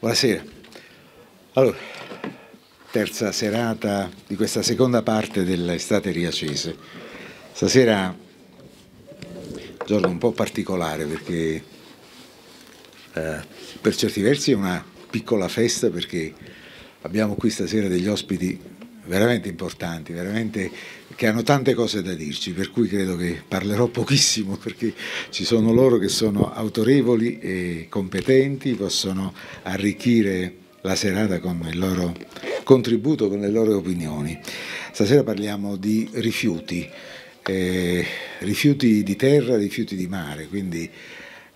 Buonasera. Allora, terza serata di questa seconda parte dell'estate riaccese. Stasera giorno un po' particolare perché eh, per certi versi è una piccola festa perché abbiamo qui stasera degli ospiti veramente importanti, veramente, che hanno tante cose da dirci, per cui credo che parlerò pochissimo perché ci sono loro che sono autorevoli e competenti, possono arricchire la serata con il loro contributo, con le loro opinioni. Stasera parliamo di rifiuti, eh, rifiuti di terra, rifiuti di mare, quindi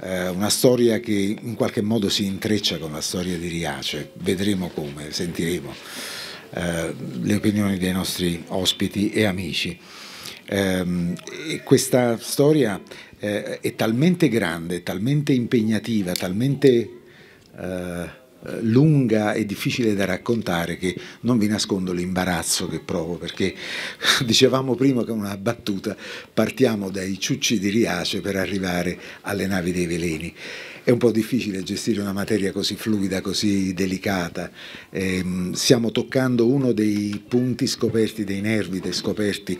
eh, una storia che in qualche modo si intreccia con la storia di Riace, vedremo come, sentiremo. Eh, le opinioni dei nostri ospiti e amici. Ehm, e questa storia eh, è talmente grande, talmente impegnativa, talmente eh, lunga e difficile da raccontare che non vi nascondo l'imbarazzo che provo perché dicevamo prima che una battuta partiamo dai ciucci di Riace per arrivare alle navi dei veleni è un po' difficile gestire una materia così fluida, così delicata. Eh, stiamo toccando uno dei punti scoperti, dei nervi dei scoperti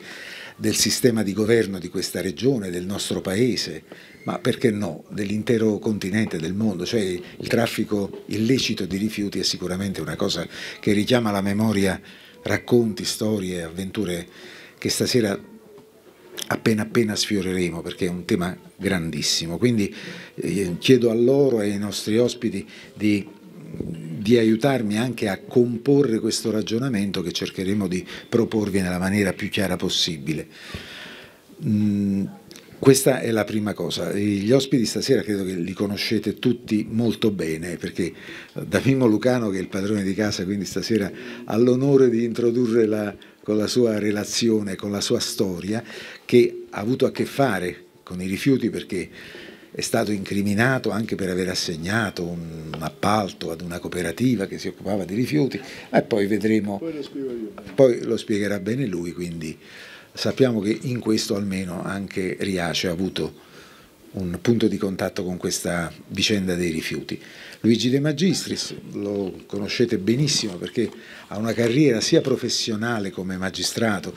del sistema di governo di questa regione, del nostro paese, ma perché no, dell'intero continente, del mondo, cioè il traffico illecito di rifiuti è sicuramente una cosa che richiama alla memoria racconti, storie, avventure che stasera appena appena sfioreremo perché è un tema grandissimo. Quindi eh, chiedo a loro e ai nostri ospiti di, di, aiutarmi anche a comporre questo ragionamento che cercheremo di proporvi nella maniera più chiara possibile. Mm, questa è la prima cosa. Gli ospiti stasera credo che li conoscete tutti molto bene, perché da Mimmo Lucano, che è il padrone di casa, quindi stasera ha l'onore di introdurre la, con la sua relazione, con la sua storia, che ha avuto a che fare con i rifiuti perché è stato incriminato anche per aver assegnato un, appalto ad una cooperativa che si occupava di rifiuti e poi vedremo, poi lo, poi lo spiegherà bene lui, quindi sappiamo che in questo almeno anche Riace ha avuto un punto di contatto con questa vicenda dei rifiuti. Luigi De Magistris lo conoscete benissimo perché ha una carriera sia professionale come magistrato,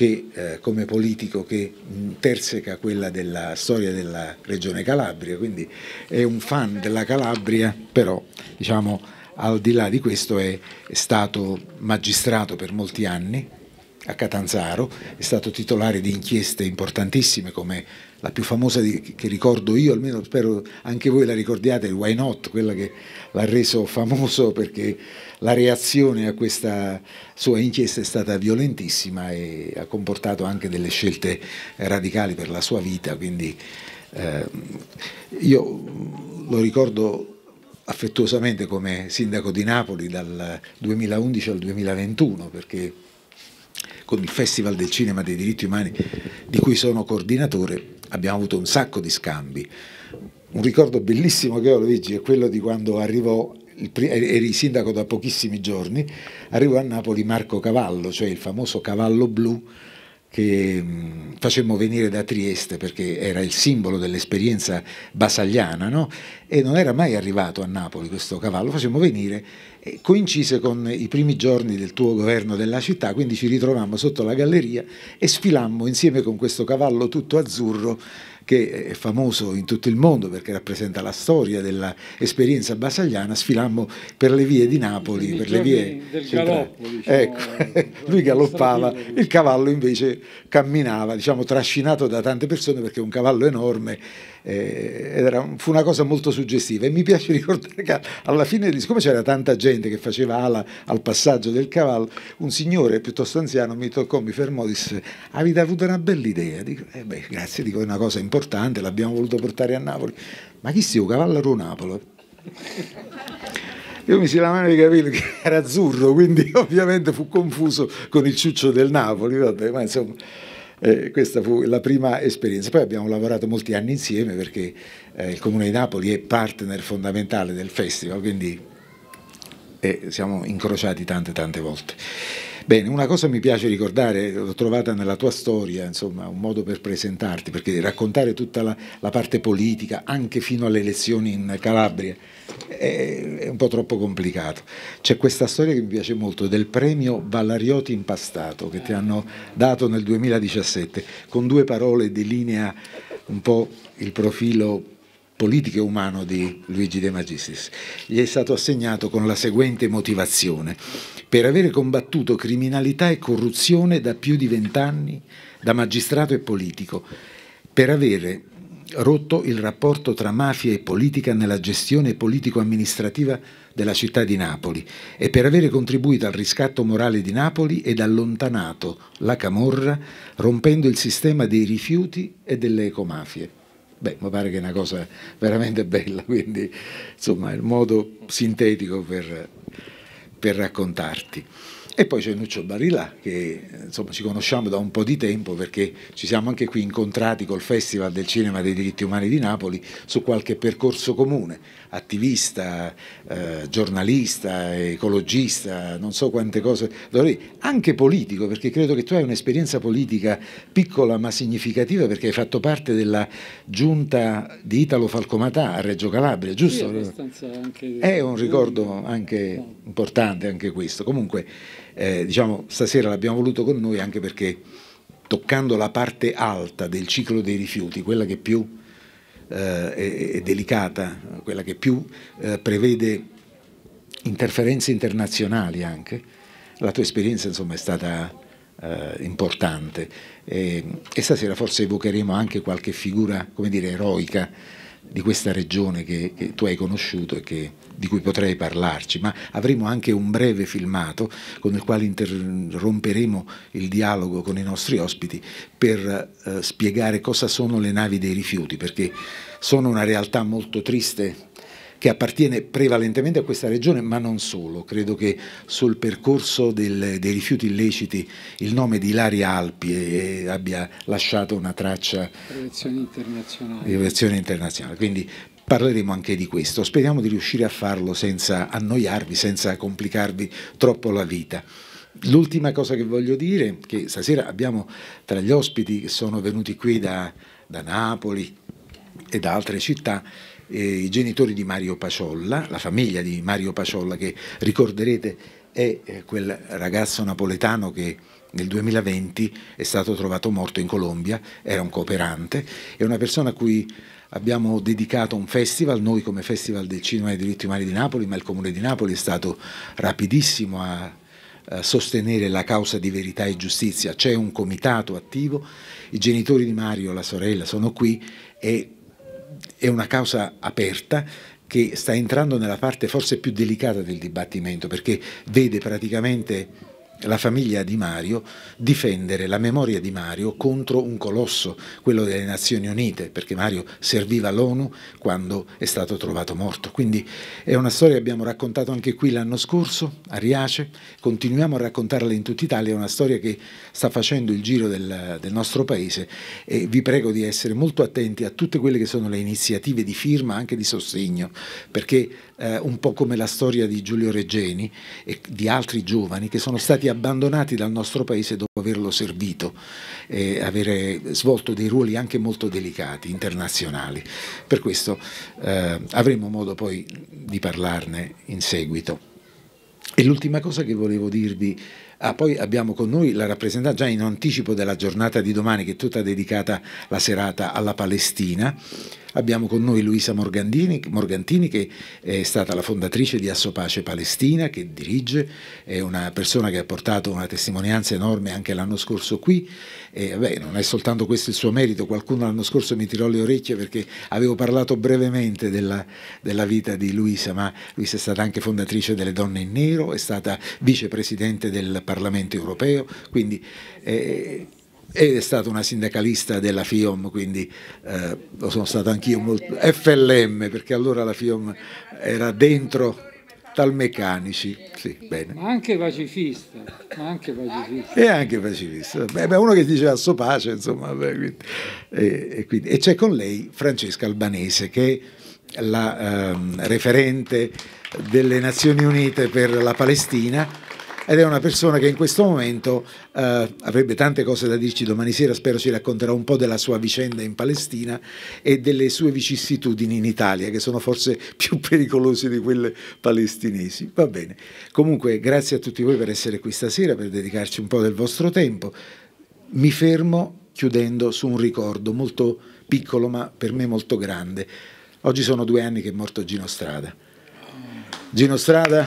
che, eh, come politico che interseca quella della storia della regione Calabria, quindi è un fan della Calabria, però diciamo, al di là di questo è, è stato magistrato per molti anni a Catanzaro, è stato titolare di inchieste importantissime come la più famosa di, che ricordo io, almeno spero anche voi la ricordiate, il Why Not, quella che l'ha reso famoso perché la reazione a questa sua inchiesta è stata violentissima e ha comportato anche delle scelte radicali per la sua vita, quindi eh, io lo ricordo affettuosamente come sindaco di Napoli dal 2011 al 2021 perché con il Festival del Cinema dei Diritti Umani di cui sono coordinatore abbiamo avuto un sacco di scambi. Un ricordo bellissimo che ho Luigi è quello di quando arrivò eri sindaco da pochissimi giorni, arrivò a Napoli Marco Cavallo, cioè il famoso cavallo blu che facemmo venire da Trieste perché era il simbolo dell'esperienza basagliana no? e non era mai arrivato a Napoli questo cavallo, facemmo venire, e coincise con i primi giorni del tuo governo della città, quindi ci ritrovammo sotto la galleria e sfilammo insieme con questo cavallo tutto azzurro che è famoso in tutto il mondo perché rappresenta la storia dell'esperienza basagliana, sfilammo per le vie di Napoli, per le vie del galoppo, diciamo, ecco, eh, lui galoppava, il cavallo invece camminava, diciamo, trascinato da tante persone perché è un cavallo enorme eh, ed era, fu una cosa molto suggestiva e mi piace ricordare che alla fine, siccome c'era tanta gente che faceva ala al passaggio del cavallo, un signore piuttosto anziano mi toccò, mi fermò, e disse avete avuto una bella idea, dico, eh beh, grazie, dico è una cosa importante importante, l'abbiamo voluto portare a Napoli. Ma chi sia, Cavallaro Napoli? Io mi si la mano di capire che era azzurro, quindi ovviamente fu confuso con il ciuccio del Napoli, vabbè, ma insomma... Eh, questa fu la prima esperienza. Poi abbiamo lavorato molti anni insieme perché eh, il Comune di Napoli è partner fondamentale del festival, quindi eh, siamo incrociati tante tante volte. Bene, una cosa mi piace ricordare, l'ho trovata nella tua storia, insomma, un modo per presentarti, perché raccontare tutta la, la parte politica, anche fino alle elezioni in Calabria, è, è un po' troppo complicato. C'è questa storia che mi piace molto del premio Valarioti Impastato che ti hanno dato nel 2017, con due parole delinea un po' il profilo politico e umano di Luigi De Magistris. Gli è stato assegnato con la seguente motivazione per avere combattuto criminalità e corruzione da più di vent'anni da magistrato e politico, per avere rotto il rapporto tra mafia e politica nella gestione politico-amministrativa della città di Napoli e per avere contribuito al riscatto morale di Napoli ed allontanato la camorra rompendo il sistema dei rifiuti e delle ecomafie. Beh, mi pare che è una cosa veramente bella, quindi insomma è un modo sintetico per per raccontarti. E poi c'è Nuccio Barilla, che insomma, ci conosciamo da un po' di tempo perché ci siamo anche qui incontrati col Festival del Cinema dei Diritti Umani di Napoli su qualche percorso comune attivista, eh, giornalista, ecologista, non so quante cose, anche politico perché credo che tu hai un'esperienza politica piccola ma significativa perché hai fatto parte della giunta di Italo Falcomatà a Reggio Calabria, giusto? Anche... È un ricordo anche importante anche questo, comunque eh, diciamo stasera l'abbiamo voluto con noi anche perché toccando la parte alta del ciclo dei rifiuti, quella che più eh, e, delicata, quella che più eh, prevede interferenze internazionali anche, la tua esperienza insomma è stata eh, importante e, eh, e, stasera forse evocheremo anche qualche figura, come dire, eroica di questa regione che, che tu hai conosciuto e che di cui potrei parlarci, ma avremo anche un breve filmato con il quale interromperemo il dialogo con i nostri ospiti per eh, spiegare cosa sono le navi dei rifiuti, perché sono una realtà molto triste che appartiene prevalentemente a questa regione, ma non solo. Credo che sul percorso del, dei rifiuti illeciti il nome di Ilaria Alpi abbia lasciato una traccia. Relazioni internazionali. Relazioni internazionali. Quindi parleremo anche di questo. Speriamo di riuscire a farlo senza annoiarvi, senza complicarvi troppo la vita. L'ultima cosa che voglio dire è che stasera abbiamo tra gli ospiti che sono venuti qui da, da Napoli e da altre città eh, i genitori di Mario Paciolla, la famiglia di Mario Paciolla che ricorderete è eh, quel ragazzo napoletano che nel 2020 è stato trovato morto in Colombia, era un cooperante, è una persona a cui abbiamo dedicato un festival, noi come Festival del Cinema e dei Diritti Umani di Napoli, ma il Comune di Napoli è stato rapidissimo a sostenere la causa di verità e giustizia. C'è un comitato attivo, i genitori di Mario, la sorella, sono qui e è una causa aperta che sta entrando nella parte forse più delicata del dibattimento perché vede praticamente la famiglia di Mario difendere la memoria di Mario contro un colosso, quello delle Nazioni Unite, perché Mario serviva l'ONU quando è stato trovato morto. Quindi è una storia che abbiamo raccontato anche qui l'anno scorso a Riace, continuiamo a raccontarla in tutta Italia, è una storia che sta facendo il giro del, del nostro paese e vi prego di essere molto attenti a tutte quelle che sono le iniziative di firma, anche di sostegno, perché eh, un po' come la storia di Giulio Reggeni e di altri giovani che sono stati abbandonati dal nostro paese dopo averlo servito e avere svolto dei ruoli anche molto delicati, internazionali. Per questo eh, avremo modo poi di parlarne in seguito. E l'ultima cosa che volevo dirvi, ah, poi abbiamo con noi la rappresentante già in anticipo della giornata di domani che è tutta dedicata la serata alla Palestina Abbiamo con noi Luisa Morgandini, Morgantini che è stata la fondatrice di Assopace Palestina, che dirige, è una persona che ha portato una testimonianza enorme anche l'anno scorso qui. E, beh, non è soltanto questo il suo merito, qualcuno l'anno scorso mi tirò le orecchie perché avevo parlato brevemente della, della vita di Luisa, ma Luisa è stata anche fondatrice delle Donne in Nero, è stata vicepresidente del Parlamento europeo, quindi... Eh, ed è stata una sindacalista della FIOM, quindi eh, lo sono stato anch'io molto, FLM, perché allora la FIOM era dentro talmeccanici, sì, bene. Ma anche pacifista, ma anche pacifista. E anche pacifista, beh, beh, uno che diceva so pace, insomma, beh, quindi, e, e, e c'è con lei Francesca Albanese che è la ehm, referente delle Nazioni Unite per la Palestina, ed è una persona che in questo momento eh, avrebbe tante cose da dirci domani sera, spero ci racconterà un po' della sua vicenda in Palestina e delle sue vicissitudini in Italia, che sono forse più pericolose di quelle palestinesi. Va bene, comunque grazie a tutti voi per essere qui stasera, per dedicarci un po' del vostro tempo. Mi fermo chiudendo su un ricordo molto piccolo ma per me molto grande. Oggi sono due anni che è morto Gino Strada. Gino Strada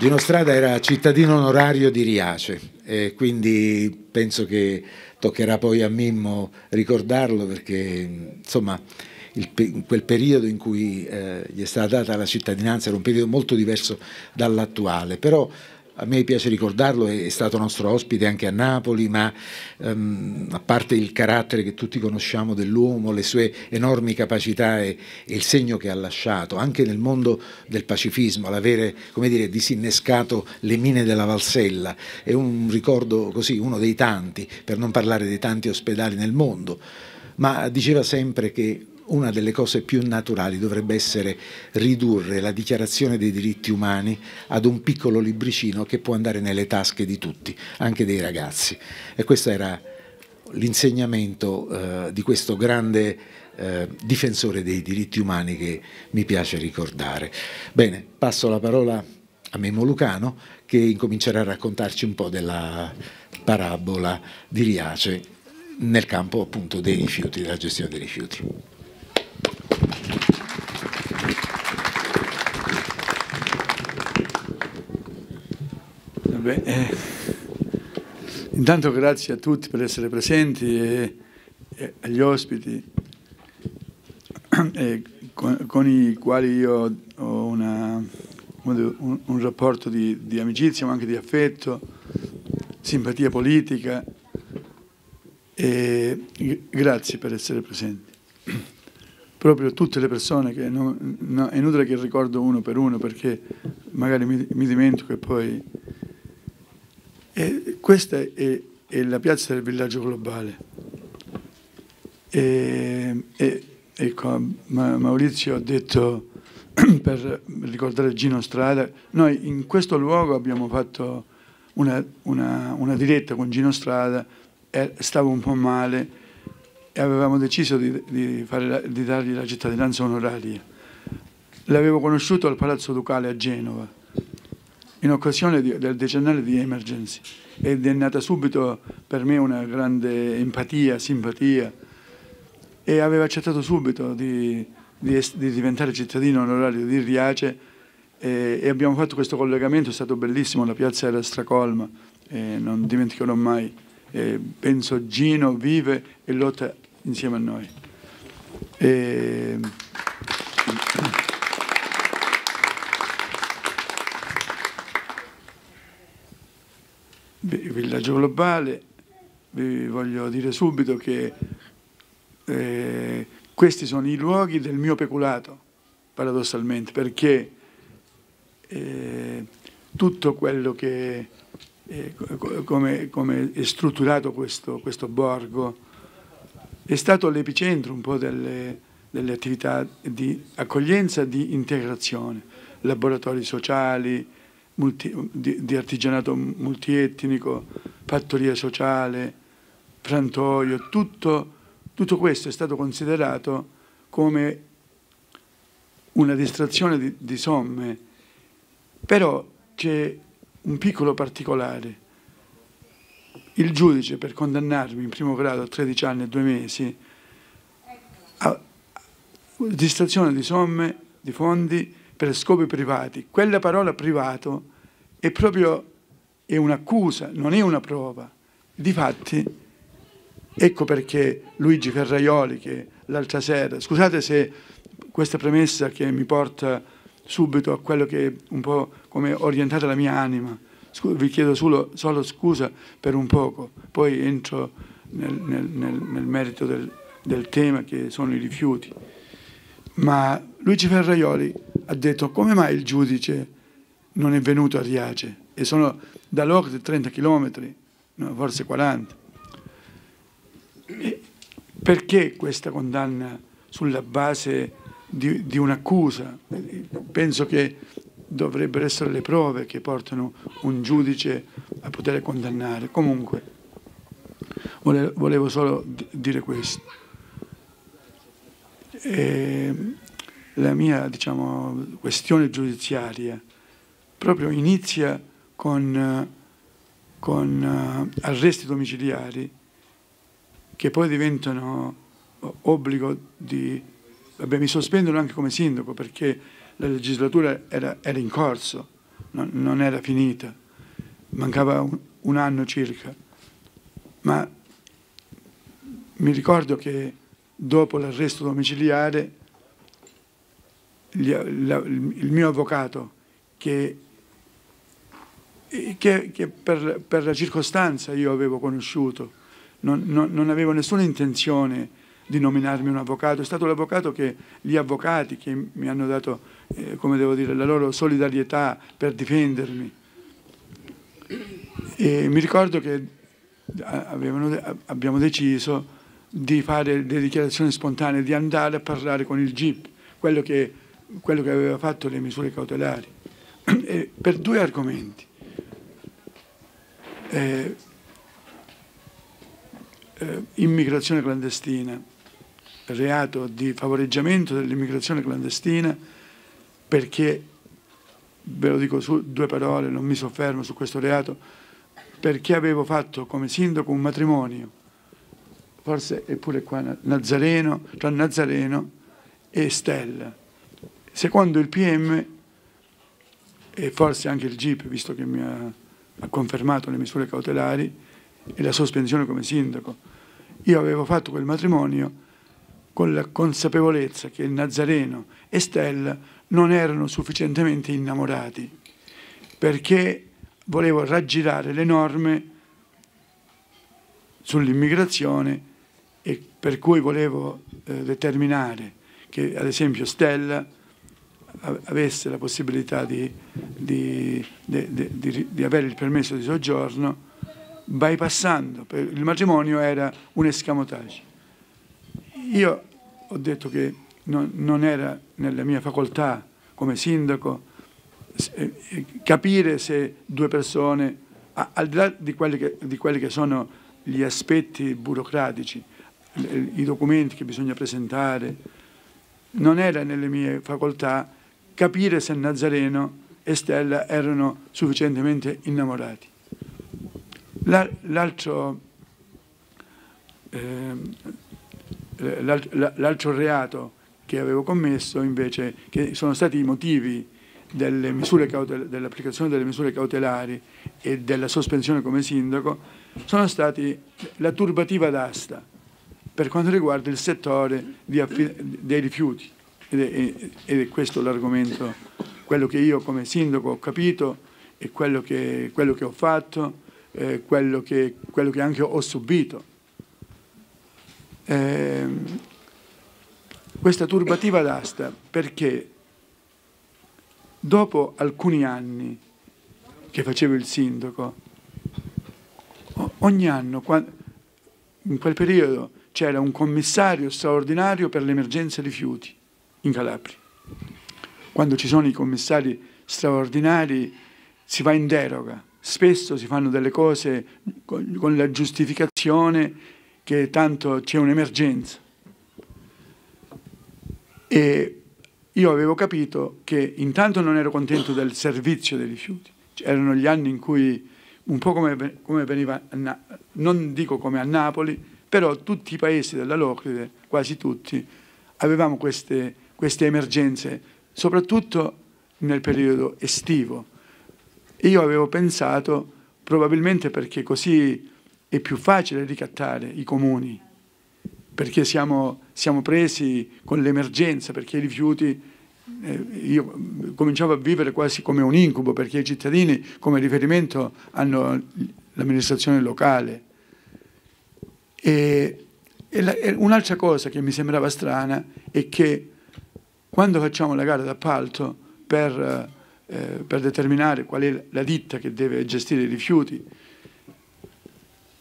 Gino Strada era cittadino onorario di Riace e quindi penso che toccherà poi a Mimmo ricordarlo perché insomma il, quel periodo in cui eh, gli è stata data la cittadinanza era un periodo molto diverso dall'attuale, però a me piace ricordarlo, è stato nostro ospite anche a Napoli, ma ehm, a parte il carattere che tutti conosciamo dell'uomo, le sue enormi capacità e, e, il segno che ha lasciato, anche nel mondo del pacifismo, l'avere dire, disinnescato le mine della Valsella, è un ricordo così, uno dei tanti, per non parlare dei tanti ospedali nel mondo, ma diceva sempre che una delle cose più naturali dovrebbe essere ridurre la dichiarazione dei diritti umani ad un piccolo libricino che può andare nelle tasche di tutti, anche dei ragazzi. E questo era l'insegnamento eh, di questo grande eh, difensore dei diritti umani che mi piace ricordare. Bene, passo la parola a Memo Lucano che incomincerà a raccontarci un po' della parabola di Riace nel campo appunto dei rifiuti, della gestione dei rifiuti. Vabbè, eh, intanto grazie a tutti per essere presenti e, e agli ospiti eh, con, con, i quali io ho una, un, un, rapporto di, di amicizia ma anche di affetto, simpatia politica e grazie per essere presenti proprio tutte le persone che non, no, è inutile che ricordo uno per uno perché magari mi, mi dimentico e poi e questa è, è, la piazza del villaggio globale e, e, ecco, Maurizio ha detto per ricordare Gino Strada noi in questo luogo abbiamo fatto una, una, una diretta con Gino Strada eh, stavo un po' male e avevamo deciso di, di, la, di dargli la cittadinanza onoraria. L'avevo conosciuto al Palazzo Ducale a Genova, in occasione di, del decennale di Emergency, ed è nata subito per me una grande empatia, simpatia, e aveva accettato subito di, di, di, diventare cittadino onorario di Riace e, e, abbiamo fatto questo collegamento, è stato bellissimo, la piazza era stracolma, non dimenticherò mai. E penso Gino vive e lotta insieme a noi. E... Villaggio Globale, vi voglio dire subito che eh, questi sono i luoghi del mio peculato, paradossalmente, perché eh, tutto quello che, eh, come, come, è strutturato questo, questo borgo, è stato l'epicentro un po' delle, delle, attività di accoglienza, e di integrazione, laboratori sociali, multi, di, di, artigianato multietnico, fattoria sociale, frantoio, tutto, tutto questo è stato considerato come una distrazione di, di somme, però c'è un piccolo particolare il giudice per condannarmi in primo grado a 13 anni e 2 mesi a distrazione di somme, di fondi per scopi privati, quella parola privato è proprio è un'accusa, non è una prova. Difatti, ecco perché Luigi Ferraioli che l'altra sera, scusate se questa premessa che mi porta subito a quello che è un po' come orientata la mia anima, vi chiedo solo, solo, scusa per un poco, poi entro nel, nel, nel, nel merito del, del tema che sono i rifiuti. Ma Luigi Ferraioli ha detto come mai il giudice non è venuto a Riace e sono da Locke 30 km, forse 40. E perché questa condanna sulla base di, di un'accusa? Penso che dovrebbero essere le prove che portano un giudice a poter condannare. Comunque, volevo solo dire questo. E ehm, la mia diciamo, questione giudiziaria proprio inizia con, con eh, arresti domiciliari che poi diventano obbligo di... Vabbè, mi sospendono anche come sindaco perché la legislatura era, era in corso, non, non, era finita, mancava un, un anno circa, ma mi ricordo che dopo l'arresto domiciliare il mio avvocato che, che, che per, per, la circostanza io avevo conosciuto, non, non, non, avevo nessuna intenzione di nominarmi un avvocato, è stato l'avvocato che gli avvocati che mi hanno dato eh, come devo dire, la loro solidarietà per difendermi. E mi ricordo che avevano, abbiamo deciso di fare delle dichiarazioni spontanee, di andare a parlare con il GIP, quello che, quello che aveva fatto le misure cautelari, e per due argomenti. Eh, eh, immigrazione clandestina, reato di favoreggiamento dell'immigrazione clandestina perché, ve lo dico su due parole, non mi soffermo su questo reato, perché avevo fatto come sindaco un matrimonio, forse eppure qua Nazareno, tra Nazareno e Stella. Secondo il PM e forse anche il GIP, visto che mi ha, ha confermato le misure cautelari e la sospensione come sindaco, io avevo fatto quel matrimonio con la consapevolezza che il Nazareno e Stella non erano sufficientemente innamorati perché volevo raggirare le norme sull'immigrazione e per cui volevo eh, determinare che ad esempio Stella avesse la possibilità di, di, di, di avere il permesso di soggiorno bypassando, il matrimonio era un escamotage. Io ho detto che non, non era nella mia facoltà come sindaco, eh, eh, capire se due persone, al di là di quelli che, di quelli che sono gli aspetti burocratici, eh, i documenti che bisogna presentare, non era nelle mie facoltà capire se Nazareno e Stella erano sufficientemente innamorati. L'altro eh, reato che avevo commesso, invece, che sono stati i motivi delle misure dell'applicazione delle misure cautelari e della sospensione come sindaco, sono stati la turbativa d'asta per quanto riguarda il settore dei rifiuti. Ed è, ed è questo l'argomento, quello che io come sindaco ho capito e quello che, quello che ho fatto, eh, quello, che, quello, che, anche ho subito. Eh, questa turbativa d'asta perché dopo alcuni anni che facevo il sindaco, ogni anno, in quel periodo, c'era un commissario straordinario per l'emergenza rifiuti in Calabria. Quando ci sono i commissari straordinari si va in deroga, spesso si fanno delle cose con la giustificazione che tanto c'è un'emergenza. E io avevo capito che intanto non ero contento del servizio dei rifiuti, cioè, erano gli anni in cui, un po' come, come veniva, Na- non dico come a Napoli, però tutti i paesi della Locride, quasi tutti, avevamo queste, queste emergenze, soprattutto nel periodo estivo. E io avevo pensato, probabilmente perché così è più facile ricattare i comuni, perché siamo, siamo presi con l'emergenza, perché i rifiuti, eh, io cominciavo a vivere quasi come un incubo, perché i cittadini come riferimento hanno l'amministrazione locale. E, e un'altra cosa che mi sembrava strana è che quando facciamo la gara d'appalto per, eh, per, determinare qual è la ditta che deve gestire i rifiuti,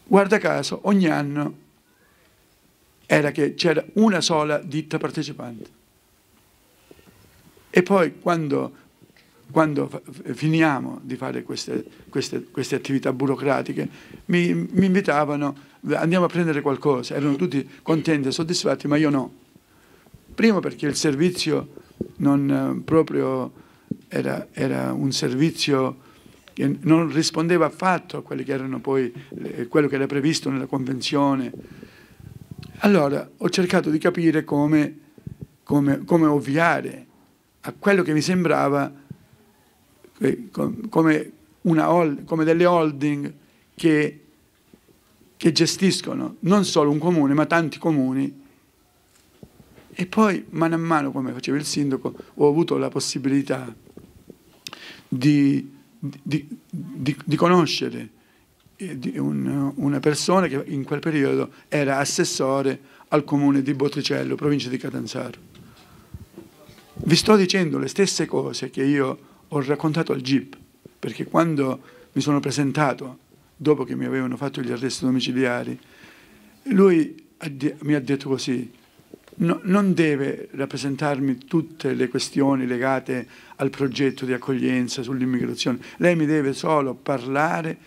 guarda caso ogni anno era che c'era una sola ditta partecipante. E poi quando, quando finiamo di fare queste, queste, queste attività burocratiche, mi, mi, invitavano, andiamo a prendere qualcosa, erano tutti contenti e soddisfatti, ma io no. Primo perché il servizio non eh, proprio era, era un servizio che non rispondeva affatto a quello che, poi, quello che era previsto nella convenzione, allora ho cercato di capire come, come, come ovviare a quello che mi sembrava eh, come, hold, come delle holding che, che gestiscono non solo un comune ma tanti comuni e poi mano a mano, come faceva il sindaco, ho avuto la possibilità di, di, di, di conoscere un, una persona che in quel periodo era assessore al comune di Botticello, provincia di Catanzaro. Vi sto dicendo le stesse cose che io ho raccontato al GIP, perché quando mi sono presentato, dopo che mi avevano fatto gli arresti domiciliari, lui mi ha detto così, no, non deve rappresentarmi tutte le questioni legate al progetto di accoglienza sull'immigrazione, lei mi deve solo parlare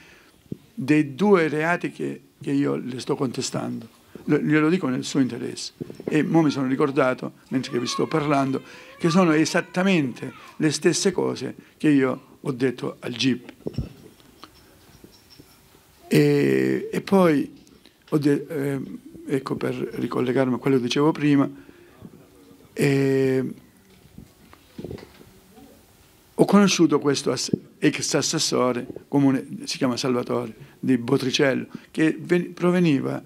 dei due reati che, che io le sto contestando. L glielo dico nel suo interesse. E mo mi sono ricordato, mentre vi sto parlando, che sono esattamente le stesse cose che io ho detto al GIP. E, e poi, eh, ecco per ricollegarmi a quello che dicevo prima, eh, ho conosciuto questo ex assessore comune, si chiama Salvatore, di Botricello, che proveniva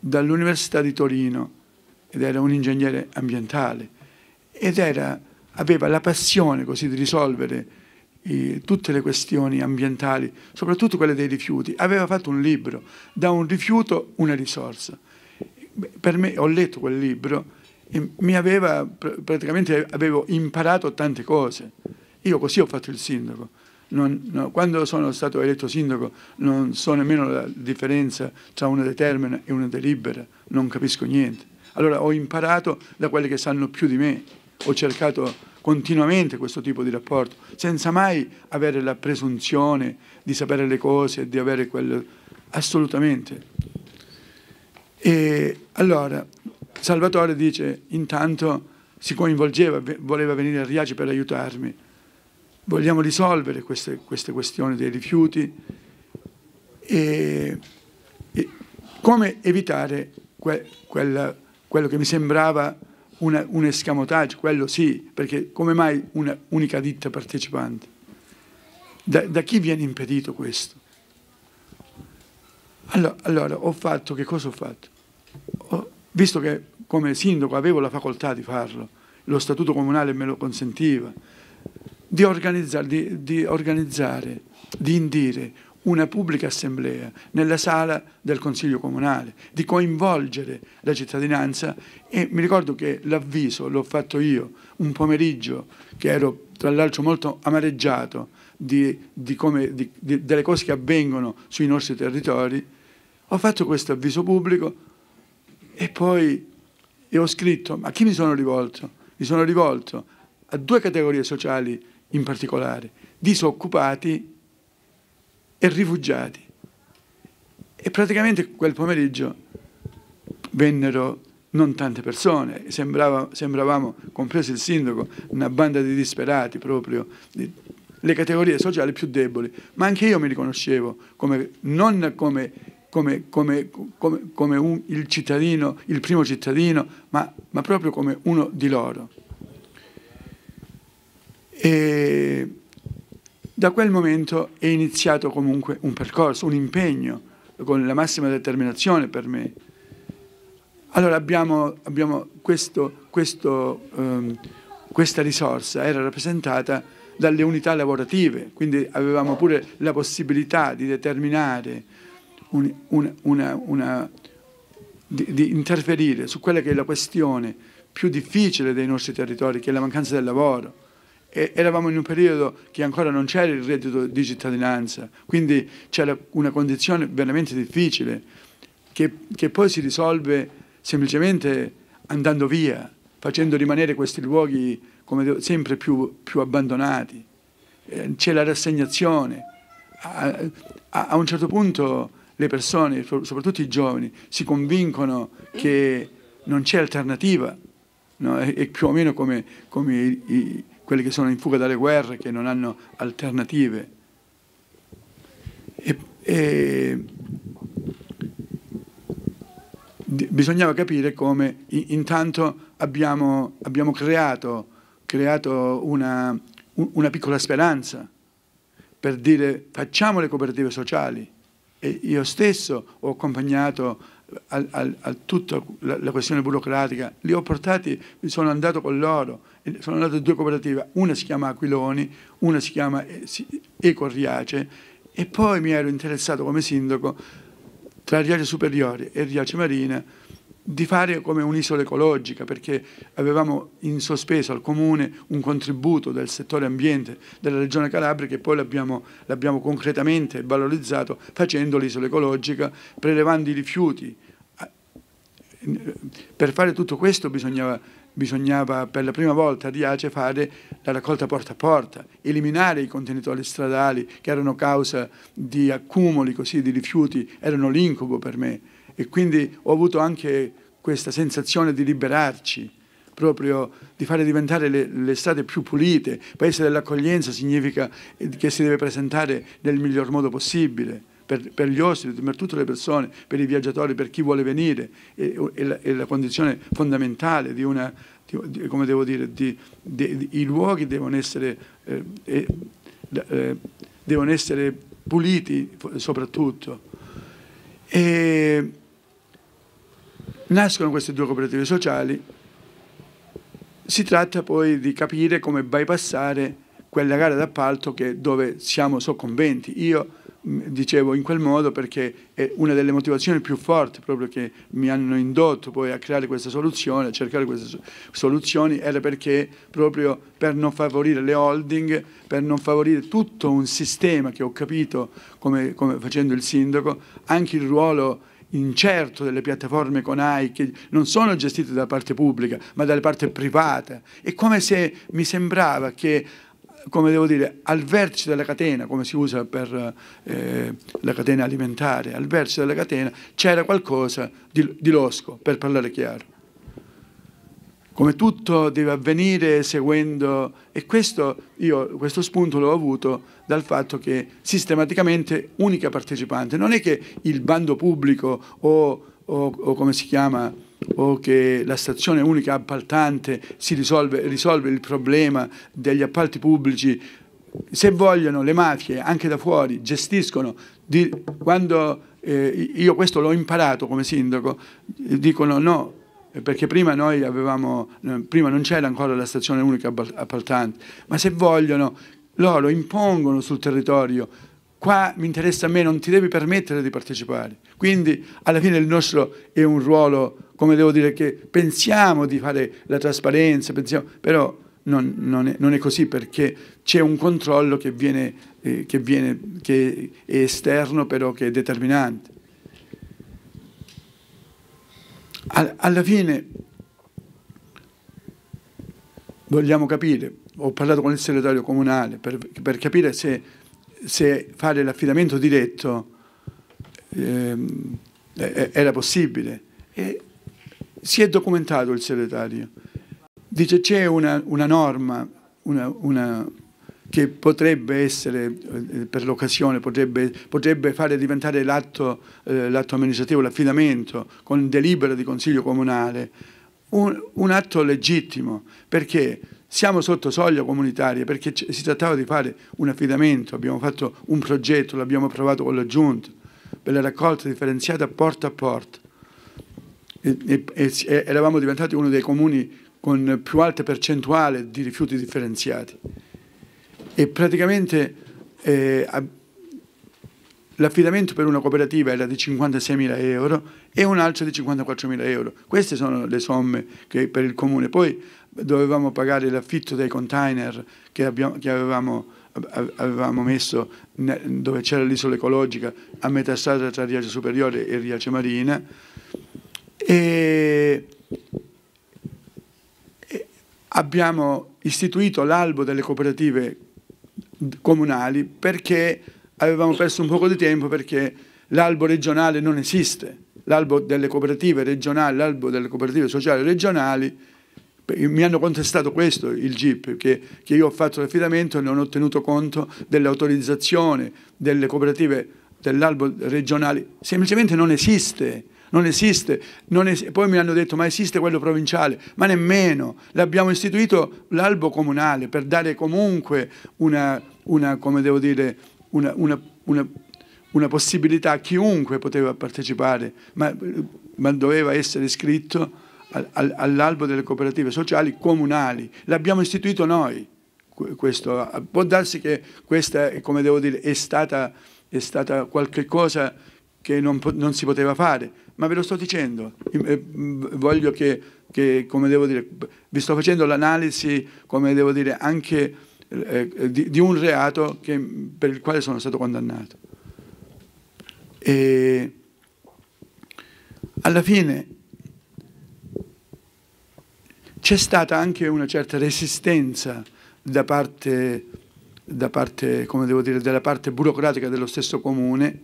dall'Università di Torino ed era un ingegnere ambientale ed era, aveva la passione così di risolvere eh, tutte le questioni ambientali, soprattutto quelle dei rifiuti. Aveva fatto un libro, da un rifiuto una risorsa. Per me ho letto quel libro e mi aveva, praticamente avevo imparato tante cose. Io così ho fatto il sindaco non, no, quando sono stato eletto sindaco non so nemmeno la differenza tra una determina e una delibera, non capisco niente. Allora ho imparato da quelli che sanno più di me, ho cercato continuamente questo tipo di rapporto, senza mai avere la presunzione di sapere le cose, di avere quello, assolutamente. E allora Salvatore dice intanto si coinvolgeva, voleva venire a Riace per aiutarmi vogliamo risolvere queste, queste questioni dei rifiuti e, e come evitare que, quella, quello che mi sembrava una, un escamotage, quello sì, perché come mai un'unica ditta partecipante? Da, da, chi viene impedito questo? Allora, allora, ho fatto, che cosa ho fatto? Ho, visto che come sindaco avevo la facoltà di farlo, lo statuto comunale me lo consentiva, di organizzare, di, di, organizzare, di indire una pubblica assemblea nella sala del Consiglio Comunale, di coinvolgere la cittadinanza e mi ricordo che l'avviso l'ho fatto io un pomeriggio che ero tra l'altro molto amareggiato di, di come, delle cose che avvengono sui nostri territori, ho fatto questo avviso pubblico e poi e ho scritto, ma a chi mi sono rivolto? Mi sono rivolto a due categorie sociali in particolare, disoccupati e rifugiati. E praticamente quel pomeriggio vennero non tante persone, sembrava, sembravamo, compreso il sindaco, una banda di disperati proprio, di, le categorie sociali più deboli, ma anche io mi riconoscevo come, non come, come, come, come un, il cittadino, il primo cittadino, ma, ma proprio come uno di loro. E da quel momento è iniziato comunque un percorso, un impegno, con la massima determinazione per me. Allora abbiamo, abbiamo questo, questo, um, questa risorsa era rappresentata dalle unità lavorative, quindi avevamo pure la possibilità di determinare, un, un, una, una, di, di interferire su quella che è la questione più difficile dei nostri territori, che è la mancanza del lavoro e eravamo in un periodo che ancora non c'era il reddito di cittadinanza, quindi c'era una condizione veramente difficile che, che poi si risolve semplicemente andando via, facendo rimanere questi luoghi come sempre più, più abbandonati. Eh, c'è la rassegnazione. A, a, a un certo punto le persone, soprattutto i giovani, si convincono che non c'è alternativa, no? è, più o meno come, come i, i, quelli che sono in fuga dalle guerre, che non hanno alternative. E, e bisognava capire come intanto abbiamo, abbiamo creato, creato una, una, piccola speranza per dire facciamo le cooperative sociali. E io stesso ho accompagnato a, tutta la, la questione burocratica, li ho portati, sono andato con loro sono andate due cooperative, una si chiama Aquiloni, una si chiama eh, Ecorriace e poi mi ero interessato come sindaco tra Riace Superiore e Riace Marina di fare come un'isola ecologica perché avevamo in sospeso al comune un contributo del settore ambiente della regione Calabria che poi l'abbiamo concretamente valorizzato facendo l'isola ecologica, prelevando i rifiuti. Per fare tutto questo bisognava bisognava per la prima volta a Riace fare la raccolta porta a porta, eliminare i contenitori stradali che erano causa di accumuli così di rifiuti, erano l'incubo per me e quindi ho avuto anche questa sensazione di liberarci proprio di fare diventare le, le strade più pulite. Paese dell'accoglienza significa che si deve presentare nel miglior modo possibile per, per, gli ospiti, per tutte le persone, per i viaggiatori, per chi vuole venire, è, è, la, è la, condizione fondamentale di una, di, di, come devo dire, di, i luoghi devono essere, eh, eh, devono essere puliti soprattutto. E nascono queste due cooperative sociali, si tratta poi di capire come bypassare quella gara d'appalto dove siamo soccombenti. Io dicevo in quel modo perché è una delle motivazioni più forti proprio che mi hanno indotto poi a creare questa soluzione, a cercare queste soluzioni, era perché proprio per non favorire le holding, per non favorire tutto un sistema che ho capito come, come facendo il sindaco, anche il ruolo incerto delle piattaforme con AI che non sono gestite dalla parte pubblica ma dalla parte privata. È come se mi sembrava che come devo dire, al vertice della catena, come si usa per eh, la catena alimentare, al vertice della catena c'era qualcosa di, di losco, per parlare chiaro. Come tutto deve avvenire seguendo, e questo, io, questo spunto l'ho avuto dal fatto che sistematicamente unica partecipante, non è che il bando pubblico o, o, o come si chiama, o che la stazione unica appaltante si risolve, risolve il problema degli appalti pubblici, se vogliono le mafie anche da fuori gestiscono, di, quando eh, io questo l'ho imparato come sindaco, dicono no, perché prima, avevamo, prima non c'era ancora la stazione unica appaltante, ma se vogliono loro impongono sul territorio qua mi interessa a me, non ti devi permettere di partecipare. Quindi alla fine il nostro è un ruolo, come devo dire, che pensiamo di fare la trasparenza, pensiamo, però non, non, è, non è, così perché c'è un controllo che, viene, eh, che, viene, che è esterno però che è determinante. alla fine vogliamo capire, ho parlato con il segretario comunale per, per capire se se fare l'affidamento diretto ehm, eh, eh, era possibile. E si è documentato il segretario. Dice c'è una, una, norma una, una, che potrebbe essere, eh, per l'occasione, potrebbe, potrebbe, fare diventare l'atto eh, amministrativo, l'affidamento, con delibera di Consiglio Comunale, un, un atto legittimo, perché siamo sotto soglia comunitaria perché si trattava di fare un affidamento, abbiamo fatto un progetto, l'abbiamo approvato con la Giunta per la raccolta differenziata porta a porta. E, e, e eravamo diventati uno dei comuni con più alta percentuale di rifiuti differenziati. E praticamente eh, l'affidamento per una cooperativa era di 56.000 euro e un altro di 54.000 euro. Queste sono le somme che per il comune. Poi dovevamo pagare l'affitto dei container che, abbiamo, che avevamo, avevamo, messo dove c'era l'isola ecologica a metà strada tra Riace Superiore e Riace Marina. E abbiamo istituito l'albo delle cooperative comunali perché avevamo perso un poco di tempo perché l'albo regionale non esiste, l'albo delle cooperative regionali, l'albo delle cooperative sociali regionali mi hanno contestato questo il GIP, che, che io ho fatto l'affidamento e non ho tenuto conto dell'autorizzazione delle cooperative dell'albo regionale, semplicemente non esiste. Non esiste, non es poi mi hanno detto ma esiste quello provinciale, ma nemmeno, l'abbiamo istituito l'albo comunale per dare comunque una, una come devo dire, una, una, una una possibilità, chiunque poteva partecipare, ma, ma doveva essere scritto all'albo delle cooperative sociali comunali. L'abbiamo istituito noi. Questo. Può darsi che questa, come devo dire, è stata, è stata qualche cosa che non, non, si poteva fare, ma ve lo sto dicendo. Eh, voglio che, che come devo dire, vi sto facendo l'analisi, come devo dire, anche eh, eh di, di, un reato che, per il quale sono stato condannato. E alla fine c'è stata anche una certa resistenza da parte, da parte, dire, della parte burocratica dello stesso comune,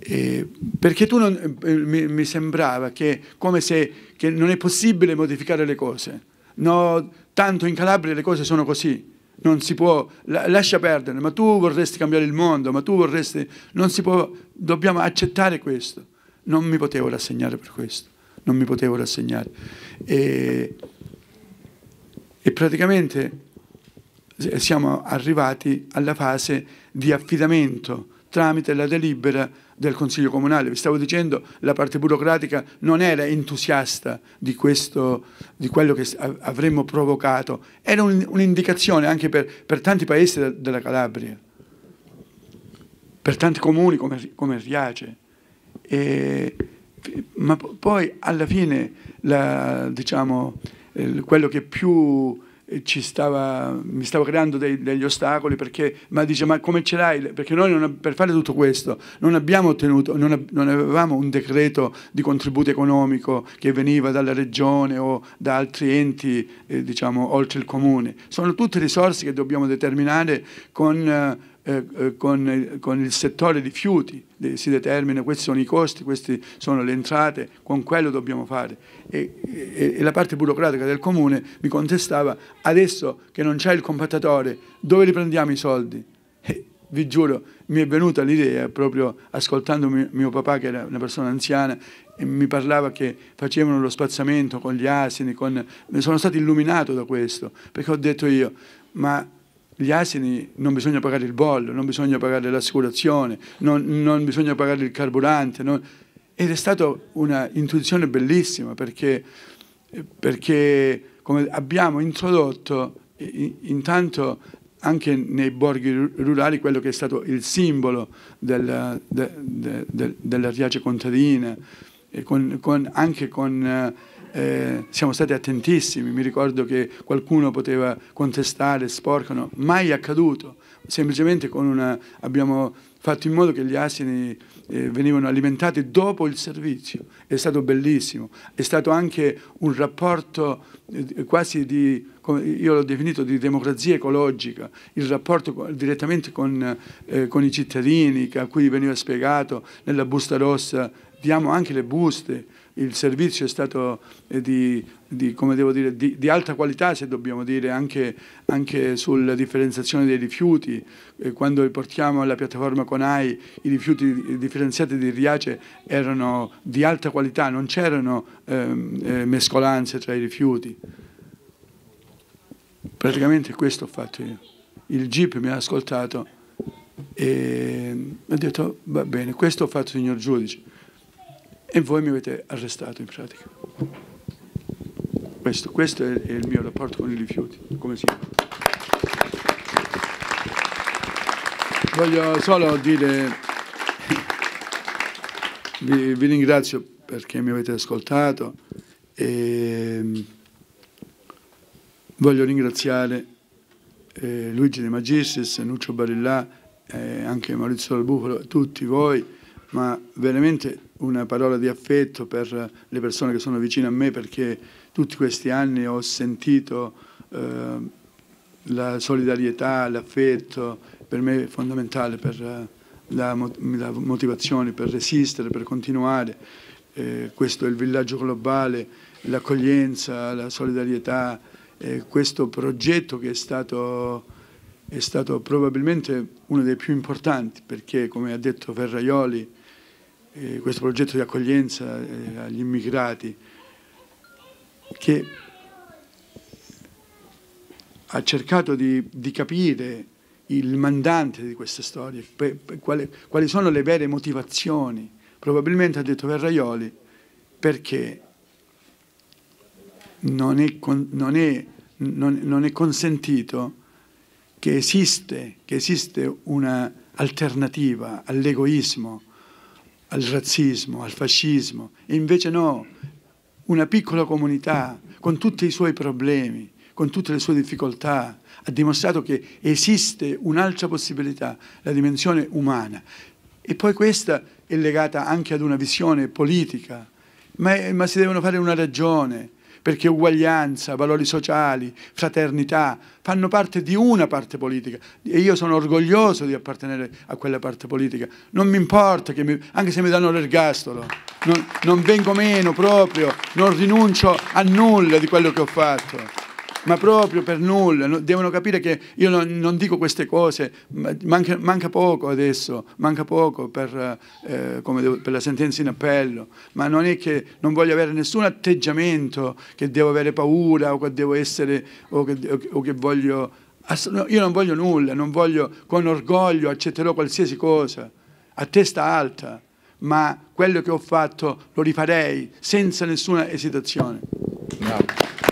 eh, perché non, eh, mi, mi, sembrava che come se che non è possibile modificare le cose. No, tanto in Calabria le cose sono così, non si può, la, lascia perdere, ma tu vorresti cambiare il mondo, ma tu vorresti, non si può, dobbiamo accettare questo. Non mi potevo rassegnare per questo non mi potevo rassegnare. E, e praticamente siamo arrivati alla fase di affidamento tramite la delibera del Consiglio Comunale. Vi stavo dicendo, la parte burocratica non era entusiasta di, questo, di quello che avremmo provocato, era un'indicazione anche per, per, tanti paesi della Calabria, per tanti comuni come, come Riace. E, ma poi alla fine la, diciamo, quello che più eh, ci stava, mi stavo creando dei, degli ostacoli perché ma dice ma come ce l'hai perché noi non, per fare tutto questo non abbiamo ottenuto non, non, avevamo un decreto di contributo economico che veniva dalla regione o da altri enti eh, diciamo oltre il comune sono tutte risorse che dobbiamo determinare con eh, eh, eh, con, eh, con, il settore rifiuti si determina, questi sono i costi, queste sono le entrate, con quello dobbiamo fare. E, e, e la parte burocratica del comune mi contestava, adesso che non c'è il compattatore, dove li prendiamo i soldi? E, vi giuro, mi è venuta l'idea proprio ascoltando mio, mio papà che era una persona anziana e mi parlava che facevano lo spazzamento con gli asini, con... sono stato illuminato da questo, perché ho detto io, ma gli asini non bisogna pagare il bollo, non bisogna pagare l'assicurazione, non, non bisogna pagare il carburante. Non... Ed è stata un'intuizione bellissima perché, perché abbiamo introdotto intanto anche nei borghi rurali quello che è stato il simbolo della, de, de, de, della Riace contadina, con, con, anche con eh, siamo stati attentissimi, mi ricordo che qualcuno poteva contestare, sporcano, mai accaduto, semplicemente una, abbiamo fatto in modo che gli asini eh, venivano alimentati dopo il servizio, è stato bellissimo, è stato anche un rapporto eh, quasi di, io l'ho definito di democrazia ecologica, il rapporto direttamente con, eh, con i cittadini a cui veniva spiegato nella busta rossa, diamo anche le buste, il servizio è stato eh, di, di, dire, di, di alta qualità, se dobbiamo dire, anche, anche sulla differenziazione dei rifiuti. Eh, quando riportiamo alla piattaforma CONAI i rifiuti differenziati di Riace erano di alta qualità, non c'erano ehm, eh, mescolanze tra i rifiuti. Praticamente questo ho fatto io. Il GIP mi ha ascoltato e ehm, ha detto va bene, questo ho fatto signor giudice e voi mi avete arrestato in pratica. Questo, questo è, il mio rapporto con i rifiuti, come sempre. Voglio solo dire, vi, vi ringrazio perché mi avete ascoltato e mm, voglio ringraziare eh, Luigi De Magistris, Nuccio Barillà, eh, anche Maurizio Dal Bufalo, tutti voi ma veramente una parola di affetto per le persone che sono vicine a me perché tutti questi anni ho sentito eh, la solidarietà, l'affetto, per me è fondamentale per eh, la, la motivazione per resistere, per continuare. Eh, questo è il villaggio globale, l'accoglienza, la solidarietà, eh, questo progetto che è stato, è stato probabilmente uno dei più importanti perché, come ha detto Ferraioli, eh, questo progetto di accoglienza eh, agli immigrati che ha cercato di, di capire il mandante di queste storie, per, per quali, quali sono le vere motivazioni. Probabilmente ha detto Verraioli perché non è, non, è, non, non è, consentito che esiste, che esiste un'alternativa all'egoismo, al razzismo, al fascismo. E invece no, una piccola comunità con tutti i suoi problemi, con tutte le sue difficoltà, ha dimostrato che esiste un'altra possibilità, la dimensione umana. E poi questa è legata anche ad una visione politica, ma, ma si devono fare una ragione, perché uguaglianza, valori sociali, fraternità fanno parte di una parte politica e io sono orgoglioso di appartenere a quella parte politica. Non mi importa, mi, anche se mi danno l'ergastolo, non, non vengo meno proprio, non rinuncio a nulla di quello che ho fatto ma proprio per nulla. Devono capire che io non, non dico queste cose, manca, manca, poco adesso, manca poco per, eh, devo, per, la sentenza in appello, ma non è che non voglio avere nessun atteggiamento che devo avere paura o che devo essere o che, o che voglio... Io non voglio nulla, non voglio, con orgoglio accetterò qualsiasi cosa, a testa alta, ma quello che ho fatto lo rifarei senza nessuna esitazione. Bravo.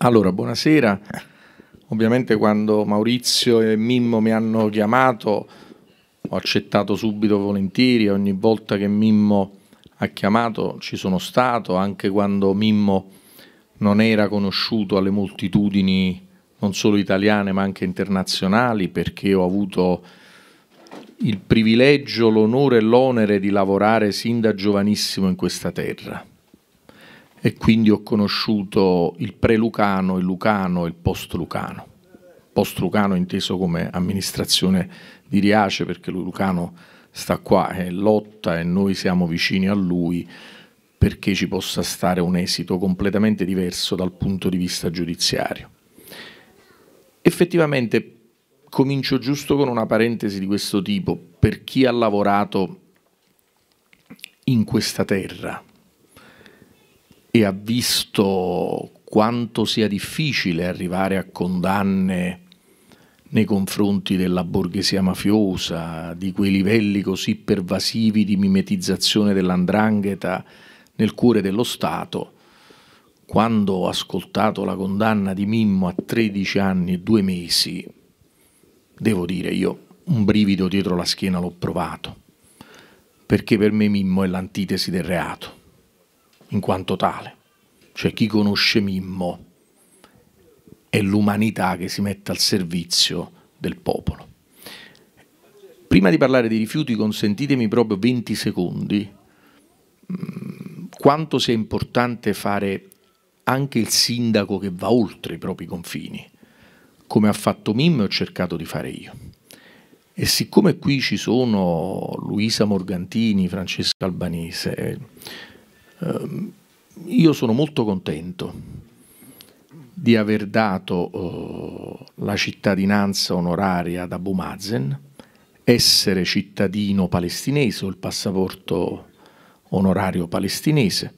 Allora, buonasera. Ovviamente quando Maurizio e Mimmo mi hanno chiamato ho accettato subito volentieri, ogni volta che Mimmo ha chiamato ci sono stato, anche quando Mimmo non era conosciuto alle moltitudini non solo italiane ma anche internazionali perché ho avuto il privilegio, l'onore e l'onere di lavorare sin da giovanissimo in questa terra e quindi ho conosciuto il pre-lucano, il lucano e il post-lucano. Post-lucano inteso come amministrazione di Riace perché Lucano sta qua e lotta e noi siamo vicini a lui perché ci possa stare un esito completamente diverso dal punto di vista giudiziario. Effettivamente comincio giusto con una parentesi di questo tipo per chi ha lavorato in questa terra e ha visto quanto sia difficile arrivare a condanne nei confronti della borghesia mafiosa, di quei livelli così pervasivi di mimetizzazione dell'andrangheta nel cuore dello Stato, quando ho ascoltato la condanna di Mimmo a 13 anni e 2 mesi, devo dire io un brivido dietro la schiena l'ho provato, perché per me Mimmo è l'antitesi del reato in quanto tale. Cioè chi conosce Mimmo è l'umanità che si mette al servizio del popolo. Prima di parlare dei rifiuti consentitemi proprio 20 secondi mm, quanto sia importante fare anche il sindaco che va oltre i propri confini, come ha fatto Mimmo e ho cercato di fare io. E siccome qui ci sono Luisa Morgantini, Francesca Albanese, Ehm, io sono molto contento di aver dato eh, la cittadinanza onoraria ad Abu Mazen, essere cittadino palestinese o il passaporto onorario palestinese,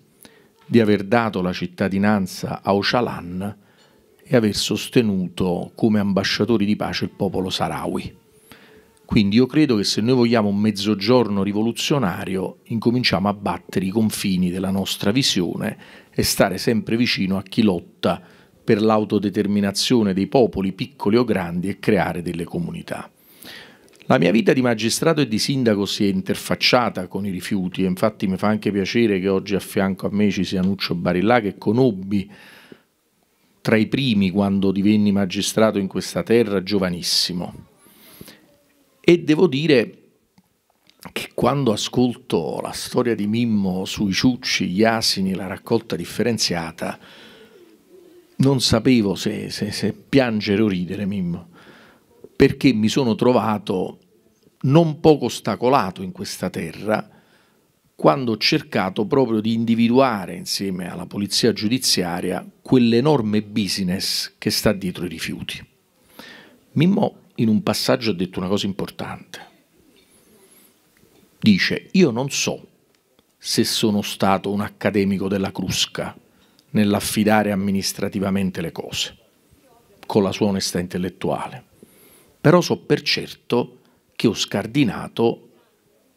di aver dato la cittadinanza a Ocalan e aver sostenuto come ambasciatori di pace il popolo sarawi. Quindi io credo che se noi vogliamo un mezzogiorno rivoluzionario, incominciamo a battere i confini della nostra visione e stare sempre vicino a chi lotta per l'autodeterminazione dei popoli, piccoli o grandi, e creare delle comunità. La mia vita di magistrato e di sindaco si è interfacciata con i rifiuti e infatti mi fa anche piacere che oggi a fianco a me ci sia Nuccio Barillà che conobbi tra i primi quando divenni magistrato in questa terra giovanissimo e devo dire che quando ascolto la storia di Mimmo sui ciucci, gli asini, la raccolta differenziata, non sapevo se, se, se piangere o ridere Mimmo, perché mi sono trovato non poco ostacolato in questa terra quando ho cercato proprio di individuare insieme alla polizia giudiziaria quell'enorme business che sta dietro i rifiuti. Mimmo in un passaggio ha detto una cosa importante. Dice, io non so se sono stato un accademico della Crusca nell'affidare amministrativamente le cose, con la sua onestà intellettuale, però so per certo che ho scardinato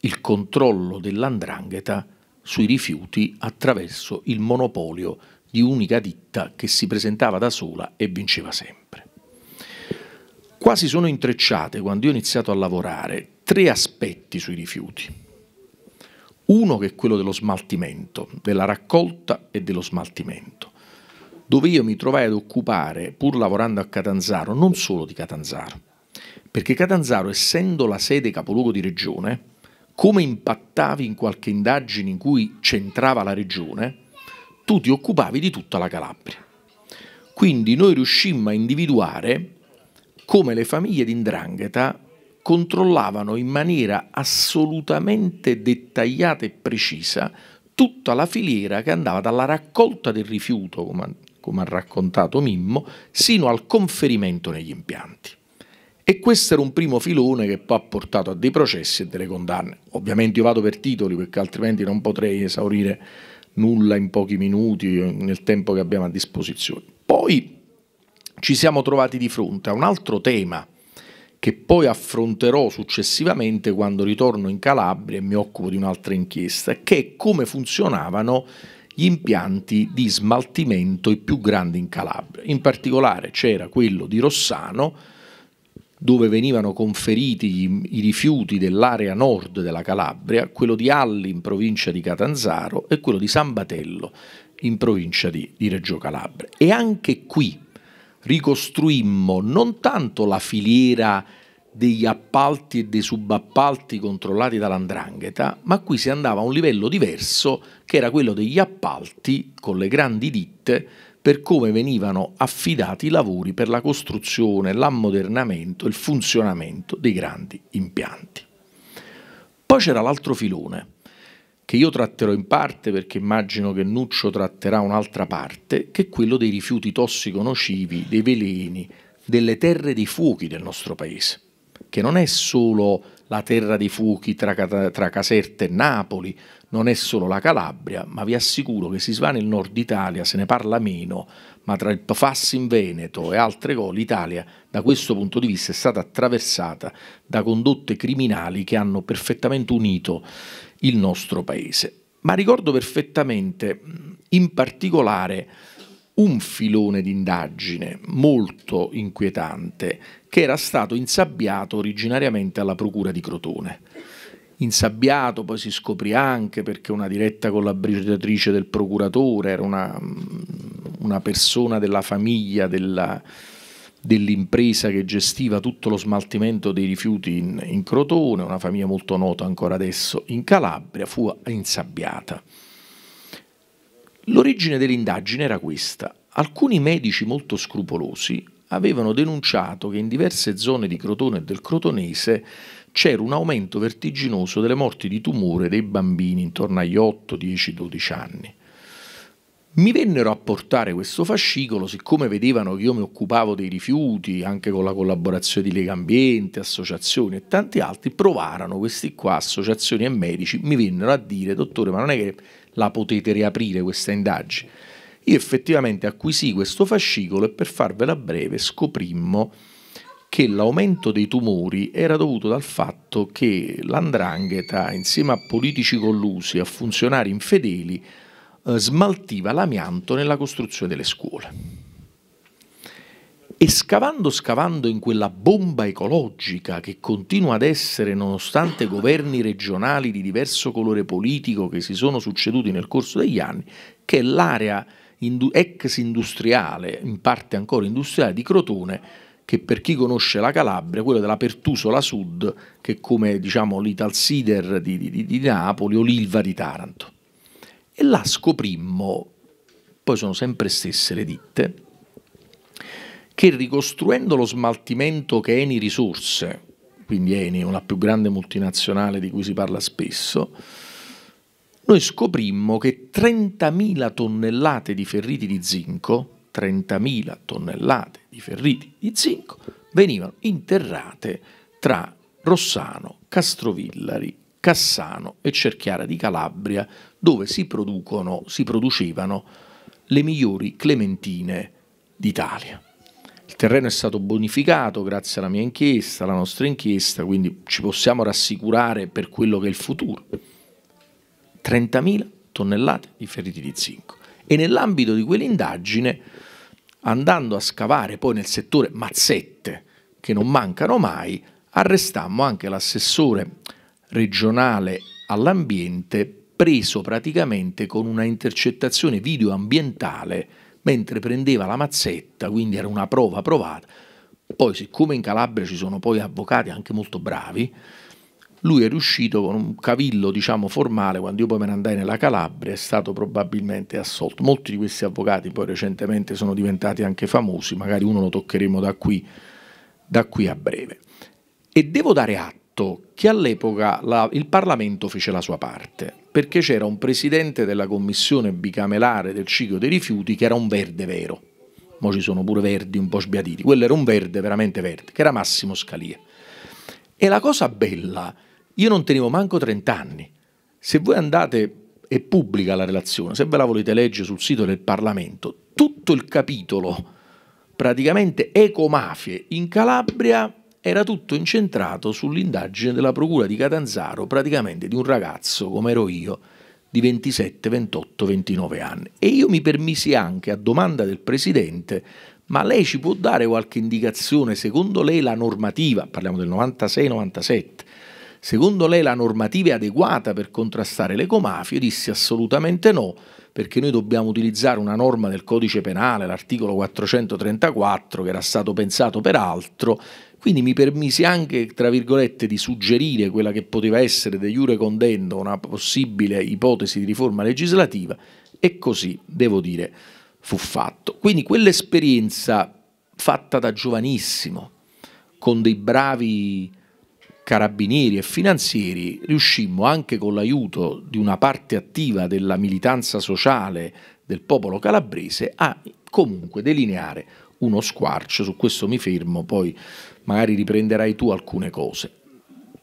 il controllo dell'andrangheta sui rifiuti attraverso il monopolio di unica ditta che si presentava da sola e vinceva sempre quasi sono intrecciate, quando io ho iniziato a lavorare, tre aspetti sui rifiuti. Uno che è quello dello smaltimento, della raccolta e dello smaltimento, dove io mi trovai ad occupare, pur lavorando a Catanzaro, non solo di Catanzaro, perché Catanzaro, essendo la sede capoluogo di regione, come impattavi in qualche indagine in cui c'entrava la regione, tu ti occupavi di tutta la Calabria. Quindi noi riuscimmo a individuare come le famiglie di Indrangheta controllavano in maniera assolutamente dettagliata e precisa tutta la filiera che andava dalla raccolta del rifiuto, come, come ha raccontato Mimmo, sino al conferimento negli impianti. E questo era un primo filone che poi ha portato a dei processi e delle condanne. Ovviamente io vado per titoli perché altrimenti non potrei esaurire nulla in pochi minuti nel tempo che abbiamo a disposizione. Poi ci siamo trovati di fronte a un altro tema che poi affronterò successivamente quando ritorno in Calabria e mi occupo di un'altra inchiesta, che è come funzionavano gli impianti di smaltimento i più grandi in Calabria. In particolare c'era quello di Rossano, dove venivano conferiti i rifiuti dell'area nord della Calabria, quello di Alli in provincia di Catanzaro e quello di San Batello in provincia di, di Reggio Calabria. E anche qui ricostruimmo non tanto la filiera degli appalti e dei subappalti controllati dall'andrangheta, ma qui si andava a un livello diverso che era quello degli appalti con le grandi ditte per come venivano affidati i lavori per la costruzione, l'ammodernamento, e il funzionamento dei grandi impianti. Poi c'era l'altro filone, che io tratterò in parte perché immagino che Nuccio tratterà un'altra parte, che è quello dei rifiuti tossico-nocivi, dei veleni, delle terre dei fuochi del nostro paese, che non è solo la terra dei fuochi tra, tra Caserta e Napoli, non è solo la Calabria, ma vi assicuro che si svana il nord Italia, se ne parla meno, ma tra il PFAS in Veneto e altre cose l'Italia da questo punto di vista è stata attraversata da condotte criminali che hanno perfettamente unito il nostro paese. Ma ricordo perfettamente, in particolare, un filone d'indagine molto inquietante che era stato insabbiato originariamente alla Procura di Crotone. Insabbiato, poi si scoprì anche perché una diretta collaboratrice del procuratore era una, una persona della famiglia della, dell'impresa che gestiva tutto lo smaltimento dei rifiuti in, in, Crotone, una famiglia molto nota ancora adesso in Calabria, fu insabbiata. L'origine dell'indagine era questa. Alcuni medici molto scrupolosi avevano denunciato che in diverse zone di Crotone e del Crotonese c'era un aumento vertiginoso delle morti di tumore dei bambini intorno agli 8, 10, 12 anni. Mi vennero a portare questo fascicolo, siccome vedevano che io mi occupavo dei rifiuti, anche con la collaborazione di Lega Ambiente, associazioni e tanti altri, provarono questi qua, associazioni e medici, mi vennero a dire, dottore, ma non è che la potete riaprire questa indagine? Io effettivamente acquisì questo fascicolo e per farvela breve scoprimmo che l'aumento dei tumori era dovuto dal fatto che l'andrangheta, insieme a politici collusi, a funzionari infedeli, eh, smaltiva l'amianto nella costruzione delle scuole. E scavando, scavando in quella bomba ecologica che continua ad essere, nonostante governi regionali di diverso colore politico che si sono succeduti nel corso degli anni, che è l'area ex industriale, in parte ancora industriale, di Crotone, che per chi conosce la Calabria, quella della Pertusola Sud, che è come diciamo, Sider di, di, di Napoli o l'Ilva di Taranto. E là scoprimmo, poi sono sempre stesse le ditte, che ricostruendo lo smaltimento che Eni risorse, quindi Eni è una più grande multinazionale di cui si parla spesso, noi scoprimmo che 30.000 tonnellate di ferriti di zinco, 30.000 tonnellate di ferriti di zinco, venivano interrate tra Rossano, Castrovillari Cassano e Cerchiara di Calabria, dove si, si producevano le migliori clementine d'Italia. Il terreno è stato bonificato grazie alla mia inchiesta, alla nostra inchiesta, quindi ci possiamo rassicurare per quello che è il futuro. 30.000 tonnellate di ferriti di zinco. E nell'ambito di quell'indagine, andando a scavare poi nel settore mazzette, che non mancano mai, arrestammo anche l'assessore regionale all'ambiente preso praticamente con una intercettazione video ambientale mentre prendeva la mazzetta, quindi era una prova provata. Poi, siccome in Calabria ci sono poi avvocati anche molto bravi, lui è riuscito con un cavillo diciamo formale, quando io poi me ne andai nella Calabria, è stato probabilmente assolto. Molti di questi avvocati poi recentemente sono diventati anche famosi, magari uno lo toccheremo da qui, da qui a breve. E devo dare atto fatto che all'epoca il Parlamento fece la sua parte, perché c'era un presidente della commissione bicamelare del ciclo dei rifiuti che era un verde vero. Mo ci sono pure verdi un po' sbiaditi. Quello era un verde veramente verde, che era Massimo Scalia. E la cosa bella, io non tenevo manco 30 anni. Se voi andate e pubblica la relazione, se ve la volete leggere sul sito del Parlamento, tutto il capitolo praticamente ecomafie in Calabria era tutto incentrato sull'indagine della procura di Catanzaro, praticamente di un ragazzo come ero io, di 27, 28, 29 anni. E io mi permisi anche, a domanda del presidente, ma lei ci può dare qualche indicazione, secondo lei la normativa, parliamo del 96-97, secondo lei la normativa è adeguata per contrastare le comafie? Io dissi assolutamente no, perché noi dobbiamo utilizzare una norma del codice penale, l'articolo 434, che era stato pensato per altro quindi mi permisi anche, tra virgolette, di suggerire quella che poteva essere de jure condendo una possibile ipotesi di riforma legislativa e così, devo dire, fu fatto. Quindi quell'esperienza fatta da giovanissimo, con dei bravi carabinieri e finanzieri, riuscimmo anche con l'aiuto di una parte attiva della militanza sociale del popolo calabrese a comunque delineare uno squarcio, su questo mi fermo, poi magari riprenderai tu alcune cose.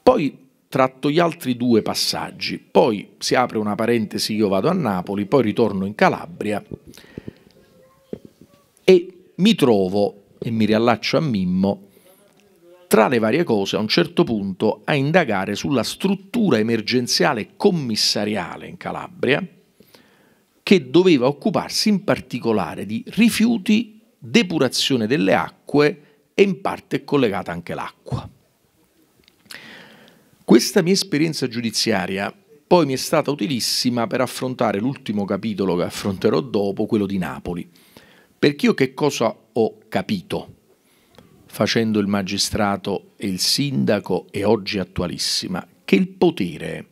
Poi tratto gli altri due passaggi, poi si apre una parentesi, io vado a Napoli, poi ritorno in Calabria e mi trovo, e mi riallaccio a Mimmo, tra le varie cose a un certo punto a indagare sulla struttura emergenziale commissariale in Calabria che doveva occuparsi in particolare di rifiuti, depurazione delle acque, e in parte è collegata anche l'acqua. Questa mia esperienza giudiziaria poi mi è stata utilissima per affrontare l'ultimo capitolo che affronterò dopo, quello di Napoli. Perché io che cosa ho capito facendo il magistrato e il sindaco e oggi attualissima? Che il potere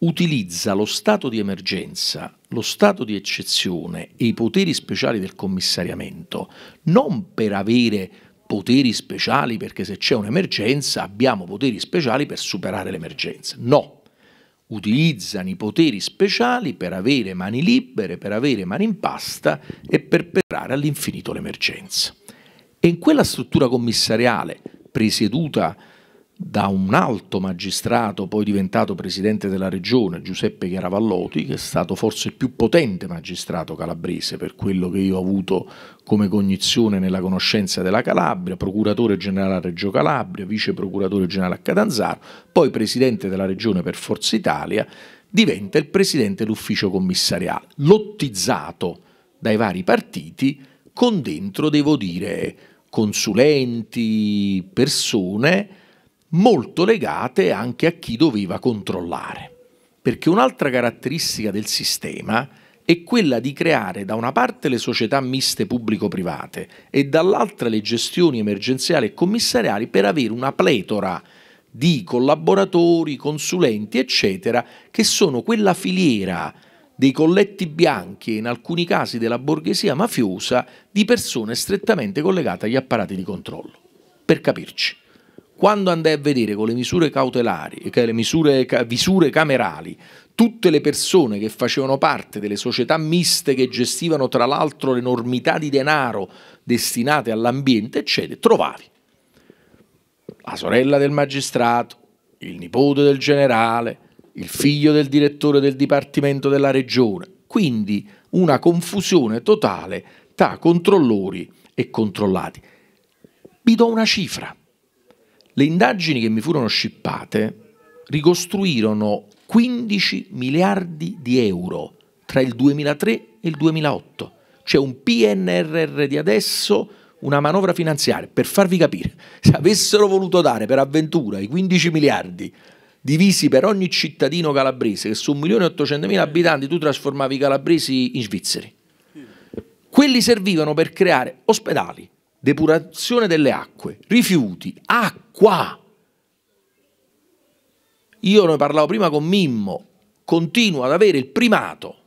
utilizza lo stato di emergenza, lo stato di eccezione e i poteri speciali del commissariamento non per avere poteri speciali perché se c'è un'emergenza abbiamo poteri speciali per superare l'emergenza. No, utilizzano i poteri speciali per avere mani libere, per avere mani in pasta e per perpetrare all'infinito l'emergenza. E in quella struttura commissariale presieduta da un alto magistrato poi diventato presidente della regione, Giuseppe Chiaravalloti, che è stato forse il più potente magistrato calabrese per quello che io ho avuto come cognizione nella conoscenza della Calabria, procuratore generale a Reggio Calabria, vice procuratore generale a Catanzaro, poi presidente della regione per Forza Italia, diventa il presidente dell'ufficio commissariale, lottizzato dai vari partiti, con dentro, devo dire, consulenti, persone molto legate anche a chi doveva controllare. Perché un'altra caratteristica del sistema è quella di creare da una parte le società miste pubblico-private e dall'altra le gestioni emergenziali e commissariali per avere una pletora di collaboratori, consulenti, eccetera, che sono quella filiera dei colletti bianchi e in alcuni casi della borghesia mafiosa di persone strettamente collegate agli apparati di controllo. Per capirci. Quando andai a vedere con le misure cautelari, le misure, visure camerali, tutte le persone che facevano parte delle società miste che gestivano tra l'altro l'enormità di denaro destinate all'ambiente, eccetera, trovavi la sorella del magistrato, il nipote del generale, il figlio del direttore del dipartimento della regione. Quindi una confusione totale tra controllori e controllati. Vi do una cifra. Le indagini che mi furono scippate ricostruirono 15 miliardi di euro tra il 2003 e il 2008. C'è un PNRR di adesso, una manovra finanziaria. Per farvi capire, se avessero voluto dare per avventura i 15 miliardi divisi per ogni cittadino calabrese, che su 1.800.000 abitanti tu trasformavi i calabresi in svizzeri, quelli servivano per creare ospedali, depurazione delle acque, rifiuti, acqua. Io ne parlavo prima con Mimmo, continuo ad avere il primato,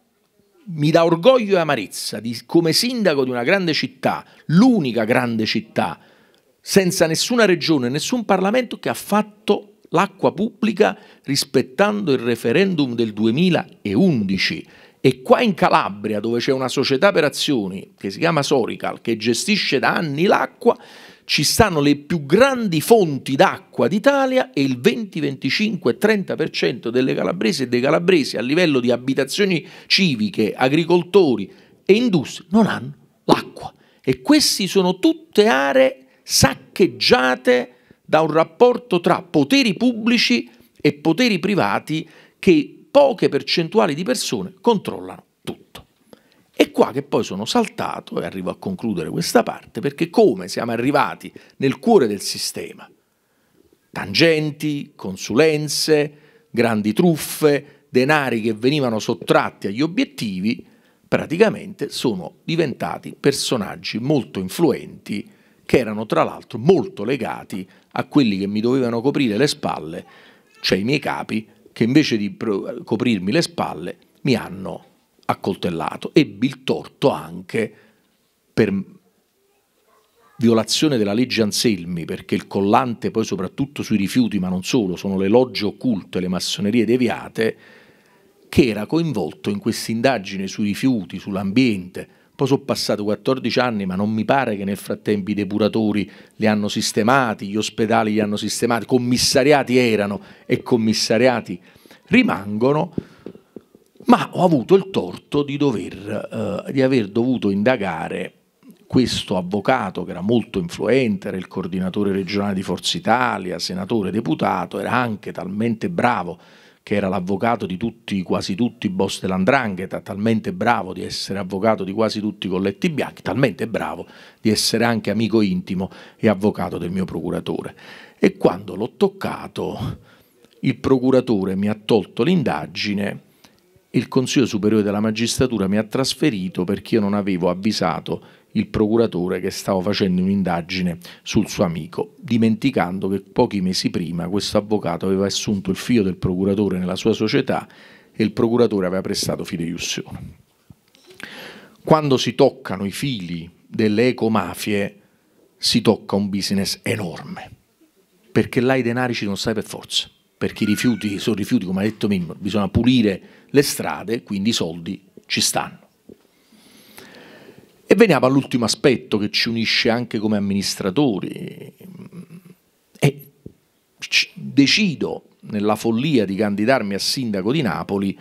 mi dà orgoglio e amarezza di, come sindaco di una grande città, l'unica grande città, senza nessuna regione, nessun Parlamento che ha fatto l'acqua pubblica rispettando il referendum del 2011 e qua in Calabria, dove c'è una società per azioni che si chiama Sorical, che gestisce da anni l'acqua, ci stanno le più grandi fonti d'acqua d'Italia e il 20, 25, 30% delle calabresi e dei calabresi a livello di abitazioni civiche, agricoltori e industrie non hanno l'acqua. E queste sono tutte aree saccheggiate da un rapporto tra poteri pubblici e poteri privati che poche percentuali di persone controllano tutto. E qua che poi sono saltato e arrivo a concludere questa parte perché come siamo arrivati nel cuore del sistema. Tangenti, consulenze, grandi truffe, denari che venivano sottratti agli obiettivi, praticamente sono diventati personaggi molto influenti che erano tra l'altro molto legati a quelli che mi dovevano coprire le spalle, cioè i miei capi, che invece di coprirmi le spalle mi hanno accoltellato. Ebbi il torto anche per violazione della legge Anselmi, perché il collante poi soprattutto sui rifiuti, ma non solo, sono le logge occulte, le massonerie deviate, che era coinvolto in questa indagine sui rifiuti, sull'ambiente, poi sono passati 14 anni, ma non mi pare che nel frattempo i depuratori li hanno sistemati, gli ospedali li hanno sistemati, commissariati erano e commissariati rimangono, ma ho avuto il torto di, dover, eh, di aver dovuto indagare questo avvocato che era molto influente, era il coordinatore regionale di Forza Italia, senatore, deputato, era anche talmente bravo che era l'avvocato di tutti, quasi tutti i boss dell'Andrangheta, talmente bravo di essere avvocato di quasi tutti i colletti bianchi, talmente bravo di essere anche amico intimo e avvocato del mio procuratore. E quando l'ho toccato, il procuratore mi ha tolto l'indagine il Consiglio Superiore della Magistratura mi ha trasferito perché io non avevo avvisato il procuratore che stava facendo un'indagine sul suo amico, dimenticando che pochi mesi prima questo avvocato aveva assunto il figlio del procuratore nella sua società e il procuratore aveva prestato fideiussione. Quando si toccano i figli delle ecomafie si tocca un business enorme, perché là i denari ci sono stati per forza, perché i rifiuti sono rifiuti, come ha detto Mimmo, bisogna pulire le strade, quindi i soldi ci stanno. E veniamo all'ultimo aspetto che ci unisce anche come amministratori. E decido nella follia di candidarmi a sindaco di Napoli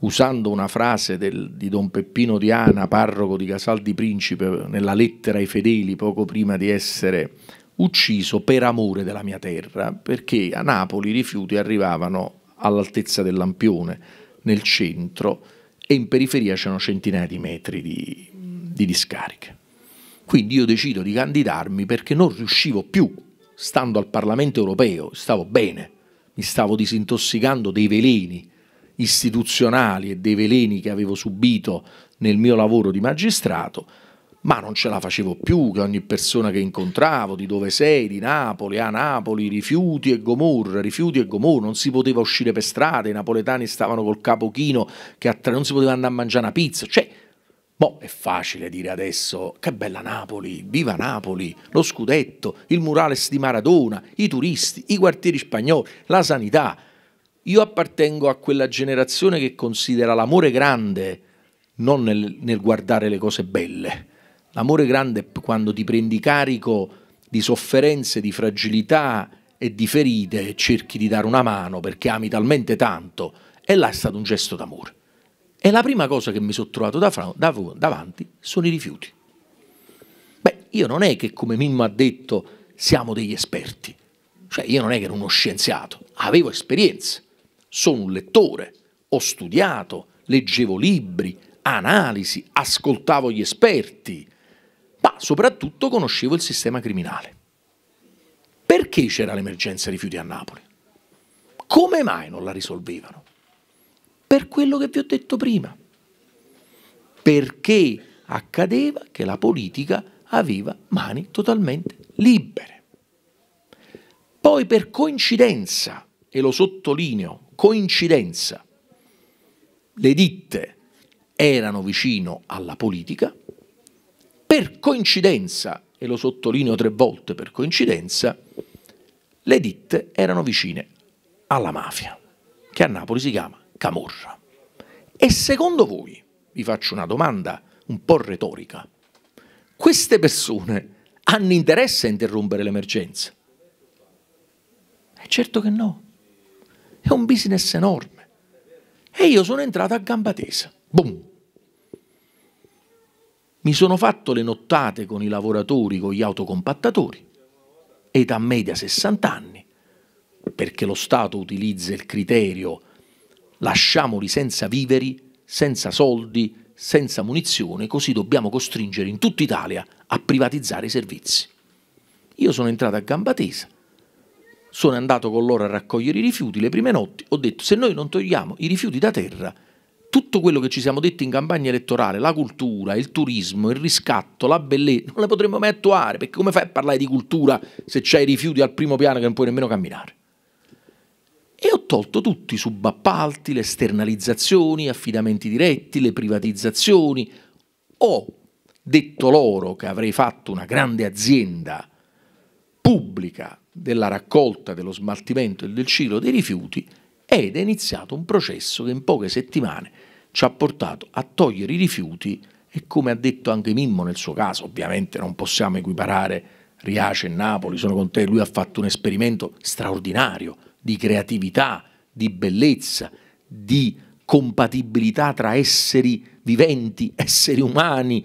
usando una frase del, di Don Peppino Diana, parroco di Casal di Principe, nella lettera ai fedeli poco prima di essere ucciso per amore della mia terra, perché a Napoli i rifiuti arrivavano all'altezza del lampione, nel centro, e in periferia c'erano centinaia di metri di, di discariche. Quindi io decido di candidarmi perché non riuscivo più, stando al Parlamento europeo, stavo bene, mi stavo disintossicando dei veleni istituzionali e dei veleni che avevo subito nel mio lavoro di magistrato, ma non ce la facevo più che ogni persona che incontravo, di dove sei, di Napoli, a Napoli, rifiuti e gomorra, rifiuti e gomorra, non si poteva uscire per strada, i napoletani stavano col capochino, che non si poteva andare a mangiare una pizza, cioè Boh, è facile dire adesso che bella Napoli, viva Napoli, lo scudetto, il murales di Maradona, i turisti, i quartieri spagnoli, la sanità. Io appartengo a quella generazione che considera l'amore grande non nel, nel guardare le cose belle. L'amore grande è quando ti prendi carico di sofferenze, di fragilità e di ferite e cerchi di dare una mano perché ami talmente tanto. E là è stato un gesto d'amore. E la prima cosa che mi sono trovato da, da, davanti sono i rifiuti. Beh, io non è che come Mimmo ha detto siamo degli esperti, cioè io non è che ero uno scienziato, avevo esperienza, sono un lettore, ho studiato, leggevo libri, analisi, ascoltavo gli esperti, ma soprattutto conoscevo il sistema criminale. Perché c'era l'emergenza rifiuti a Napoli? Come mai non la risolvevano? per quello che vi ho detto prima. Perché accadeva che la politica aveva mani totalmente libere. Poi per coincidenza, e lo sottolineo, coincidenza, le ditte erano vicino alla politica, per coincidenza, e lo sottolineo tre volte per coincidenza, le ditte erano vicine alla mafia, che a Napoli si chiama Camorra. E secondo voi, vi faccio una domanda un po' retorica, queste persone hanno interesse a interrompere l'emergenza? E certo che no. È un business enorme. E io sono entrato a gamba tesa. Boom. Mi sono fatto le nottate con i lavoratori, con gli autocompattatori, età media 60 anni, perché lo Stato utilizza il criterio lasciamoli senza viveri, senza soldi, senza munizione, così dobbiamo costringere in tutta Italia a privatizzare i servizi. Io sono entrato a gamba tesa, sono andato con loro a raccogliere i rifiuti le prime notti, ho detto se noi non togliamo i rifiuti da terra, tutto quello che ci siamo detti in campagna elettorale, la cultura, il turismo, il riscatto, la bellezza, non le potremmo mai attuare, perché come fai a parlare di cultura se c'hai i rifiuti al primo piano che non puoi nemmeno camminare? e ho tolto tutti i subappalti, le esternalizzazioni, gli affidamenti diretti, le privatizzazioni. Ho detto loro che avrei fatto una grande azienda pubblica della raccolta, dello smaltimento e del ciclo dei rifiuti ed è iniziato un processo che in poche settimane ci ha portato a togliere i rifiuti e come ha detto anche Mimmo nel suo caso, ovviamente non possiamo equiparare Riace e Napoli, sono con te, lui ha fatto un esperimento straordinario, di creatività, di bellezza, di compatibilità tra esseri viventi, esseri umani,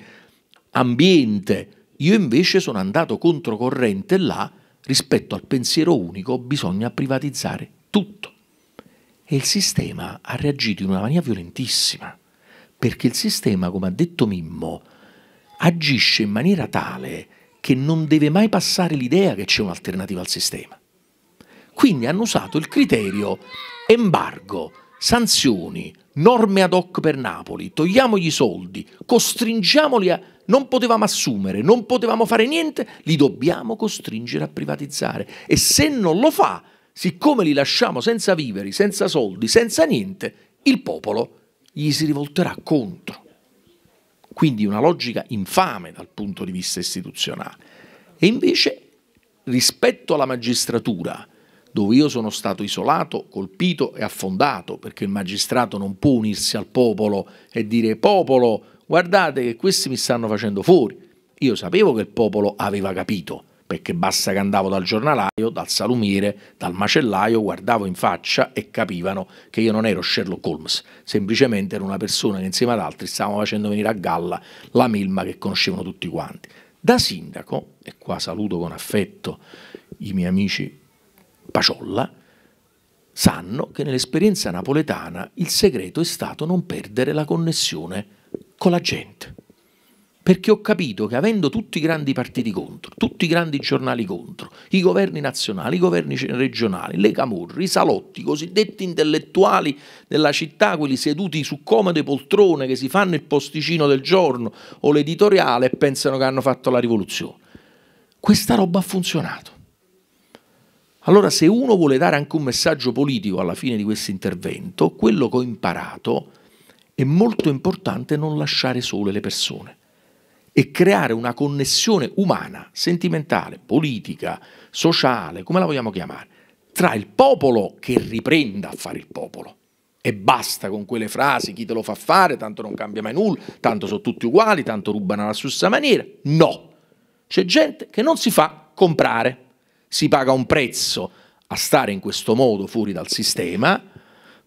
ambiente. Io invece sono andato controcorrente là rispetto al pensiero unico bisogna privatizzare tutto. E il sistema ha reagito in una maniera violentissima, perché il sistema, come ha detto Mimmo, agisce in maniera tale che non deve mai passare l'idea che c'è un'alternativa al sistema. Quindi hanno usato il criterio embargo, sanzioni, norme ad hoc per Napoli, togliamo i soldi, costringiamoli a... Non potevamo assumere, non potevamo fare niente, li dobbiamo costringere a privatizzare. E se non lo fa, siccome li lasciamo senza viveri, senza soldi, senza niente, il popolo gli si rivolterà contro. Quindi una logica infame dal punto di vista istituzionale. E invece, rispetto alla magistratura, dove io sono stato isolato, colpito e affondato, perché il magistrato non può unirsi al popolo e dire popolo, guardate che questi mi stanno facendo fuori. Io sapevo che il popolo aveva capito, perché basta che andavo dal giornalaio, dal salumiere, dal macellaio, guardavo in faccia e capivano che io non ero Sherlock Holmes, semplicemente ero una persona che insieme ad altri stavamo facendo venire a galla la milma che conoscevano tutti quanti. Da sindaco, e qua saluto con affetto i miei amici Paciolla, sanno che nell'esperienza napoletana il segreto è stato non perdere la connessione con la gente. Perché ho capito che avendo tutti i grandi partiti contro, tutti i grandi giornali contro, i governi nazionali, i governi regionali, le camurri, i salotti, i cosiddetti intellettuali della città, quelli seduti su comode poltrone che si fanno il posticino del giorno o l'editoriale e pensano che hanno fatto la rivoluzione, questa roba ha funzionato. Allora se uno vuole dare anche un messaggio politico alla fine di questo intervento, quello che ho imparato è molto importante non lasciare sole le persone e creare una connessione umana, sentimentale, politica, sociale, come la vogliamo chiamare, tra il popolo che riprenda a fare il popolo. E basta con quelle frasi, chi te lo fa fare, tanto non cambia mai nulla, tanto sono tutti uguali, tanto rubano alla stessa maniera. No, c'è gente che non si fa comprare si paga un prezzo a stare in questo modo fuori dal sistema,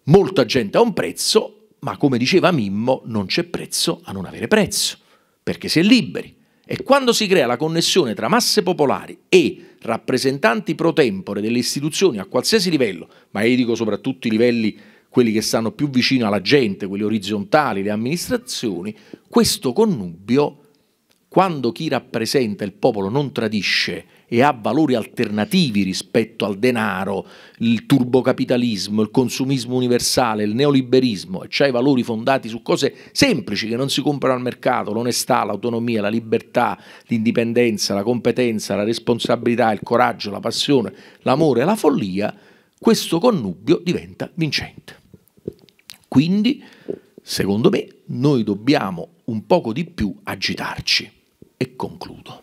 molta gente ha un prezzo, ma come diceva Mimmo, non c'è prezzo a non avere prezzo, perché si è liberi. E quando si crea la connessione tra masse popolari e rappresentanti pro tempore delle istituzioni a qualsiasi livello, ma io dico soprattutto i livelli quelli che stanno più vicino alla gente, quelli orizzontali, le amministrazioni, questo connubio, quando chi rappresenta il popolo non tradisce e ha valori alternativi rispetto al denaro, il turbocapitalismo, il consumismo universale, il neoliberismo, e cioè valori fondati su cose semplici che non si comprano al mercato, l'onestà, l'autonomia, la libertà, l'indipendenza, la competenza, la responsabilità, il coraggio, la passione, l'amore, la follia, questo connubio diventa vincente. Quindi, secondo me, noi dobbiamo un poco di più agitarci. E concludo.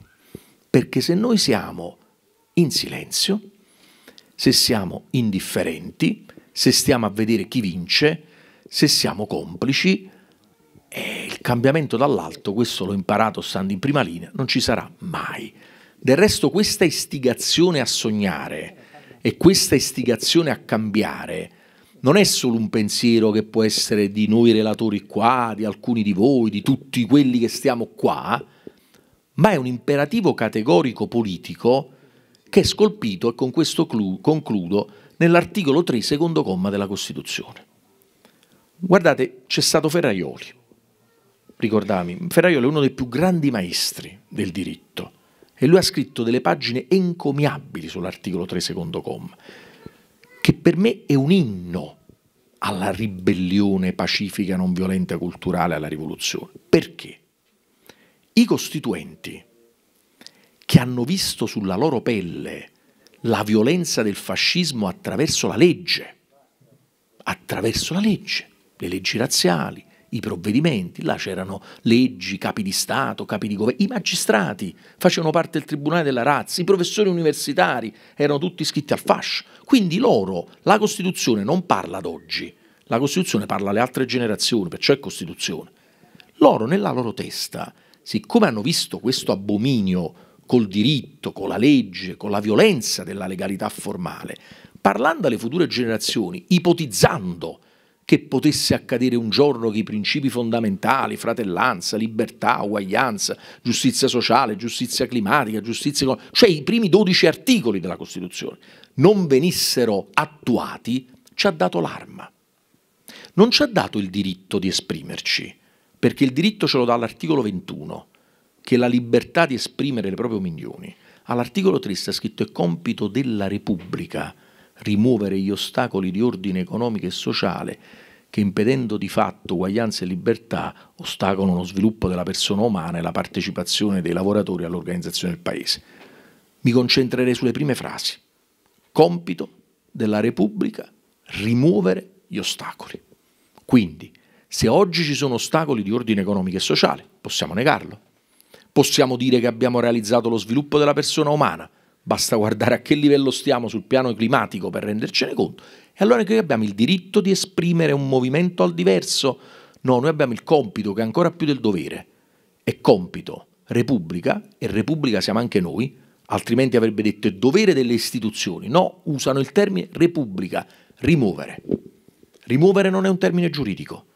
Perché se noi siamo in silenzio, se siamo indifferenti, se stiamo a vedere chi vince, se siamo complici, eh, il cambiamento dall'alto, questo l'ho imparato stando in prima linea, non ci sarà mai. Del resto questa istigazione a sognare e questa istigazione a cambiare non è solo un pensiero che può essere di noi relatori qua, di alcuni di voi, di tutti quelli che stiamo qua, ma è un imperativo categorico politico che è scolpito, e con questo clu- concludo, nell'articolo 3, secondo comma della Costituzione. Guardate, c'è stato Ferraioli, ricordami, Ferraioli è uno dei più grandi maestri del diritto e lui ha scritto delle pagine encomiabili sull'articolo 3, secondo comma, che per me è un inno alla ribellione pacifica, non violenta, culturale, alla rivoluzione. Perché? I costituenti, che hanno visto sulla loro pelle la violenza del fascismo attraverso la legge, attraverso la legge, le leggi razziali, i provvedimenti, là c'erano leggi, capi di Stato, capi di governo, i magistrati facevano parte del Tribunale della Razza, i professori universitari erano tutti iscritti al fascio, quindi loro, la Costituzione non parla ad oggi, la Costituzione parla alle altre generazioni, perciò è Costituzione. Loro nella loro testa siccome hanno visto questo abominio col diritto, con la legge, con la violenza della legalità formale, parlando alle future generazioni, ipotizzando che potesse accadere un giorno che i principi fondamentali, fratellanza, libertà, uguaglianza, giustizia sociale, giustizia climatica, giustizia economica, cioè i primi 12 articoli della Costituzione, non venissero attuati, ci ha dato l'arma. Non ci ha dato il diritto di esprimerci, perché il diritto ce lo dà l'articolo 21, che è la libertà di esprimere le proprie opinioni. All'articolo 3 sta scritto è compito della Repubblica rimuovere gli ostacoli di ordine economico e sociale che impedendo di fatto uguaglianza e libertà ostacolano lo sviluppo della persona umana e la partecipazione dei lavoratori all'organizzazione del Paese. Mi concentrerei sulle prime frasi. Compito della Repubblica rimuovere gli ostacoli. Quindi se oggi ci sono ostacoli di ordine economico e sociale, possiamo negarlo. Possiamo dire che abbiamo realizzato lo sviluppo della persona umana, basta guardare a che livello stiamo sul piano climatico per rendercene conto. E allora noi abbiamo il diritto di esprimere un movimento al diverso? No, noi abbiamo il compito che è ancora più del dovere. È compito Repubblica, e Repubblica siamo anche noi, altrimenti avrebbe detto è dovere delle istituzioni. No, usano il termine Repubblica, rimuovere. Rimuovere non è un termine giuridico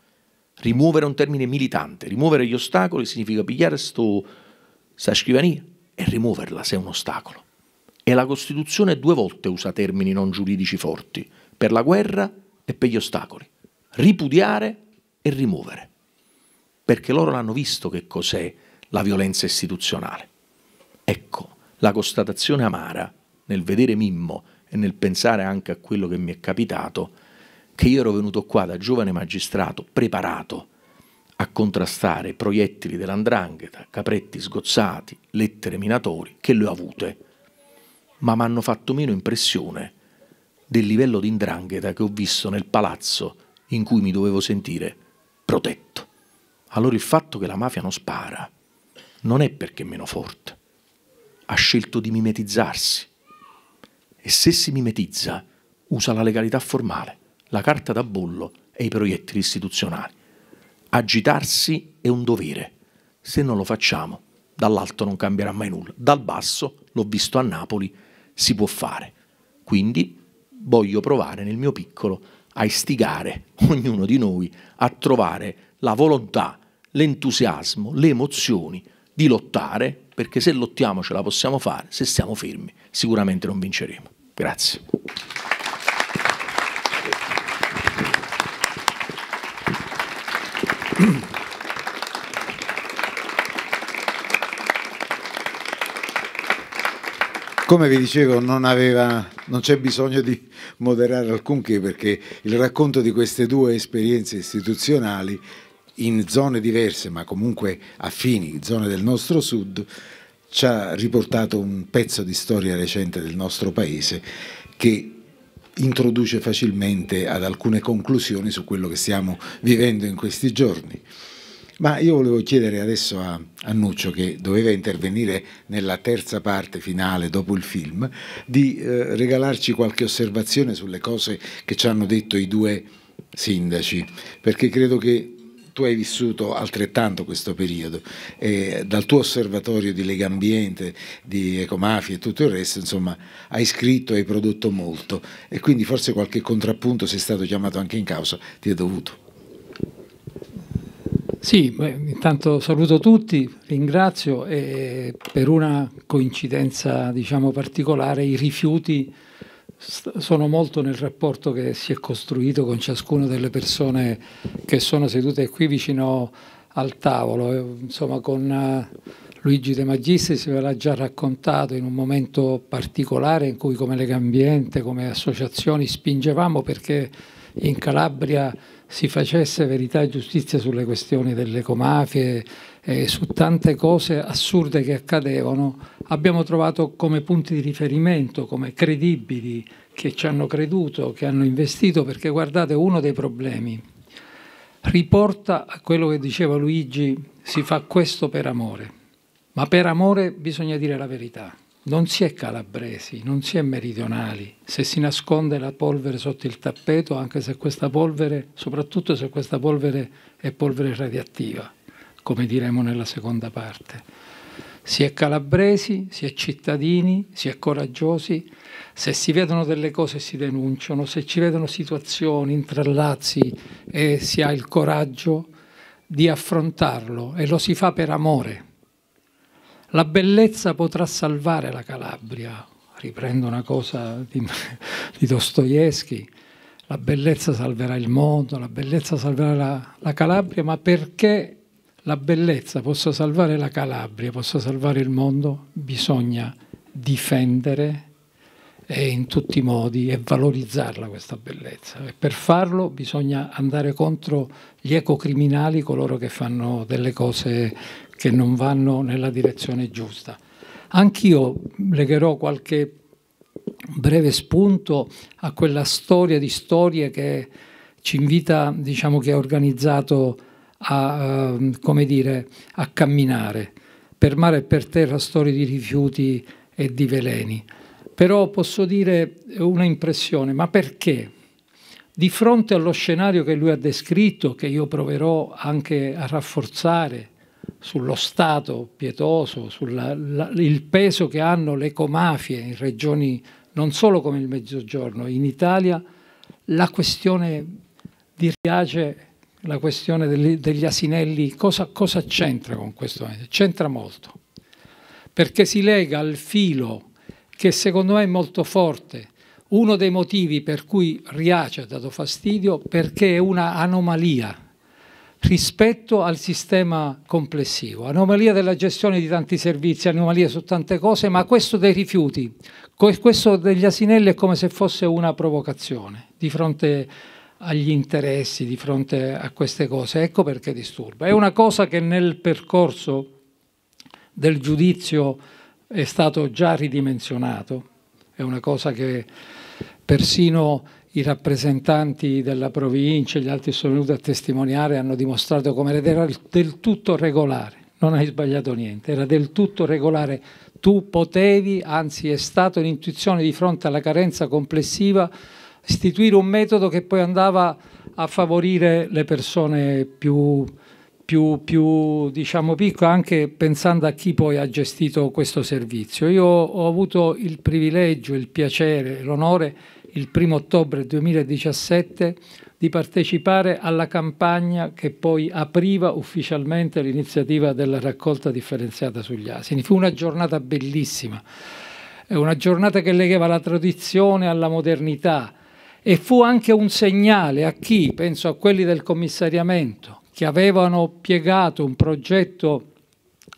Rimuovere un termine militante, rimuovere gli ostacoli significa pigliare questa scrivania e rimuoverla se è un ostacolo. E la Costituzione due volte usa termini non giuridici forti, per la guerra e per gli ostacoli. Ripudiare e rimuovere. Perché loro l'hanno visto che cos'è la violenza istituzionale. Ecco, la constatazione amara nel vedere Mimmo e nel pensare anche a quello che mi è capitato che io ero venuto qua da giovane magistrato preparato a contrastare proiettili dell'andrangheta, capretti sgozzati, lettere minatori, che le ho avute. Ma mi hanno fatto meno impressione del livello di indrangheta che ho visto nel palazzo in cui mi dovevo sentire protetto. Allora il fatto che la mafia non spara non è perché è meno forte, ha scelto di mimetizzarsi e se si mimetizza usa la legalità formale la carta da bollo e i proiettili istituzionali. Agitarsi è un dovere. Se non lo facciamo, dall'alto non cambierà mai nulla. Dal basso, l'ho visto a Napoli, si può fare. Quindi voglio provare nel mio piccolo a istigare ognuno di noi a trovare la volontà, l'entusiasmo, le emozioni di lottare, perché se lottiamo ce la possiamo fare, se stiamo fermi sicuramente non vinceremo. Grazie. Come vi dicevo, non, aveva, non c'è bisogno di moderare alcunché perché il racconto di queste due esperienze istituzionali in zone diverse ma comunque affini, zone del nostro sud, ci ha riportato un pezzo di storia recente del nostro paese che introduce facilmente ad alcune conclusioni su quello che stiamo vivendo in questi giorni. Ma io volevo chiedere adesso a, Annuccio, che doveva intervenire nella terza parte finale dopo il film, di eh, regalarci qualche osservazione sulle cose che ci hanno detto i due sindaci, perché credo che tu hai vissuto altrettanto questo periodo e dal tuo osservatorio di Lega Ambiente, di Ecomafia e tutto il resto, insomma, hai scritto e hai prodotto molto e quindi forse qualche contrappunto se è stato chiamato anche in causa, ti è dovuto. Sì, beh, intanto saluto tutti, ringrazio e per una coincidenza diciamo, particolare i rifiuti sono molto nel rapporto che si è costruito con ciascuna delle persone che sono sedute qui vicino al tavolo, eh, insomma con eh, Luigi De Magistris ve l'ha già raccontato in un momento particolare in cui come Lega Ambiente, come associazioni spingevamo perché in Calabria si facesse verità e giustizia sulle questioni delle comafie e su tante cose assurde che accadevano, abbiamo trovato come punti di riferimento, come credibili, che ci hanno creduto, che hanno investito, perché guardate, uno dei problemi riporta a quello che diceva Luigi, si fa questo per amore, ma per amore bisogna dire la verità. Non si è calabresi, non si è meridionali, se si nasconde la polvere sotto il tappeto, anche se questa polvere, soprattutto se questa polvere è polvere radioattiva, come diremo nella seconda parte. Si è calabresi, si è cittadini, si è coraggiosi, se si vedono delle cose si denunciano, se ci vedono situazioni, intrallazzi e si ha il coraggio di affrontarlo e lo si fa per amore la bellezza potrà salvare la Calabria. Riprendo una cosa di, di Dostoevsky. La bellezza salverà il mondo, la bellezza salverà la, la Calabria, ma perché la bellezza possa salvare la Calabria, possa salvare il mondo, bisogna difendere e in tutti i modi e valorizzarla questa bellezza. E per farlo bisogna andare contro gli ecocriminali, coloro che fanno delle cose che non vanno nella direzione giusta. Anch'io legherò qualche breve spunto a quella storia di storie che ci invita, diciamo, che ha organizzato a, ehm, come dire, a camminare per mare e per terra storie di rifiuti e di veleni però posso dire una impressione, ma perché? Di fronte allo scenario che lui ha descritto, che io proverò anche a rafforzare, sullo Stato pietoso, sul peso che hanno le ecomafie in regioni non solo come il Mezzogiorno, in Italia la questione di Riace, la questione degli, degli asinelli, cosa, cosa c'entra con questo? C'entra molto, perché si lega al filo che secondo me è molto forte. Uno dei motivi per cui Riace ha dato fastidio perché è una anomalia rispetto al sistema complessivo, anomalia della gestione di tanti servizi, anomalia su tante cose, ma questo dei rifiuti, questo degli asinelli è come se fosse una provocazione di fronte agli interessi, di fronte a queste cose, ecco perché disturba. È una cosa che nel percorso del giudizio è stato già ridimensionato, è una cosa che persino i rappresentanti della provincia e gli altri sono venuti a testimoniare hanno dimostrato come era del tutto regolare, non hai sbagliato niente, era del tutto regolare. Tu potevi, anzi è stata un'intuizione di fronte alla carenza complessiva, istituire un metodo che poi andava a favorire le persone più più, più diciamo, piccola, anche pensando a chi poi ha gestito questo servizio. Io ho avuto il privilegio, il piacere, l'onore il primo ottobre 2017 di partecipare alla campagna che poi apriva ufficialmente l'iniziativa della raccolta differenziata sugli asini. Fu una giornata bellissima, una giornata che legava la tradizione alla modernità e fu anche un segnale a chi, penso a quelli del commissariamento, che avevano piegato un progetto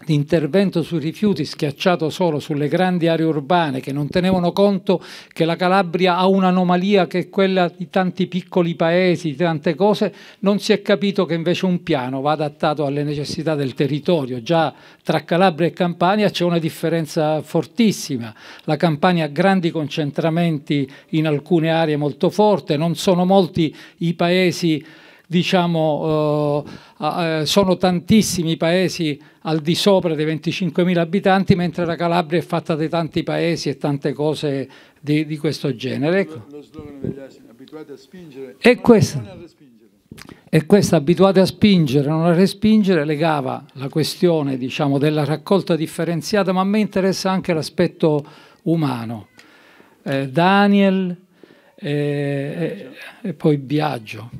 di intervento sui rifiuti schiacciato solo sulle grandi aree urbane che non tenevano conto che la Calabria ha un'anomalia che è quella di tanti piccoli paesi, di tante cose, non si è capito che invece un piano va adattato alle necessità del territorio. Già tra Calabria e Campania c'è una differenza fortissima. La Campania ha grandi concentramenti in alcune aree molto forte, non sono molti i paesi diciamo, eh, eh, sono tantissimi i paesi al di sopra dei 25.000 abitanti, mentre la Calabria è fatta di tanti paesi e tante cose di, di questo genere. Ecco. Lo, slogan degli asini, abituati a spingere, e non, questo, non a respingere. E questo, abituati a spingere, non a respingere, legava la questione diciamo, della raccolta differenziata, ma a me interessa anche l'aspetto umano. Eh, Daniel eh, eh e poi Biagio.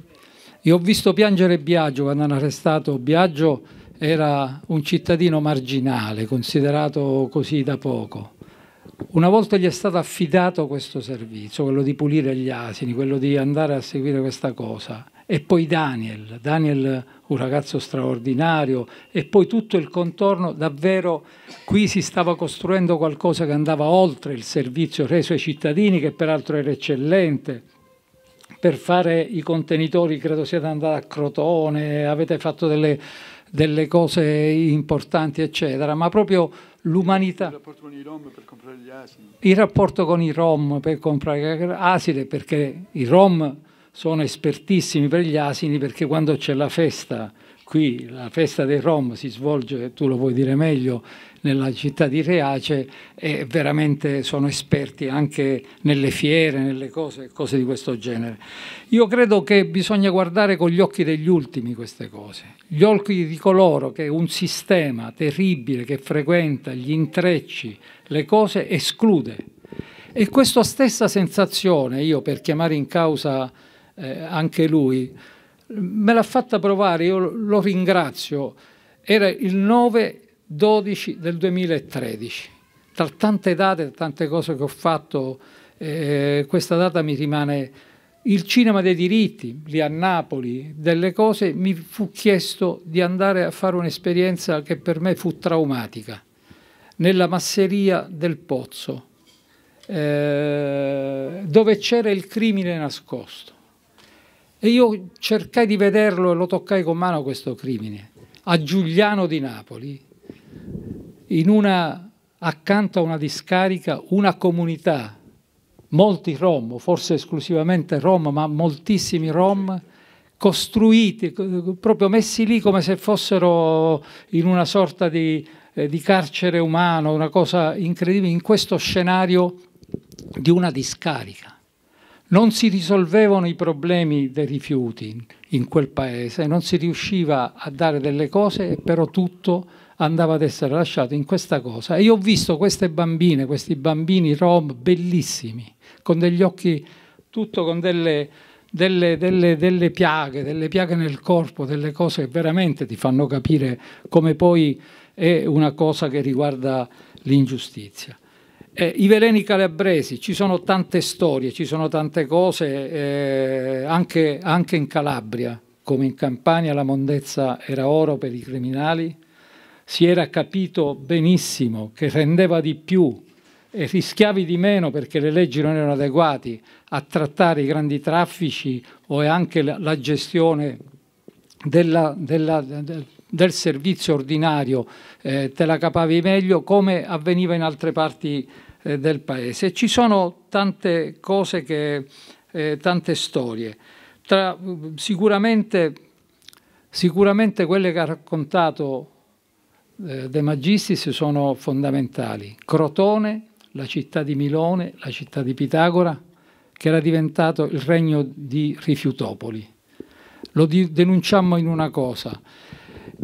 Io ho visto piangere Biagio quando hanno arrestato Biagio, era un cittadino marginale, considerato così da poco. Una volta gli è stato affidato questo servizio, quello di pulire gli asini, quello di andare a seguire questa cosa. E poi Daniel, Daniel un ragazzo straordinario, e poi tutto il contorno, davvero qui si stava costruendo qualcosa che andava oltre il servizio reso ai cittadini, che peraltro era eccellente per fare i contenitori, credo siate andati a Crotone, avete fatto delle, delle cose importanti, eccetera, ma proprio l'umanità. Il rapporto con i Rom per comprare gli asini. Il rapporto con i Rom per comprare asini, perché i Rom sono espertissimi per gli asini, perché quando c'è la festa qui la festa dei Rom si svolge, tu lo puoi dire meglio, nella città di Reace e veramente sono esperti anche nelle fiere, nelle cose, cose di questo genere. Io credo che bisogna guardare con gli occhi degli ultimi queste cose, gli occhi di coloro che un sistema terribile che frequenta gli intrecci, le cose, esclude. E questa stessa sensazione, io per chiamare in causa eh, anche lui, me l'ha fatta provare, io lo ringrazio, era il 9-12 del 2013. Tra tante date, tante cose che ho fatto, eh, questa data mi rimane il cinema dei diritti, lì a Napoli, delle cose, mi fu chiesto di andare a fare un'esperienza che per me fu traumatica, nella masseria del Pozzo, eh, dove c'era il crimine nascosto. E io cercai di vederlo e lo toccai con mano questo crimine. A Giuliano di Napoli, una, accanto a una discarica, una comunità, molti Rom, forse esclusivamente Rom, ma moltissimi Rom, costruiti, proprio messi lì come se fossero in una sorta di, eh, di, carcere umano, una cosa incredibile, in questo scenario di una discarica non si risolvevano i problemi dei rifiuti in quel paese, non si riusciva a dare delle cose, però tutto andava ad essere lasciato in questa cosa. E io ho visto queste bambine, questi bambini rom bellissimi, con degli occhi, tutto con delle, delle, delle, delle piaghe, delle piaghe nel corpo, delle cose che veramente ti fanno capire come poi è una cosa che riguarda l'ingiustizia. Eh, I veleni calabresi, ci sono tante storie, ci sono tante cose, eh, anche, anche in Calabria, come in Campania la mondezza era oro per i criminali, si era capito benissimo che rendeva di più e rischiavi di meno perché le leggi non erano adeguate a trattare i grandi traffici o anche la, la gestione della, della, del, del, servizio ordinario, eh, te la capavi meglio come avveniva in altre parti eh, del paese. Ci sono tante cose, che, eh, tante storie. Tra, sicuramente, sicuramente, quelle che ha raccontato eh, De Magistris sono fondamentali. Crotone, la città di Milone, la città di Pitagora, che era diventato il regno di rifiutopoli. Lo denunciammo in una cosa,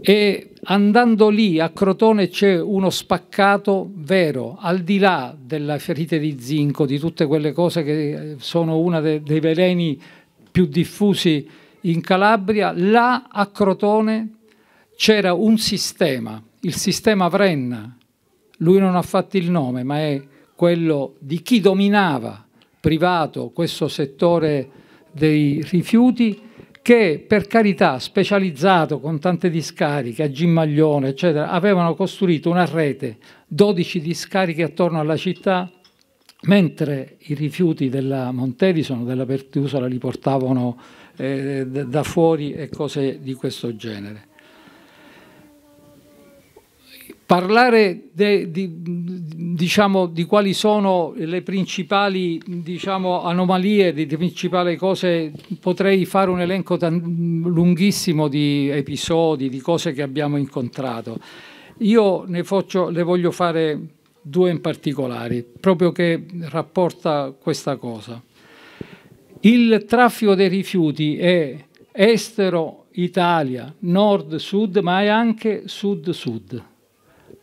e andando lì a Crotone c'è uno spaccato vero, al di là delle ferite di zinco, di tutte quelle cose che eh, sono uno de dei veleni più diffusi in Calabria, là a Crotone c'era un sistema, il sistema Vrenna, lui non ha fatto il nome, ma è quello di chi dominava privato questo settore dei rifiuti che per carità specializzato con tante discariche, a Gimmaglione, eccetera, avevano costruito una rete, 12 discariche attorno alla città, mentre i rifiuti della Montedison, della Pertusola, li portavano eh, da fuori e cose di questo genere. Parlare de, di, diciamo, di, quali sono le principali diciamo, anomalie, le principali cose, potrei fare un elenco lunghissimo di episodi, di cose che abbiamo incontrato. Io ne, faccio, ne voglio fare due in particolare, proprio che rapporta questa cosa. Il traffico dei rifiuti è estero, Italia, nord-sud, ma è anche sud-sud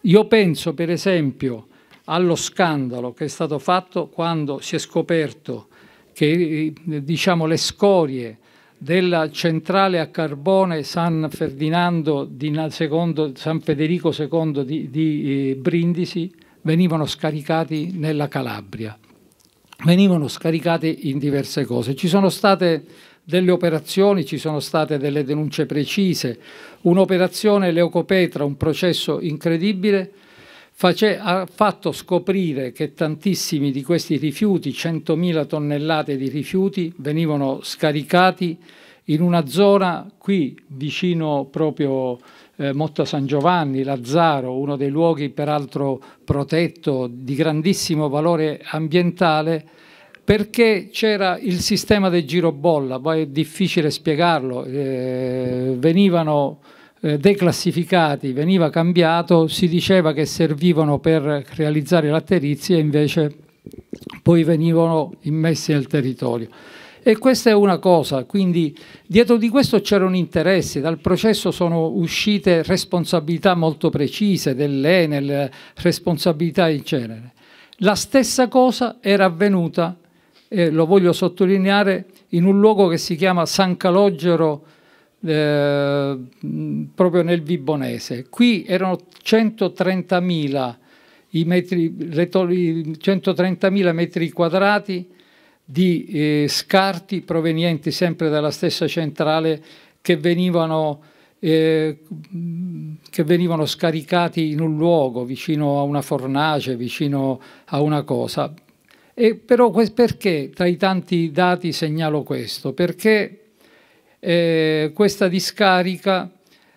io penso per esempio allo scandalo che è stato fatto quando si è scoperto che eh, diciamo, le scorie della centrale a carbone San, di, secondo, San Federico II di, di eh, Brindisi venivano scaricati nella Calabria, venivano scaricate in diverse cose. Ci sono state delle operazioni, ci sono state delle denunce precise, un'operazione Leucopetra, un processo incredibile, face, ha fatto scoprire che tantissimi di questi rifiuti, 100.000 tonnellate di rifiuti, venivano scaricati in una zona qui vicino proprio eh, Motta San Giovanni, Lazzaro, uno dei luoghi peraltro protetto di grandissimo valore ambientale, perché c'era il sistema del girobolla, poi è difficile spiegarlo, eh, venivano eh, declassificati, veniva cambiato, si diceva che servivano per realizzare laterizie, invece poi venivano immessi nel territorio. E questa è una cosa, quindi dietro di questo c'erano interessi, dal processo sono uscite responsabilità molto precise dell'Enel, responsabilità in genere. La stessa cosa era avvenuta eh, lo voglio sottolineare, in un luogo che si chiama San Calogero, eh, proprio nel Vibonese. Qui erano 130.000 metri, 130.000 metri quadrati di eh, scarti provenienti sempre dalla stessa centrale che venivano, eh, che venivano scaricati in un luogo, vicino a una fornace, vicino a una cosa. E però perché tra i tanti dati segnalo questo? Perché eh, questa discarica,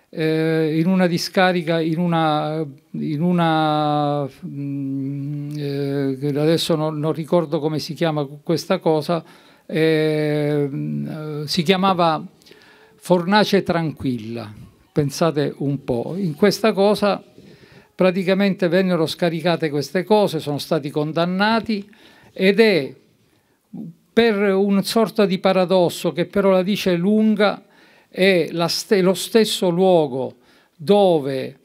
eh, in una discarica, in una, in una mh, mm, eh, adesso non, non, ricordo come si chiama questa cosa, eh, mm, si chiamava Fornace Tranquilla, pensate un po', in questa cosa praticamente vennero scaricate queste cose, sono stati condannati, ed è per una sorta di paradosso che però la dice lunga, è st lo stesso luogo dove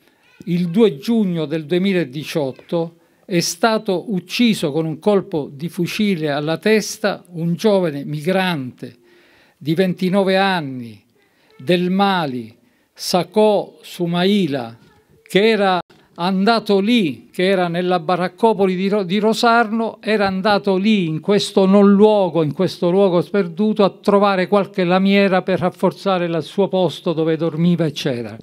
il 2 giugno del 2018 è stato ucciso con un colpo di fucile alla testa un giovane migrante di 29 anni del Mali, Sako Sumaila, che era andato lì, che era nella baraccopoli di, di Rosarno, era andato lì, in questo non luogo, in questo luogo sperduto, a trovare qualche lamiera per rafforzare il suo posto dove dormiva, eccetera.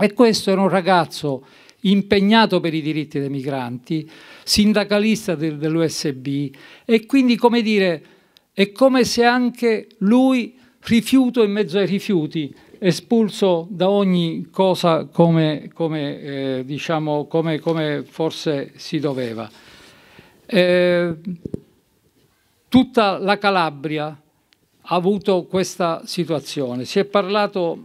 E questo era un ragazzo impegnato per i diritti dei migranti, sindacalista del, dell'USB e quindi come dire, è come se anche lui rifiuto in mezzo ai rifiuti espulso da ogni cosa come, come, eh, diciamo, come, come forse si doveva. Eh, tutta la Calabria ha avuto questa situazione. Si è parlato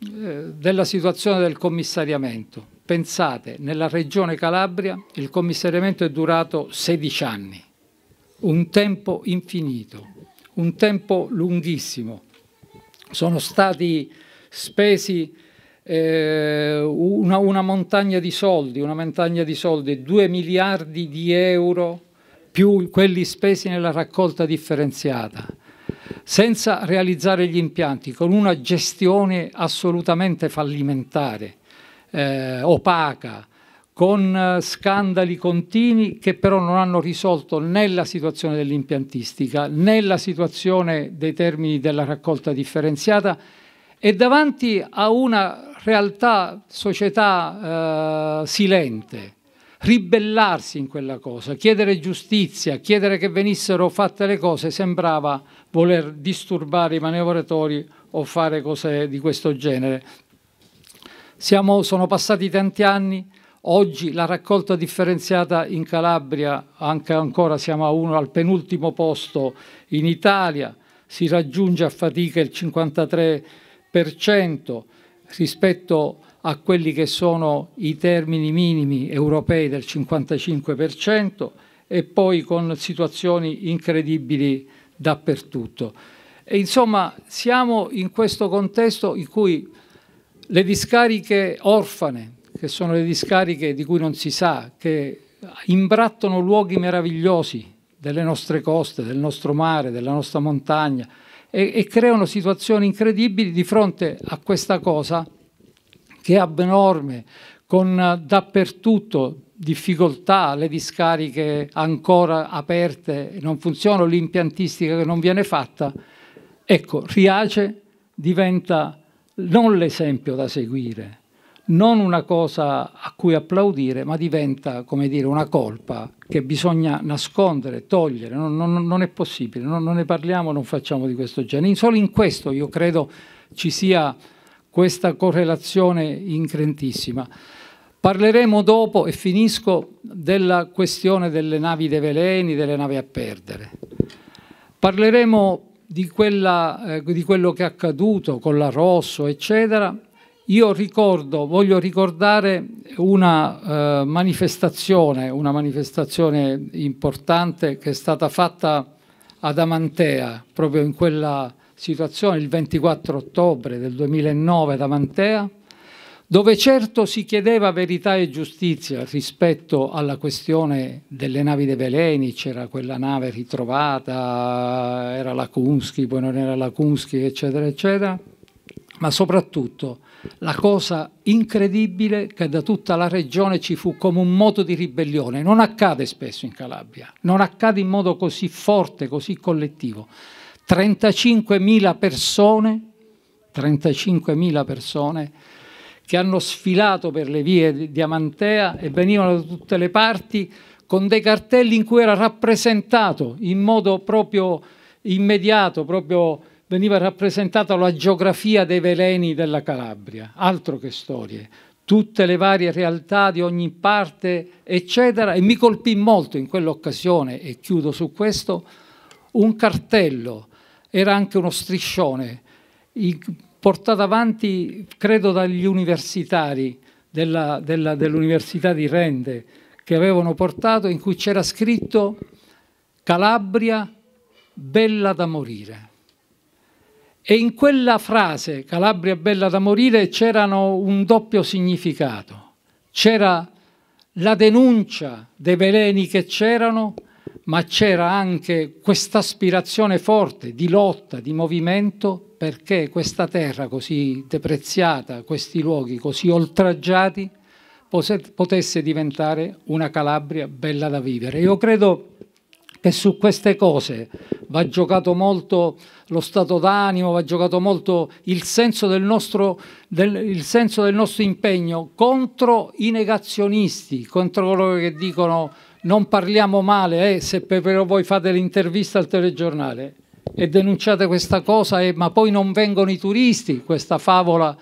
eh, della situazione del commissariamento. Pensate, nella regione Calabria il commissariamento è durato 16 anni, un tempo infinito, un tempo lunghissimo sono stati spesi eh, una, una, montagna di soldi, una montagna di soldi, 2 miliardi di euro più quelli spesi nella raccolta differenziata, senza realizzare gli impianti, con una gestione assolutamente fallimentare, eh, opaca, con eh, scandali continui che però non hanno risolto né la situazione dell'impiantistica né la situazione dei termini della raccolta differenziata e davanti a una realtà società eh, silente ribellarsi in quella cosa, chiedere giustizia, chiedere che venissero fatte le cose sembrava voler disturbare i manovratori o fare cose di questo genere. Siamo, sono passati tanti anni, Oggi la raccolta differenziata in Calabria, anche ancora siamo a uno, al penultimo posto in Italia, si raggiunge a fatica il 53% rispetto a quelli che sono i termini minimi europei del 55% e poi con situazioni incredibili dappertutto. E insomma siamo in questo contesto in cui le discariche orfane, che sono le discariche di cui non si sa, che imbrattono luoghi meravigliosi delle nostre coste, del nostro mare, della nostra montagna e, e creano situazioni incredibili di fronte a questa cosa che è abnorme, con eh, dappertutto difficoltà, le discariche ancora aperte, non funzionano, l'impiantistica che non viene fatta. Ecco, Riace diventa non l'esempio da seguire, non una cosa a cui applaudire, ma diventa come dire, una colpa che bisogna nascondere, togliere, non, non, non è possibile, non, non, ne parliamo, non facciamo di questo genere. Solo in questo io credo ci sia questa correlazione increntissima. Parleremo dopo, e finisco, della questione delle navi dei veleni, delle navi a perdere. Parleremo di, quella, eh, di quello che è accaduto con la Rosso, eccetera, io ricordo, voglio ricordare una eh, manifestazione, una manifestazione importante che è stata fatta ad Amantea, proprio in quella situazione, il 24 ottobre del 2009 ad Amantea, dove certo si chiedeva verità e giustizia rispetto alla questione delle navi dei veleni, c'era quella nave ritrovata, era la Kunski, poi non era la Kunski, eccetera, eccetera, ma soprattutto la cosa incredibile che da tutta la regione ci fu come un moto di ribellione. Non accade spesso in Calabria, non accade in modo così forte, così collettivo. 35.000 persone, 35.000 persone che hanno sfilato per le vie di Amantea e venivano da tutte le parti con dei cartelli in cui era rappresentato in modo proprio immediato, proprio veniva rappresentata la geografia dei veleni della Calabria, altro che storie, tutte le varie realtà di ogni parte, eccetera, e mi colpì molto in quell'occasione, e chiudo su questo, un cartello, era anche uno striscione, portato avanti, credo, dagli universitari dell'Università di Rende, che avevano portato, in cui c'era scritto Calabria, bella da morire. E in quella frase, Calabria bella da morire, c'erano un doppio significato. C'era la denuncia dei veleni che c'erano, ma c'era anche questa aspirazione forte di lotta, di movimento, perché questa terra così depreziata, questi luoghi così oltraggiati, potesse diventare una Calabria bella da vivere. Io credo che su queste cose va giocato molto lo stato d'animo, va giocato molto il senso del nostro, del, il senso del nostro impegno contro i negazionisti, contro coloro che dicono non parliamo male, eh, se però voi fate l'intervista al telegiornale e denunciate questa cosa, eh, ma poi non vengono i turisti, questa favola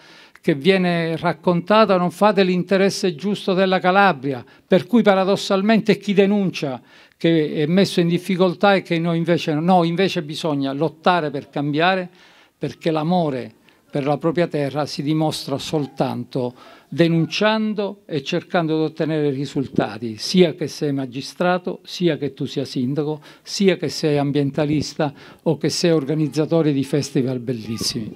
che viene raccontata non fa dell'interesse giusto della Calabria, per cui paradossalmente chi denuncia che è messo in difficoltà e che noi invece no, invece bisogna lottare per cambiare perché l'amore per la propria terra si dimostra soltanto denunciando e cercando di ottenere risultati, sia che sei magistrato, sia che tu sia sindaco, sia che sei ambientalista o che sei organizzatore di festival bellissimi.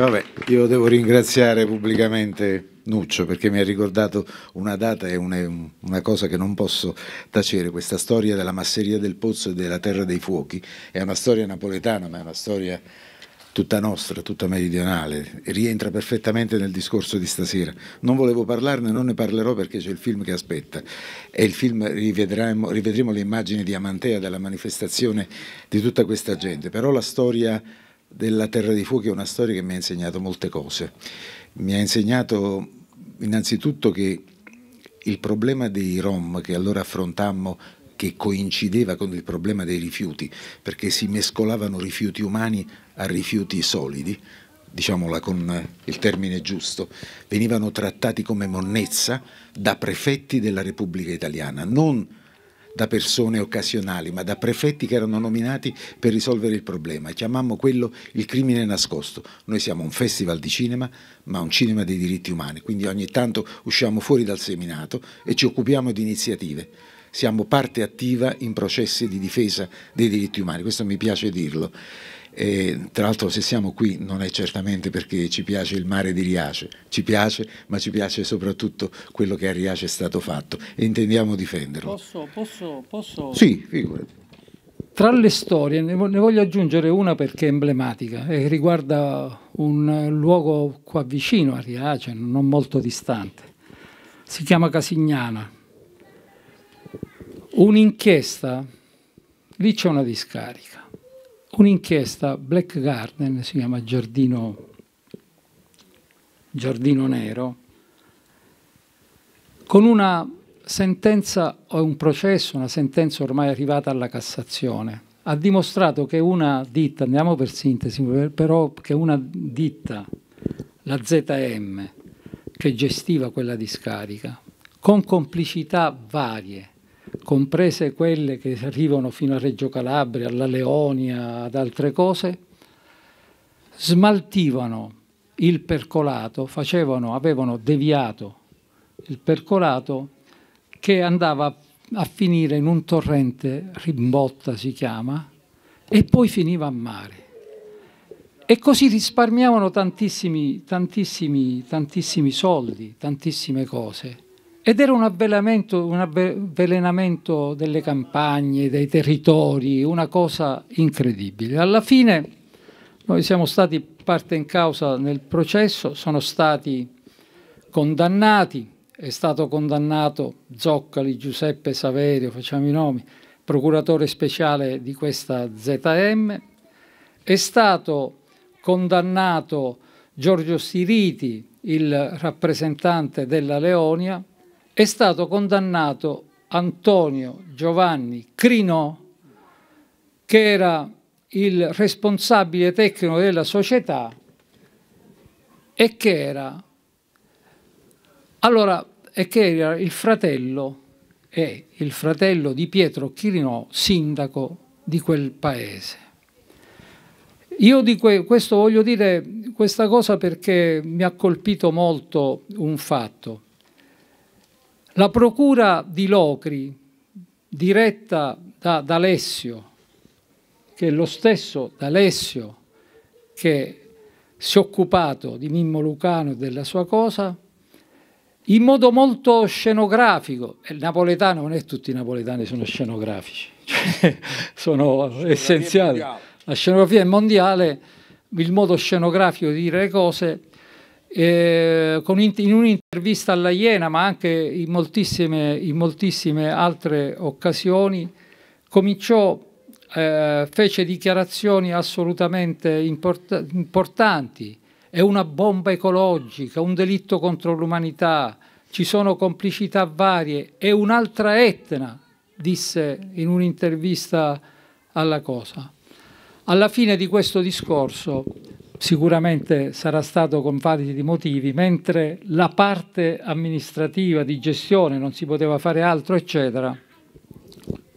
vabbè, io devo ringraziare pubblicamente Nuccio perché mi ha ricordato una data e una, una, cosa che non posso tacere, questa storia della masseria del pozzo e della terra dei fuochi è una storia napoletana ma è una storia tutta nostra, tutta meridionale, rientra perfettamente nel discorso di stasera. Non volevo parlarne, non ne parlerò perché c'è il film che aspetta e il film rivedremo, rivedremo le immagini di Amantea, della manifestazione di tutta questa gente, però la storia della Terra dei Fuochi è una storia che mi ha insegnato molte cose. Mi ha insegnato innanzitutto che il problema dei Rom che allora affrontammo che coincideva con il problema dei rifiuti, perché si mescolavano rifiuti umani a rifiuti solidi, diciamola con il termine giusto, venivano trattati come monnezza da prefetti della Repubblica Italiana, non da da persone occasionali, ma da prefetti che erano nominati per risolvere il problema. Chiamammo quello il crimine nascosto. Noi siamo un festival di cinema, ma un cinema dei diritti umani, quindi ogni tanto usciamo fuori dal seminato e ci occupiamo di iniziative siamo parte attiva in processi di difesa dei diritti umani, questo mi piace dirlo. E, tra l'altro se siamo qui non è certamente perché ci piace il mare di Riace, ci piace, ma ci piace soprattutto quello che a Riace è stato fatto e intendiamo difenderlo. Posso? posso, posso... Sì, figurati. Tra le storie ne voglio aggiungere una perché è emblematica e riguarda un luogo qua vicino a Riace, non molto distante. Si chiama Casignana. Un'inchiesta, lì c'è una discarica un'inchiesta, Black Garden, si chiama Giardino, Giardino Nero, con una sentenza o un processo, una sentenza ormai arrivata alla Cassazione, ha dimostrato che una ditta, andiamo per sintesi, però che una ditta, la ZM, che gestiva quella discarica, con complicità varie, comprese quelle che arrivano fino a Reggio Calabria, alla Leonia, ad altre cose, smaltivano il percolato, facevano, avevano deviato il percolato che andava a finire in un torrente, Rimbotta si chiama, e poi finiva a mare. E così risparmiavano tantissimi, tantissimi, tantissimi soldi, tantissime cose. Ed era un, un avvelenamento delle campagne, dei territori, una cosa incredibile. Alla fine noi siamo stati parte in causa nel processo, sono stati condannati, è stato condannato Zoccali, Giuseppe Saverio, facciamo i nomi, procuratore speciale di questa ZM, è stato condannato Giorgio Siriti, il rappresentante della Leonia, è stato condannato Antonio Giovanni Crinò, che era il responsabile tecnico della società e che era, allora, e che era il fratello e il fratello di Pietro Chirinò, sindaco di quel paese. Io di que questo voglio dire questa cosa perché mi ha colpito molto un fatto. La procura di Locri, diretta da D'Alessio, che è lo stesso D'Alessio che si è occupato di Mimmo Lucano e della sua cosa, in modo molto scenografico, il napoletano non è tutti i napoletani sono scenografici, cioè, sono essenziali, la scenografia è mondiale, il modo scenografico di dire le cose eh, in un'intervista alla Iena, ma anche in moltissime, in moltissime altre occasioni, cominciò, eh, fece dichiarazioni assolutamente import importanti. È una bomba ecologica, un delitto contro l'umanità, ci sono complicità varie, è un'altra Etna, disse in un'intervista alla Cosa. Alla fine di questo discorso sicuramente sarà stato con validi motivi, mentre la parte amministrativa di gestione non si poteva fare altro, eccetera,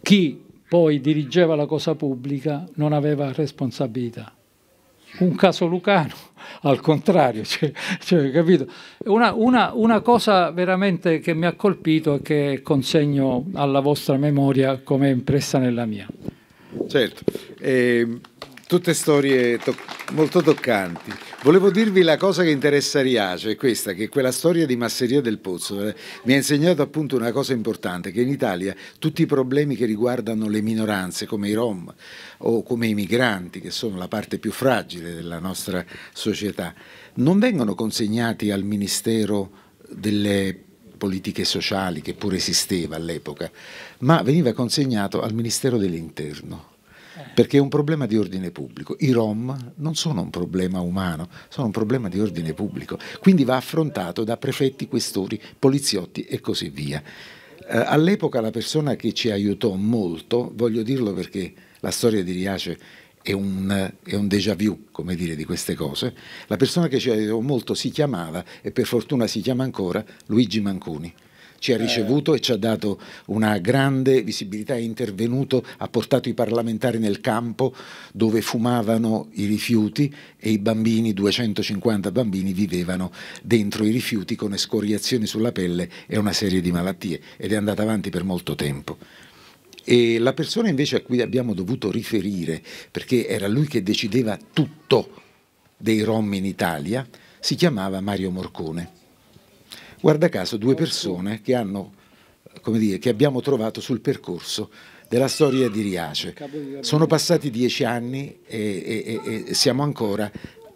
chi poi dirigeva la cosa pubblica non aveva responsabilità. Un caso Lucano, al contrario, cioè, cioè, capito? Una, una, una cosa veramente che mi ha colpito e che consegno alla vostra memoria come impressa nella mia. Certo. Eh Tutte storie to- molto toccanti. Volevo dirvi la cosa che interessa Riace, è questa, che quella storia di Masseria del Pozzo eh, mi ha insegnato appunto una cosa importante, che in Italia tutti i problemi che riguardano le minoranze, come i Rom o come i migranti, che sono la parte più fragile della nostra società, non vengono consegnati al Ministero delle politiche sociali, che pure esisteva all'epoca, ma veniva consegnato al Ministero dell'Interno perché è un problema di ordine pubblico. I Rom non sono un problema umano, sono un problema di ordine pubblico, quindi va affrontato da prefetti, questori, poliziotti e così via. Eh, all'epoca la persona che ci aiutò molto, voglio dirlo perché la storia di Riace è un, è un déjà vu, come dire, di queste cose, la persona che ci aiutò molto si chiamava, e per fortuna si chiama ancora, Luigi Mancuni ci ha eh. ricevuto e ci ha dato una grande visibilità, è intervenuto, ha portato i parlamentari nel campo dove fumavano i rifiuti e i bambini, 250 bambini, vivevano dentro i rifiuti con escoriazioni sulla pelle e una serie di malattie ed è andata avanti per molto tempo. E la persona invece a cui abbiamo dovuto riferire, perché era lui che decideva tutto dei Rom in Italia, si chiamava Mario Morcone guarda caso due persone che, hanno, dire, che abbiamo trovato sul percorso della storia di Riace. Sono passati dieci anni e, e, e siamo ancora,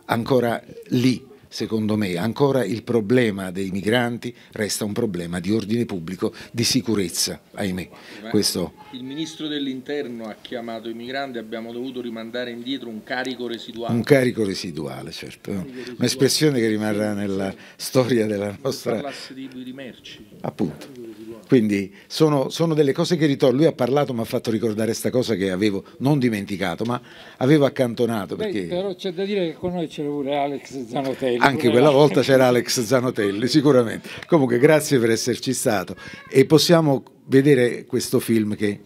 ancora lì secondo me, ancora il problema dei migranti resta un problema di ordine pubblico, di sicurezza, ahimè. Eh, Questo... Il ministro dell'interno ha chiamato i migranti, abbiamo dovuto rimandare indietro un carico residuale. Un carico residuale, certo. Un'espressione che rimarrà nella storia della nostra... classe di merci. Appunto. Quindi sono, sono, delle cose che ritorno. Lui ha parlato, mi ha fatto ricordare questa cosa che avevo non dimenticato, ma avevo accantonato. Perché... però c'è da dire che con noi c'era pure Alex Zanotelli. Anche quella Alex. volta c'era Alex Zanotelli, sicuramente. Comunque, grazie per esserci stato. E possiamo vedere questo film che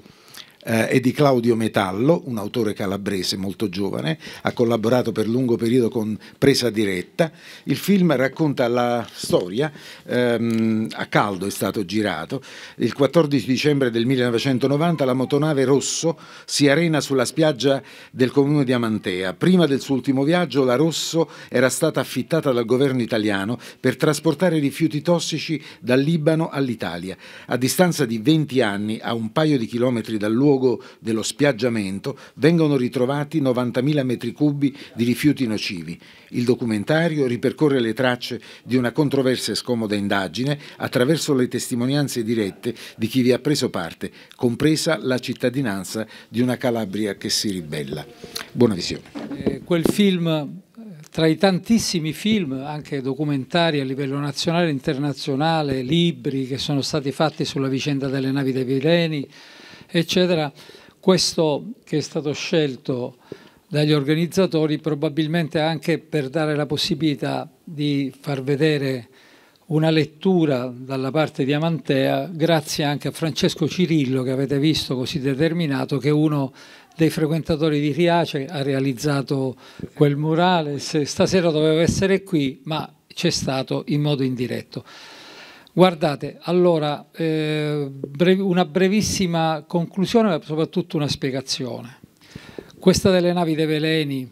eh, e di Claudio Metallo, un autore calabrese molto giovane, ha collaborato per lungo periodo con Presa Diretta. Il film racconta la storia, ehm, a caldo è stato girato, il 14 dicembre del 1990 la motonave Rosso si arena sulla spiaggia del comune di Amantea. Prima del suo ultimo viaggio la Rosso era stata affittata dal governo italiano per trasportare rifiuti tossici dal Libano all'Italia. A distanza di 20 anni, a un paio di chilometri dal luogo luogo dello spiaggiamento vengono ritrovati 90.000 metri cubi di rifiuti nocivi. Il documentario ripercorre le tracce di una controversa e scomoda indagine attraverso le testimonianze dirette di chi vi ha preso parte, compresa la cittadinanza di una Calabria che si ribella. Buona visione. Eh, quel film tra i tantissimi film, anche documentari a livello nazionale e internazionale, libri che sono stati fatti sulla vicenda delle navi dei Vireni, eccetera, questo che è stato scelto dagli organizzatori probabilmente anche per dare la possibilità di far vedere una lettura dalla parte di Amantea, grazie anche a Francesco Cirillo che avete visto così determinato, che è uno dei frequentatori di Riace, ha realizzato quel murale, stasera doveva essere qui, ma c'è stato in modo indiretto. Guardate, allora, eh, brev una brevissima conclusione ma soprattutto una spiegazione. Questa delle navi dei veleni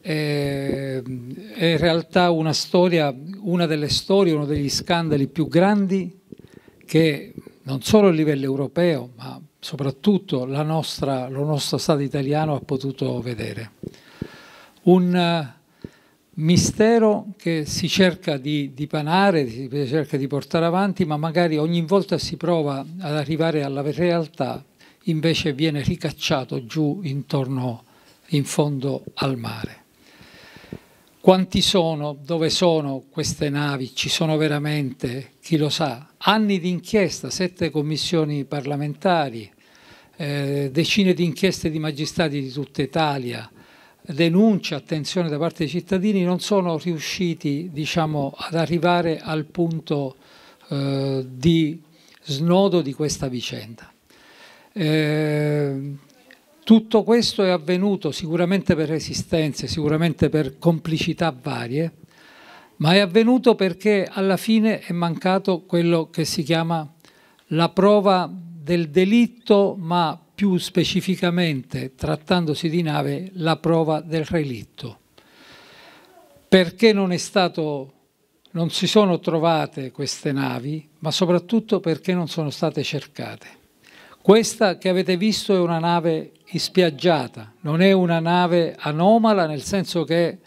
eh, è in realtà una storia, una delle storie, uno degli scandali più grandi che non solo a livello europeo, ma soprattutto nostra, lo nostro Stato italiano ha potuto vedere. Un mistero che si cerca di dipanare, si cerca di portare avanti, ma magari ogni volta si prova ad arrivare alla realtà, invece viene ricacciato giù intorno, in fondo al mare. Quanti sono, dove sono queste navi, ci sono veramente, chi lo sa, anni di inchiesta, sette commissioni parlamentari, eh, decine di inchieste di magistrati di tutta Italia, denuncia, attenzione da parte dei cittadini, non sono riusciti diciamo, ad arrivare al punto eh, di snodo di questa vicenda. Eh, tutto questo è avvenuto sicuramente per resistenze, sicuramente per complicità varie, ma è avvenuto perché alla fine è mancato quello che si chiama la prova del delitto, ma più specificamente, trattandosi di nave, la prova del relitto. Perché non, è stato, non si sono trovate queste navi, ma soprattutto perché non sono state cercate. Questa che avete visto è una nave ispiaggiata, non è una nave anomala nel senso che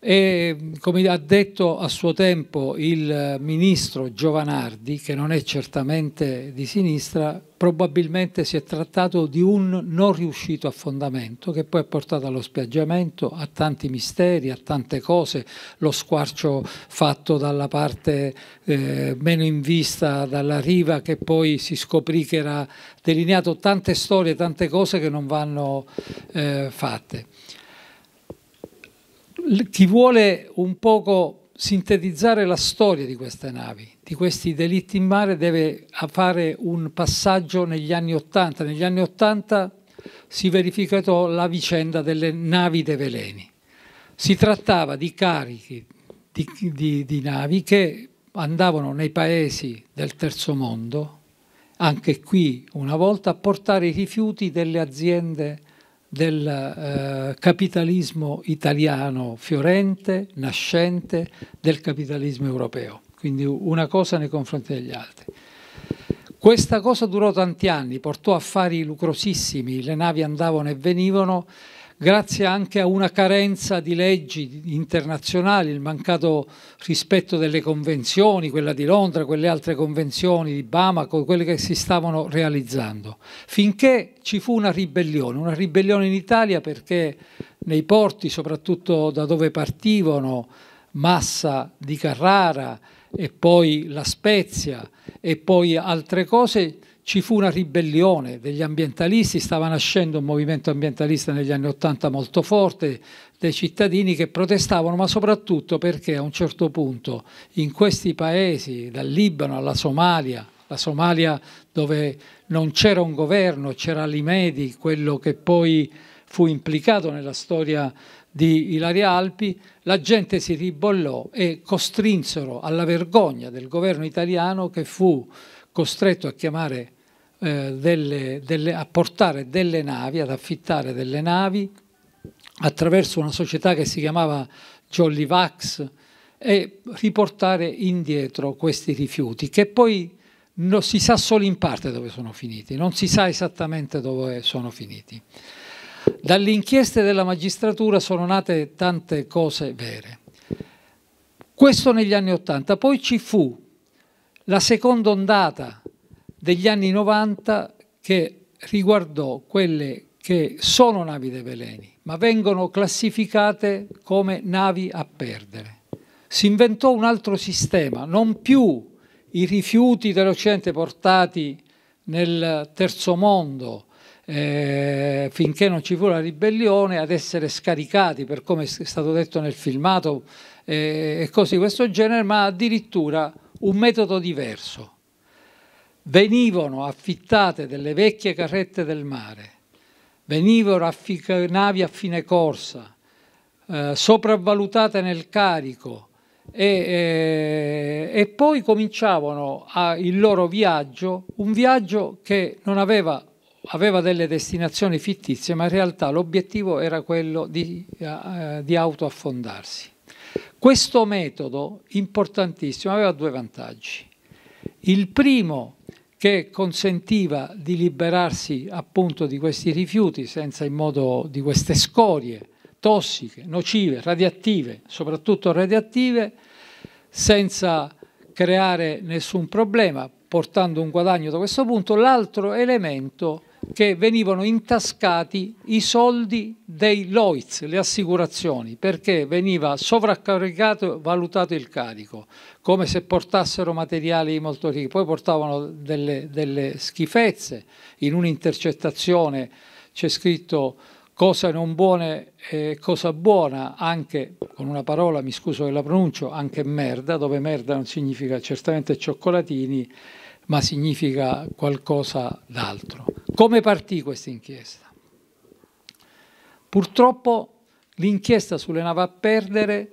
è, come ha detto a suo tempo il ministro Giovanardi, che non è certamente di sinistra, probabilmente si è trattato di un non riuscito affondamento che poi ha portato allo spiaggiamento, a tanti misteri, a tante cose, lo squarcio fatto dalla parte eh, meno in vista dalla riva che poi si scoprì che era delineato, tante storie, tante cose che non vanno eh, fatte. Chi vuole un poco sintetizzare la storia di queste navi, di questi delitti in mare deve fare un passaggio negli anni Ottanta. Negli anni Ottanta si verificò la vicenda delle navi dei veleni. Si trattava di carichi di, di, di navi che andavano nei paesi del terzo mondo, anche qui una volta, a portare i rifiuti delle aziende del eh, capitalismo italiano fiorente, nascente, del capitalismo europeo quindi una cosa nei confronti degli altri. Questa cosa durò tanti anni, portò affari lucrosissimi, le navi andavano e venivano, grazie anche a una carenza di leggi internazionali, il mancato rispetto delle convenzioni, quella di Londra, quelle altre convenzioni di Bamako, quelle che si stavano realizzando, finché ci fu una ribellione, una ribellione in Italia perché nei porti, soprattutto da dove partivano, Massa di Carrara, e poi la Spezia e poi altre cose, ci fu una ribellione degli ambientalisti, stava nascendo un movimento ambientalista negli anni Ottanta molto forte, dei cittadini che protestavano, ma soprattutto perché a un certo punto in questi paesi, dal Libano alla Somalia, la Somalia dove non c'era un governo, c'era l'Imedi, quello che poi fu implicato nella storia di Ilaria Alpi, la gente si ribollò e costrinsero alla vergogna del governo italiano che fu costretto a chiamare eh, delle, delle, a portare delle navi, ad affittare delle navi attraverso una società che si chiamava Jolly Vax e riportare indietro questi rifiuti che poi non si sa solo in parte dove sono finiti, non si sa esattamente dove sono finiti. Dalle inchieste della magistratura sono nate tante cose vere. Questo negli anni Ottanta, poi ci fu la seconda ondata degli anni 90 che riguardò quelle che sono navi dei veleni, ma vengono classificate come navi a perdere. Si inventò un altro sistema, non più i rifiuti dell'Occidente portati nel terzo mondo eh, finché non ci fu la ribellione, ad essere scaricati, per come è stato detto nel filmato, eh, e cose di questo genere, ma addirittura un metodo diverso. Venivano affittate delle vecchie carrette del mare, venivano affi navi a fine corsa, eh, sopravvalutate nel carico e, e, eh, e poi cominciavano a, il loro viaggio, un viaggio che non aveva aveva delle destinazioni fittizie, ma in realtà l'obiettivo era quello di, eh, di autoaffondarsi. Questo metodo importantissimo aveva due vantaggi. Il primo che consentiva di liberarsi appunto di questi rifiuti senza in modo di queste scorie tossiche, nocive, radioattive, soprattutto radioattive, senza creare nessun problema, portando un guadagno da questo punto. L'altro elemento che venivano intascati i soldi dei Lloyds, le assicurazioni, perché veniva sovraccaricato e valutato il carico, come se portassero materiali molto ricchi. Poi portavano delle, delle schifezze, in un'intercettazione c'è scritto cosa non buona e cosa buona, anche con una parola, mi scuso la pronuncio, anche merda, dove merda non significa certamente cioccolatini, ma significa qualcosa d'altro. Come partì questa inchiesta? Purtroppo l'inchiesta sulle navi a perdere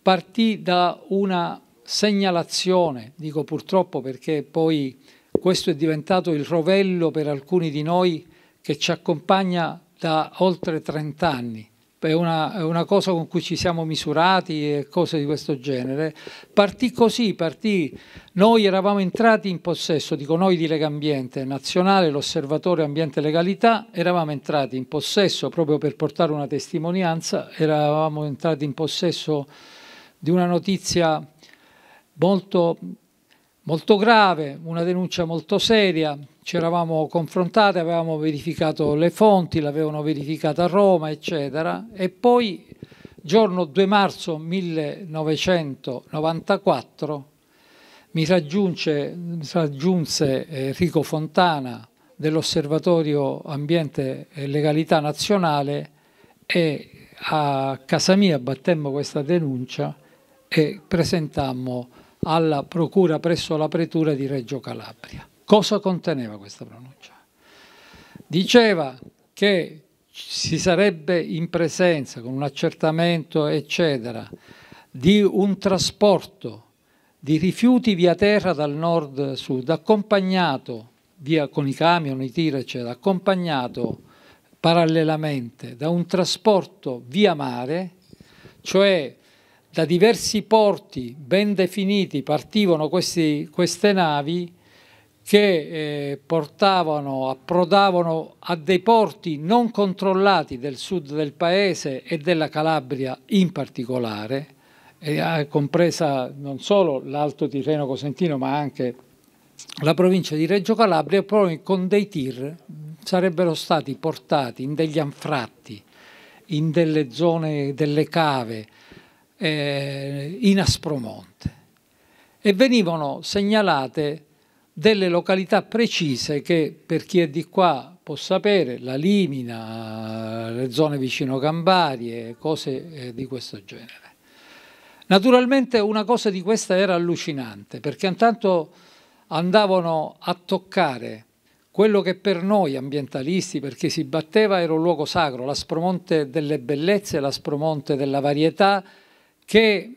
partì da una segnalazione, dico purtroppo perché poi questo è diventato il rovello per alcuni di noi che ci accompagna da oltre 30 anni è una, una, cosa con cui ci siamo misurati e cose di questo genere. Partì così, partì, noi eravamo entrati in possesso, dico noi di Lega Ambiente Nazionale, l'Osservatorio Ambiente Legalità, eravamo entrati in possesso proprio per portare una testimonianza, eravamo entrati in possesso di una notizia molto molto grave, una denuncia molto seria, ci eravamo confrontati, avevamo verificato le fonti, l'avevano verificata a Roma, eccetera, e poi giorno 2 marzo 1994 mi raggiunge, raggiunse Enrico eh, Fontana dell'Osservatorio Ambiente e Legalità Nazionale e a casa mia battemmo questa denuncia e presentammo alla procura presso la pretura di Reggio Calabria. Cosa conteneva questa pronuncia? Diceva che si sarebbe in presenza, con un accertamento, eccetera, di un trasporto di rifiuti via terra dal nord-sud, accompagnato via con i camion, i tir, eccetera, accompagnato parallelamente da un trasporto via mare, cioè da diversi porti ben definiti partivano questi, queste navi che eh, portavano, approdavano a dei porti non controllati del sud del paese e della Calabria in particolare, eh, compresa non solo l'Alto Tirreno Cosentino ma anche la provincia di Reggio Calabria, poi con dei tir sarebbero stati portati in degli anfratti, in delle zone, delle cave, eh, in Aspromonte e venivano segnalate delle località precise che per chi è di qua può sapere, la Limina, le zone vicino Cambarie, cose eh, di questo genere. Naturalmente una cosa di questa era allucinante perché intanto andavano a toccare quello che per noi ambientalisti, perché si batteva, era un luogo sacro, l'aspromonte delle bellezze, l'aspromonte della varietà, che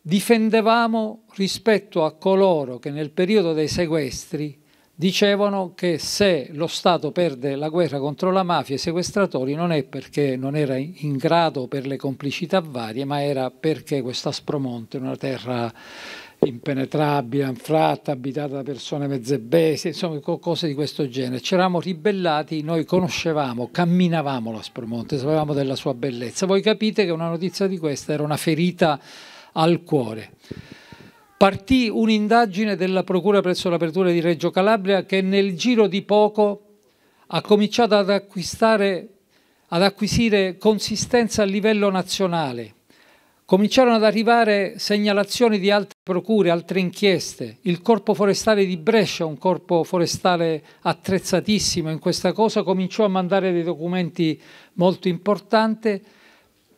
difendevamo rispetto a coloro che nel periodo dei sequestri dicevano che se lo Stato perde la guerra contro la mafia e i sequestratori non è perché non era in grado per le complicità varie, ma era perché questa Aspromonte è una terra impenetrabile, anfratta, abitata da persone mezze insomma cose di questo genere. Ci eravamo ribellati, noi conoscevamo, camminavamo la Spromonte, sapevamo della sua bellezza. Voi capite che una notizia di questa era una ferita al cuore. Partì un'indagine della Procura presso l'apertura di Reggio Calabria che nel giro di poco ha cominciato ad acquistare ad acquisire consistenza a livello nazionale Cominciarono ad arrivare segnalazioni di altre procure, altre inchieste. Il corpo forestale di Brescia, un corpo forestale attrezzatissimo in questa cosa, cominciò a mandare dei documenti molto importanti.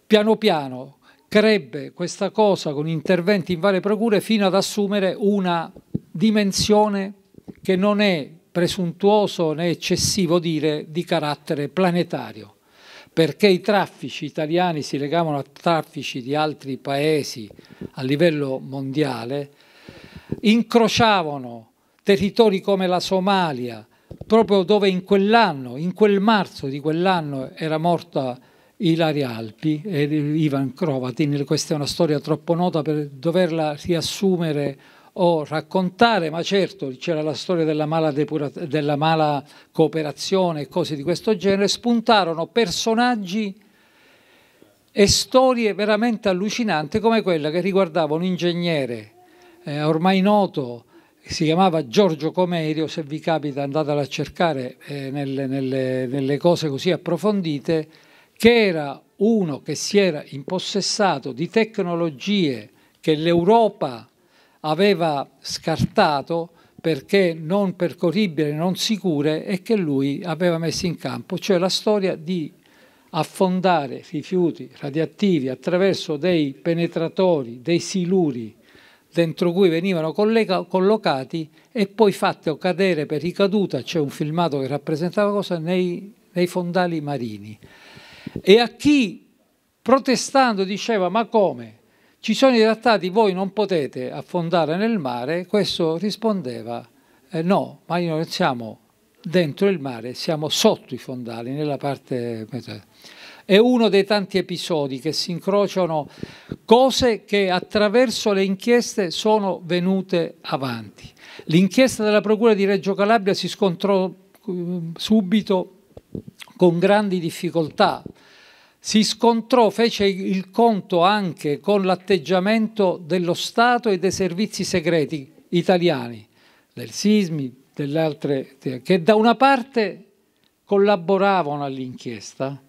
Piano piano crebbe questa cosa con interventi in varie procure fino ad assumere una dimensione che non è presuntuoso né eccessivo dire di carattere planetario perché i traffici italiani si legavano a traffici di altri paesi a livello mondiale, incrociavano territori come la Somalia, proprio dove in quell'anno, in quel marzo di quell'anno era morta Ilaria Alpi e Ivan Crovatin, questa è una storia troppo nota per doverla riassumere o raccontare, ma certo c'era la storia della mala, della mala cooperazione e cose di questo genere, spuntarono personaggi e storie veramente allucinanti come quella che riguardava un ingegnere eh, ormai noto, si chiamava Giorgio Comerio, se vi capita andatelo a cercare eh, nelle, nelle, nelle cose così approfondite, che era uno che si era impossessato di tecnologie che l'Europa aveva scartato perché non percorribili, non sicure e che lui aveva messo in campo, cioè la storia di affondare rifiuti radioattivi attraverso dei penetratori, dei siluri dentro cui venivano collocati e poi fatto cadere per ricaduta, c'è un filmato che rappresentava cosa, nei, nei fondali marini. E a chi protestando diceva ma come? Ci sono i trattati, voi non potete affondare nel mare, questo rispondeva eh, no, ma noi non siamo dentro il mare, siamo sotto i fondali, nella parte... È uno dei tanti episodi che si incrociano cose che attraverso le inchieste sono venute avanti. L'inchiesta della Procura di Reggio Calabria si scontrò eh, subito con grandi difficoltà si scontrò, fece il conto anche con l'atteggiamento dello Stato e dei servizi segreti italiani, del Sismi, delle altre, che da una parte collaboravano all'inchiesta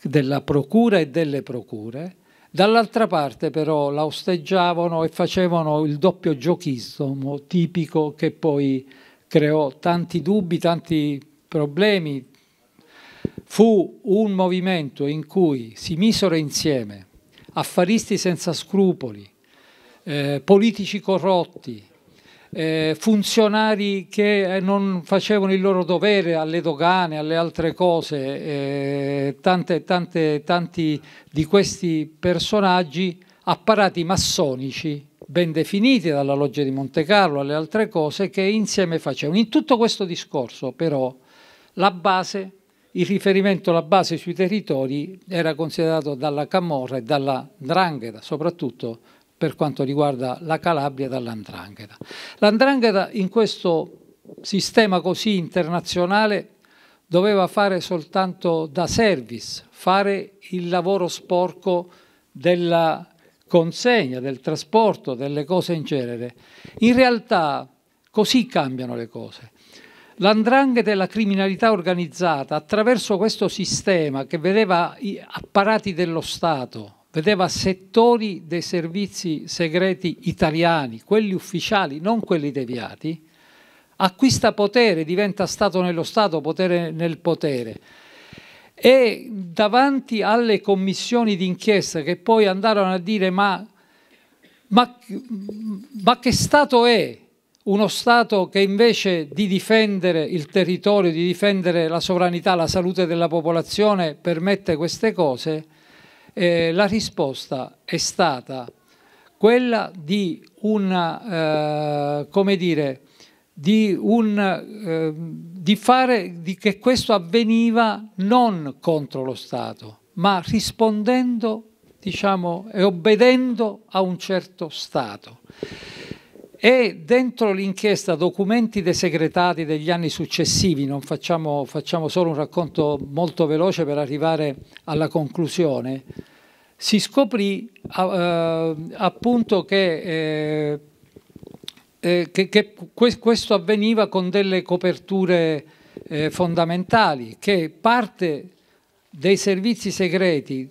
della procura e delle procure, dall'altra parte però la osteggiavano e facevano il doppio giochismo tipico che poi creò tanti dubbi, tanti problemi, Fu un movimento in cui si misero insieme affaristi senza scrupoli, eh, politici corrotti, eh, funzionari che eh, non facevano il loro dovere alle dogane, alle altre cose, eh, tante, tante, tanti di questi personaggi, apparati massonici ben definiti dalla loggia di Monte Carlo, alle altre cose che insieme facevano. In tutto questo discorso però la base il riferimento alla base sui territori era considerato dalla Camorra e dalla Drangheta, soprattutto per quanto riguarda la Calabria dall'Andrangheta. L'Andrangheta in questo sistema così internazionale doveva fare soltanto da service, fare il lavoro sporco della consegna, del trasporto, delle cose in genere. In realtà così cambiano le cose. L'andrangheta e la criminalità organizzata attraverso questo sistema che vedeva apparati dello Stato, vedeva settori dei servizi segreti italiani, quelli ufficiali, non quelli deviati, acquista potere, diventa Stato nello Stato, potere nel potere. E davanti alle commissioni d'inchiesta che poi andarono a dire ma, ma, ma che Stato è? uno Stato che invece di difendere il territorio, di difendere la sovranità, la salute della popolazione, permette queste cose, eh, la risposta è stata quella di una, eh, come dire, di, un, eh, di fare di che questo avveniva non contro lo Stato, ma rispondendo diciamo, e obbedendo a un certo Stato e dentro l'inchiesta documenti desegretati degli anni successivi, non facciamo, facciamo solo un racconto molto veloce per arrivare alla conclusione, si scoprì eh, appunto che, eh, eh che, che, questo avveniva con delle coperture eh, fondamentali, che parte dei servizi segreti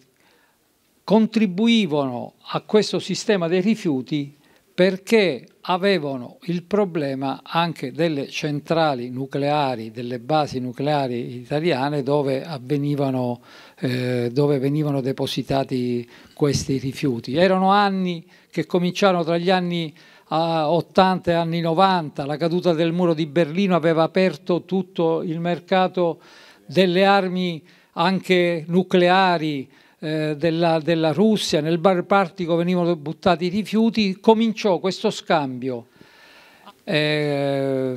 contribuivano a questo sistema dei rifiuti perché avevano il problema anche delle centrali nucleari, delle basi nucleari italiane dove, eh, dove venivano depositati questi rifiuti. Erano anni che cominciarono tra gli anni 80 eh, e anni 90, la caduta del muro di Berlino aveva aperto tutto il mercato delle armi anche nucleari, eh, della, della, Russia, nel bar partico venivano buttati i rifiuti, cominciò questo scambio, eh,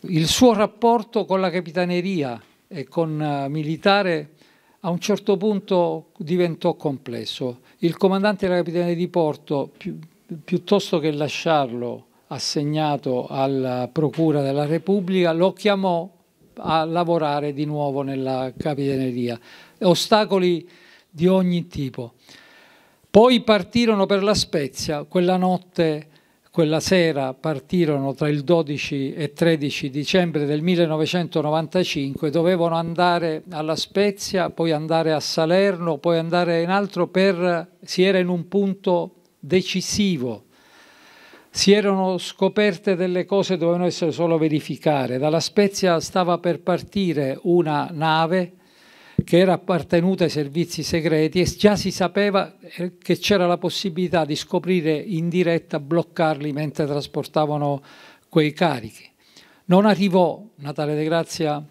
il suo rapporto con la capitaneria e con eh, militare a un certo punto diventò complesso. Il comandante della capitaneria di porto, pi piuttosto che lasciarlo assegnato alla Procura della Repubblica, lo chiamò a lavorare di nuovo nella capitaneria. Ostacoli di ogni tipo. Poi partirono per la Spezia, quella notte, quella sera partirono tra il 12 e 13 dicembre del 1995, dovevano andare alla Spezia, poi andare a Salerno, poi andare in altro per... si era in un punto decisivo. Si erano scoperte delle cose, dovevano essere solo verificare. Dalla Spezia stava per partire una nave che era appartenuta ai servizi segreti e già si sapeva eh, che c'era la possibilità di scoprire in diretta, bloccarli mentre trasportavano quei carichi. Non arrivò Natale De Grazia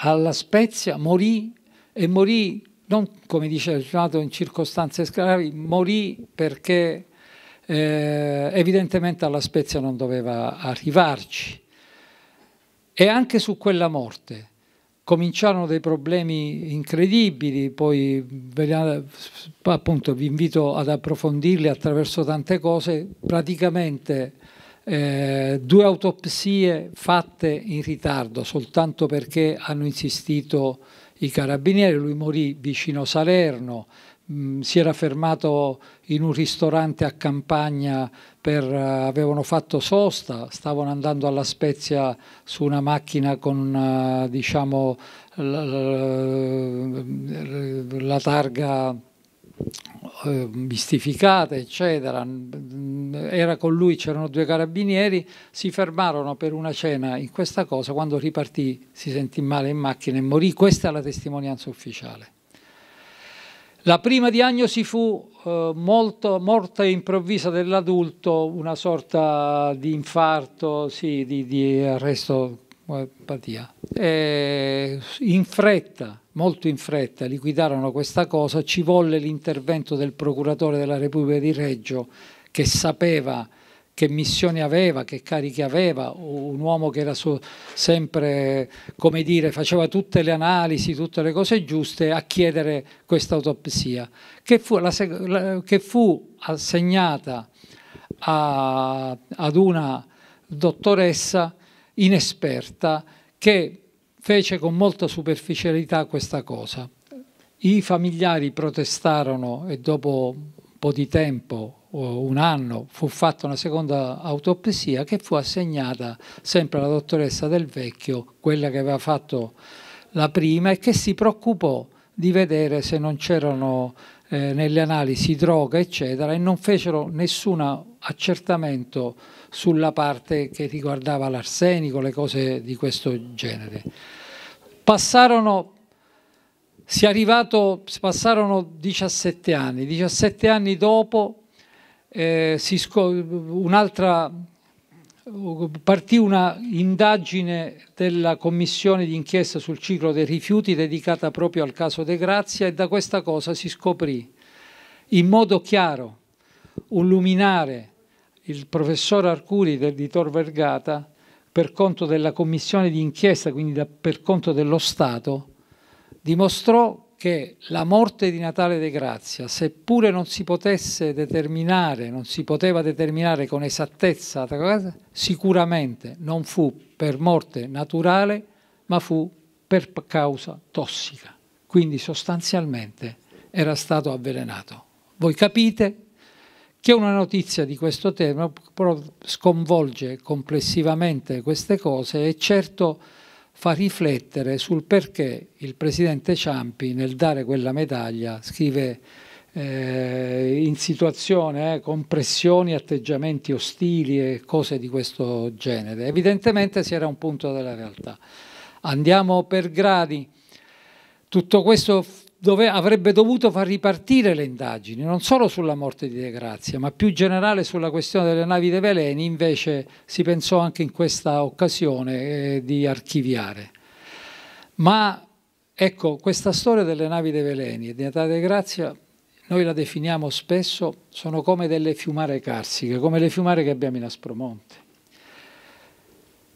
alla Spezia, morì e morì non come dice il Senato in circostanze gravi, morì perché eh, evidentemente alla Spezia non doveva arrivarci. E anche su quella morte cominciarono dei problemi incredibili, poi appunto vi invito ad approfondirli attraverso tante cose, praticamente eh, due autopsie fatte in ritardo soltanto perché hanno insistito i carabinieri, lui morì vicino Salerno, Mm, si era fermato in un ristorante a campagna per, uh, avevano fatto sosta, stavano andando alla Spezia su una macchina con uh, diciamo, la targa eh, mistificata eccetera mm, era con lui c'erano due carabinieri si fermarono per una cena in questa cosa quando ripartì si sentì male in macchina e morì questa è la testimonianza ufficiale la prima diagnosi fu eh, molto, morte improvvisa dell'adulto, una sorta di infarto, sì, di, di arresto eh, in fretta, molto in fretta, liquidarono questa cosa, ci volle l'intervento del procuratore della Repubblica di Reggio che sapeva che missione aveva, che cariche aveva, un uomo che era sempre, come dire, faceva tutte le analisi, tutte le cose giuste a chiedere questa autopsia, che fu, la, la, che fu assegnata a, ad una dottoressa inesperta che fece con molta superficialità questa cosa. I familiari protestarono e dopo po' di tempo, un anno, fu fatta una seconda autopsia che fu assegnata sempre alla dottoressa Del Vecchio, quella che aveva fatto la prima e che si preoccupò di vedere se non c'erano eh, nelle analisi droga eccetera e non fecero nessun accertamento sulla parte che riguardava l'arsenico, le cose di questo genere. Passarono si è arrivato, passarono 17 anni, 17 anni dopo eh, un'altra partì una indagine della commissione d'inchiesta sul ciclo dei rifiuti dedicata proprio al caso De Grazia e da questa cosa si scoprì in modo chiaro un luminare, il professor Arcuri del, di Tor Vergata, per conto della commissione d'inchiesta, quindi da, per conto dello Stato, dimostrò che la morte di Natale De Grazia, seppure non si potesse determinare, non si poteva determinare con esattezza, sicuramente non fu per morte naturale, ma fu per causa tossica. Quindi sostanzialmente era stato avvelenato. Voi capite che una notizia di questo tema sconvolge complessivamente queste cose e certo fa riflettere sul perché il presidente Ciampi nel dare quella medaglia scrive eh, in situazione eh, con pressioni, atteggiamenti ostili e cose di questo genere. Evidentemente si era un punto della realtà. Andiamo per gradi. Tutto questo dove avrebbe dovuto far ripartire le indagini, non solo sulla morte di De Grazia, ma più in generale sulla questione delle navi dei veleni, invece si pensò anche in questa occasione eh, di archiviare. Ma ecco, questa storia delle navi dei veleni e di Natale De Grazia, noi la definiamo spesso, sono come delle fiumare carsiche, come le fiumare che abbiamo in Aspromonte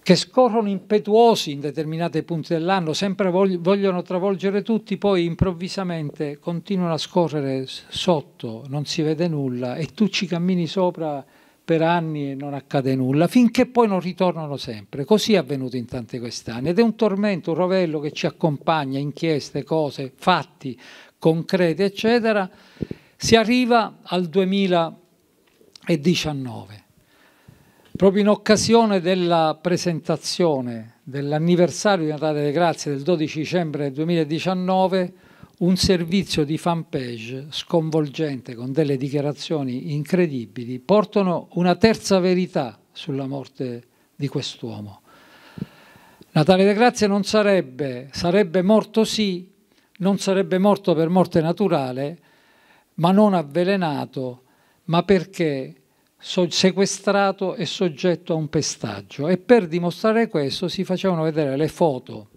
che scorrono impetuosi in determinati punti dell'anno, sempre vogliono travolgere tutti, poi improvvisamente continuano a scorrere sotto, non si vede nulla e tu ci cammini sopra per anni e non accade nulla, finché poi non ritornano sempre. Così è avvenuto in tanti quest'anni ed è un tormento, un rovello che ci accompagna, inchieste, cose, fatti concreti, eccetera. Si arriva al 2019 proprio in occasione della presentazione dell'anniversario di Natale delle Grazie del 12 dicembre 2019 un servizio di fanpage sconvolgente con delle dichiarazioni incredibili portano una terza verità sulla morte di quest'uomo. Natale De Grazia non sarebbe, sarebbe morto sì, non sarebbe morto per morte naturale, ma non avvelenato, ma perché sequestrato e soggetto a un pestaggio. E per dimostrare questo si facevano vedere le foto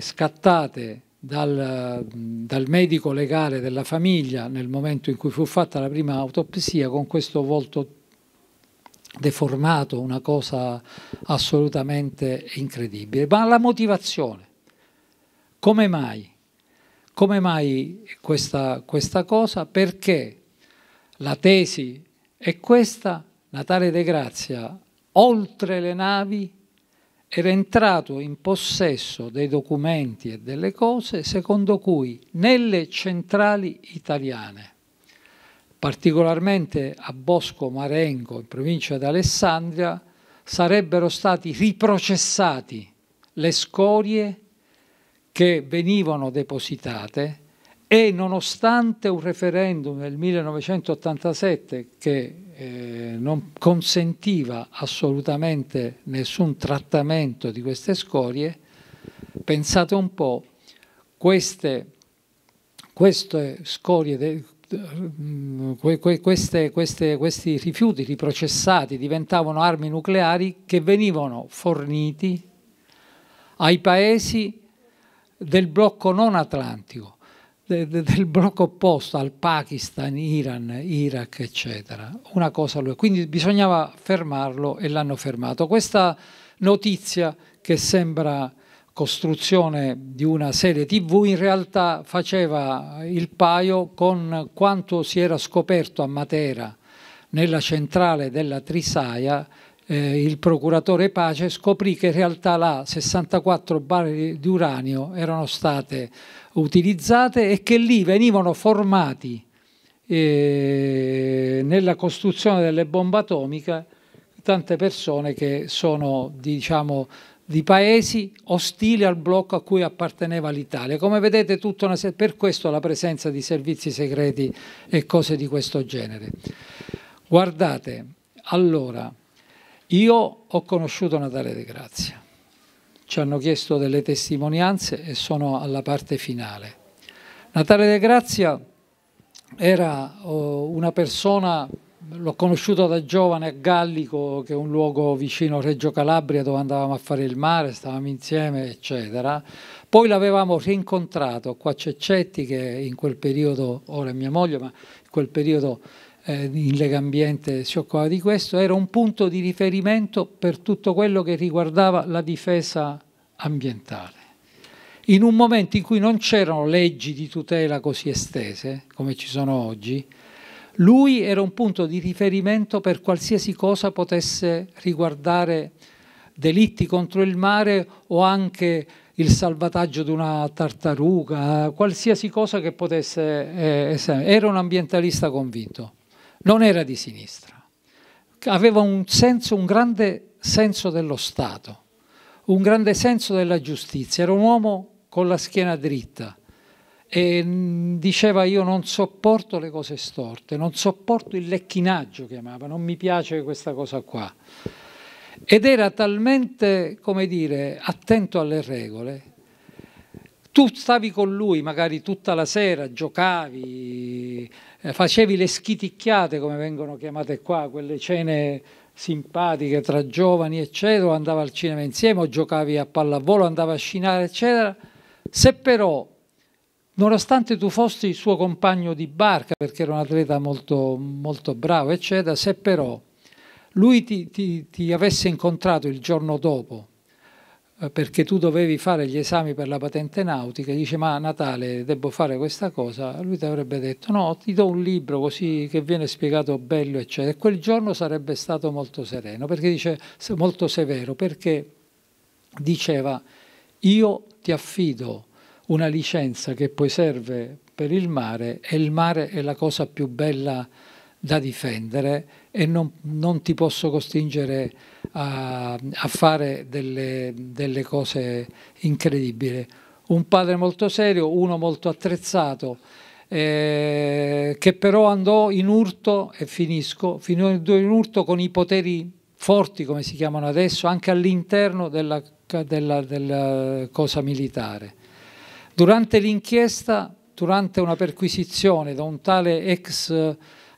scattate dal, dal, medico legale della famiglia nel momento in cui fu fatta la prima autopsia con questo volto deformato, una cosa assolutamente incredibile. Ma la motivazione, come mai? Come mai questa, questa cosa? Perché la tesi e questa, Natale De Grazia, oltre le navi, era entrato in possesso dei documenti e delle cose secondo cui nelle centrali italiane, particolarmente a Bosco Marengo, in provincia di Alessandria, sarebbero stati riprocessati le scorie che venivano depositate e nonostante un referendum nel 1987 che eh, non consentiva assolutamente nessun trattamento di queste scorie, pensate un po', queste, queste scorie, de, queste, queste, questi rifiuti riprocessati diventavano armi nucleari che venivano forniti ai paesi del blocco non atlantico de, de, del blocco opposto al Pakistan, Iran, Iraq, eccetera. Una cosa lui. Quindi bisognava fermarlo e l'hanno fermato. Questa notizia che sembra costruzione di una serie tv in realtà faceva il paio con quanto si era scoperto a Matera nella centrale della Trisaia eh, il procuratore Pace scoprì che in realtà là 64 barre di uranio erano state utilizzate e che lì venivano formati eh, nella costruzione delle bombe atomiche tante persone che sono diciamo di paesi ostili al blocco a cui apparteneva l'Italia. Come vedete, una, per questo la presenza di servizi segreti e cose di questo genere. Guardate, allora, io ho conosciuto Natale De Grazia. Ci hanno chiesto delle testimonianze e sono alla parte finale. Natale De Grazia era oh, una persona, l'ho conosciuto da giovane a Gallico, che è un luogo vicino a Reggio Calabria dove andavamo a fare il mare, stavamo insieme, eccetera. Poi l'avevamo rincontrato qua a Ceccetti, che in quel periodo, ora è mia moglie, ma in quel periodo eh, in Legambiente si occupava di questo, era un punto di riferimento per tutto quello che riguardava la difesa ambientale. In un momento in cui non c'erano leggi di tutela così estese come ci sono oggi, lui era un punto di riferimento per qualsiasi cosa potesse riguardare delitti contro il mare o anche il salvataggio di una tartaruga, qualsiasi cosa che potesse eh, essere. Era un ambientalista convinto non era di sinistra, aveva un, senso, un grande senso dello Stato, un grande senso della giustizia, era un uomo con la schiena dritta e mm, diceva io non sopporto le cose storte, non sopporto il lecchinaggio, chiamava, non mi piace questa cosa qua. Ed era talmente, come dire, attento alle regole. Tu stavi con lui magari tutta la sera, giocavi, eh, facevi le schiticchiate, come vengono chiamate qua, quelle cene simpatiche tra giovani, eccetera, andava al cinema insieme o giocavi a pallavolo, andava a scinare, eccetera. Se però, nonostante tu fossi il suo compagno di barca, perché era un atleta molto, molto bravo, eccetera, se però lui ti, ti, ti avesse incontrato il giorno dopo eh, perché tu dovevi fare gli esami per la patente nautica, dice ma Natale devo fare questa cosa, lui ti avrebbe detto no, ti do un libro così che viene spiegato bello, eccetera. quel giorno sarebbe stato molto sereno, perché dice molto severo, perché diceva io ti affido una licenza che poi serve per il mare e il mare è la cosa più bella da difendere e non, non ti posso costringere a, a fare delle, delle cose incredibili. Un padre molto serio, uno molto attrezzato, eh, che però andò in urto, e finisco, andò in urto con i poteri forti, come si chiamano adesso, anche all'interno della, della, della, cosa militare. Durante l'inchiesta, durante una perquisizione da un tale ex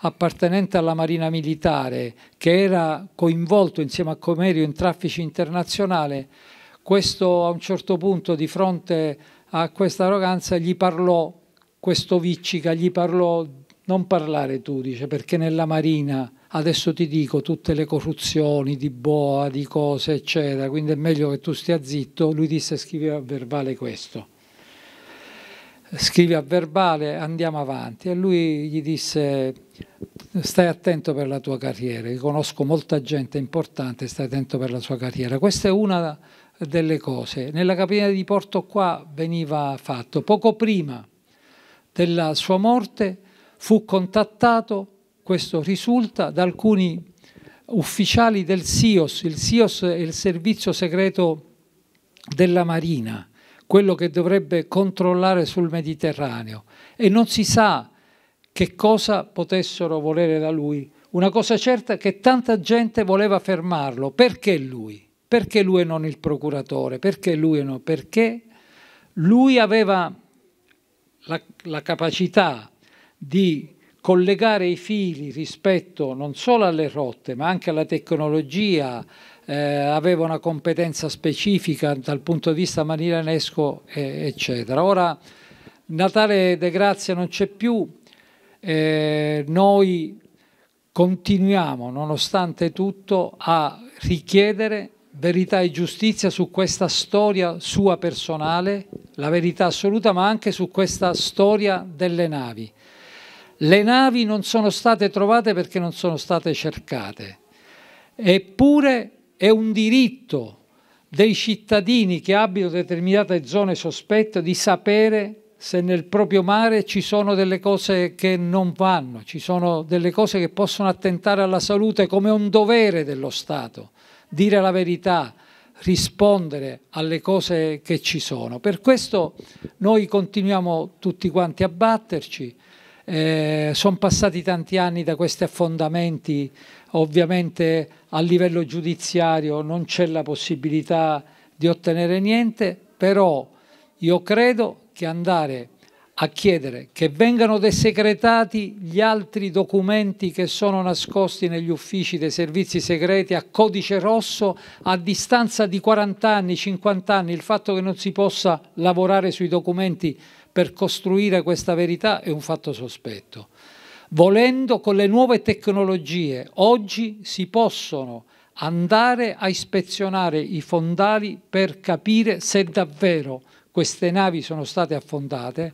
appartenente alla Marina Militare che era coinvolto insieme a Comerio in traffici internazionali, questo a un certo punto di fronte a questa arroganza gli parlò, questo Viccica gli parlò, non parlare tu, dice, perché nella Marina adesso ti dico tutte le corruzioni di boa, di cose, eccetera, quindi è meglio che tu stia zitto. Lui disse scriveva a verbale questo. Scrivi a verbale, andiamo avanti. E lui gli disse stai attento per la tua carriera, io conosco molta gente importante, stai attento per la sua carriera. Questa è una delle cose. Nella capitale di Porto qua veniva fatto. Poco prima della sua morte fu contattato, questo risulta, da alcuni ufficiali del SIOS. Il SIOS è il servizio segreto della Marina, quello che dovrebbe controllare sul Mediterraneo. E non si sa che cosa potessero volere da lui. Una cosa certa è che tanta gente voleva fermarlo. Perché lui? Perché lui e non il procuratore? Perché lui e non? Perché lui aveva la, la capacità di collegare i fili rispetto non solo alle rotte ma anche alla tecnologia, eh, aveva una competenza specifica dal punto di vista manilanesco, eh, eccetera. Ora Natale De Grazia non c'è più, eh, noi continuiamo, nonostante tutto, a richiedere verità e giustizia su questa storia sua personale, la verità assoluta, ma anche su questa storia delle navi. Le navi non sono state trovate perché non sono state cercate, eppure è un diritto dei cittadini che abitano determinate zone sospette di sapere se nel proprio mare ci sono delle cose che non vanno, ci sono delle cose che possono attentare alla salute come un dovere dello Stato, dire la verità, rispondere alle cose che ci sono. Per questo noi continuiamo tutti quanti a batterci, eh, sono passati tanti anni da questi affondamenti, ovviamente a livello giudiziario non c'è la possibilità di ottenere niente, però io credo che andare a chiedere che vengano desecretati gli altri documenti che sono nascosti negli uffici dei servizi segreti a codice rosso a distanza di 40 anni, 50 anni, il fatto che non si possa lavorare sui documenti per costruire questa verità è un fatto sospetto. Volendo con le nuove tecnologie oggi si possono andare a ispezionare i fondali per capire se davvero queste navi sono state affondate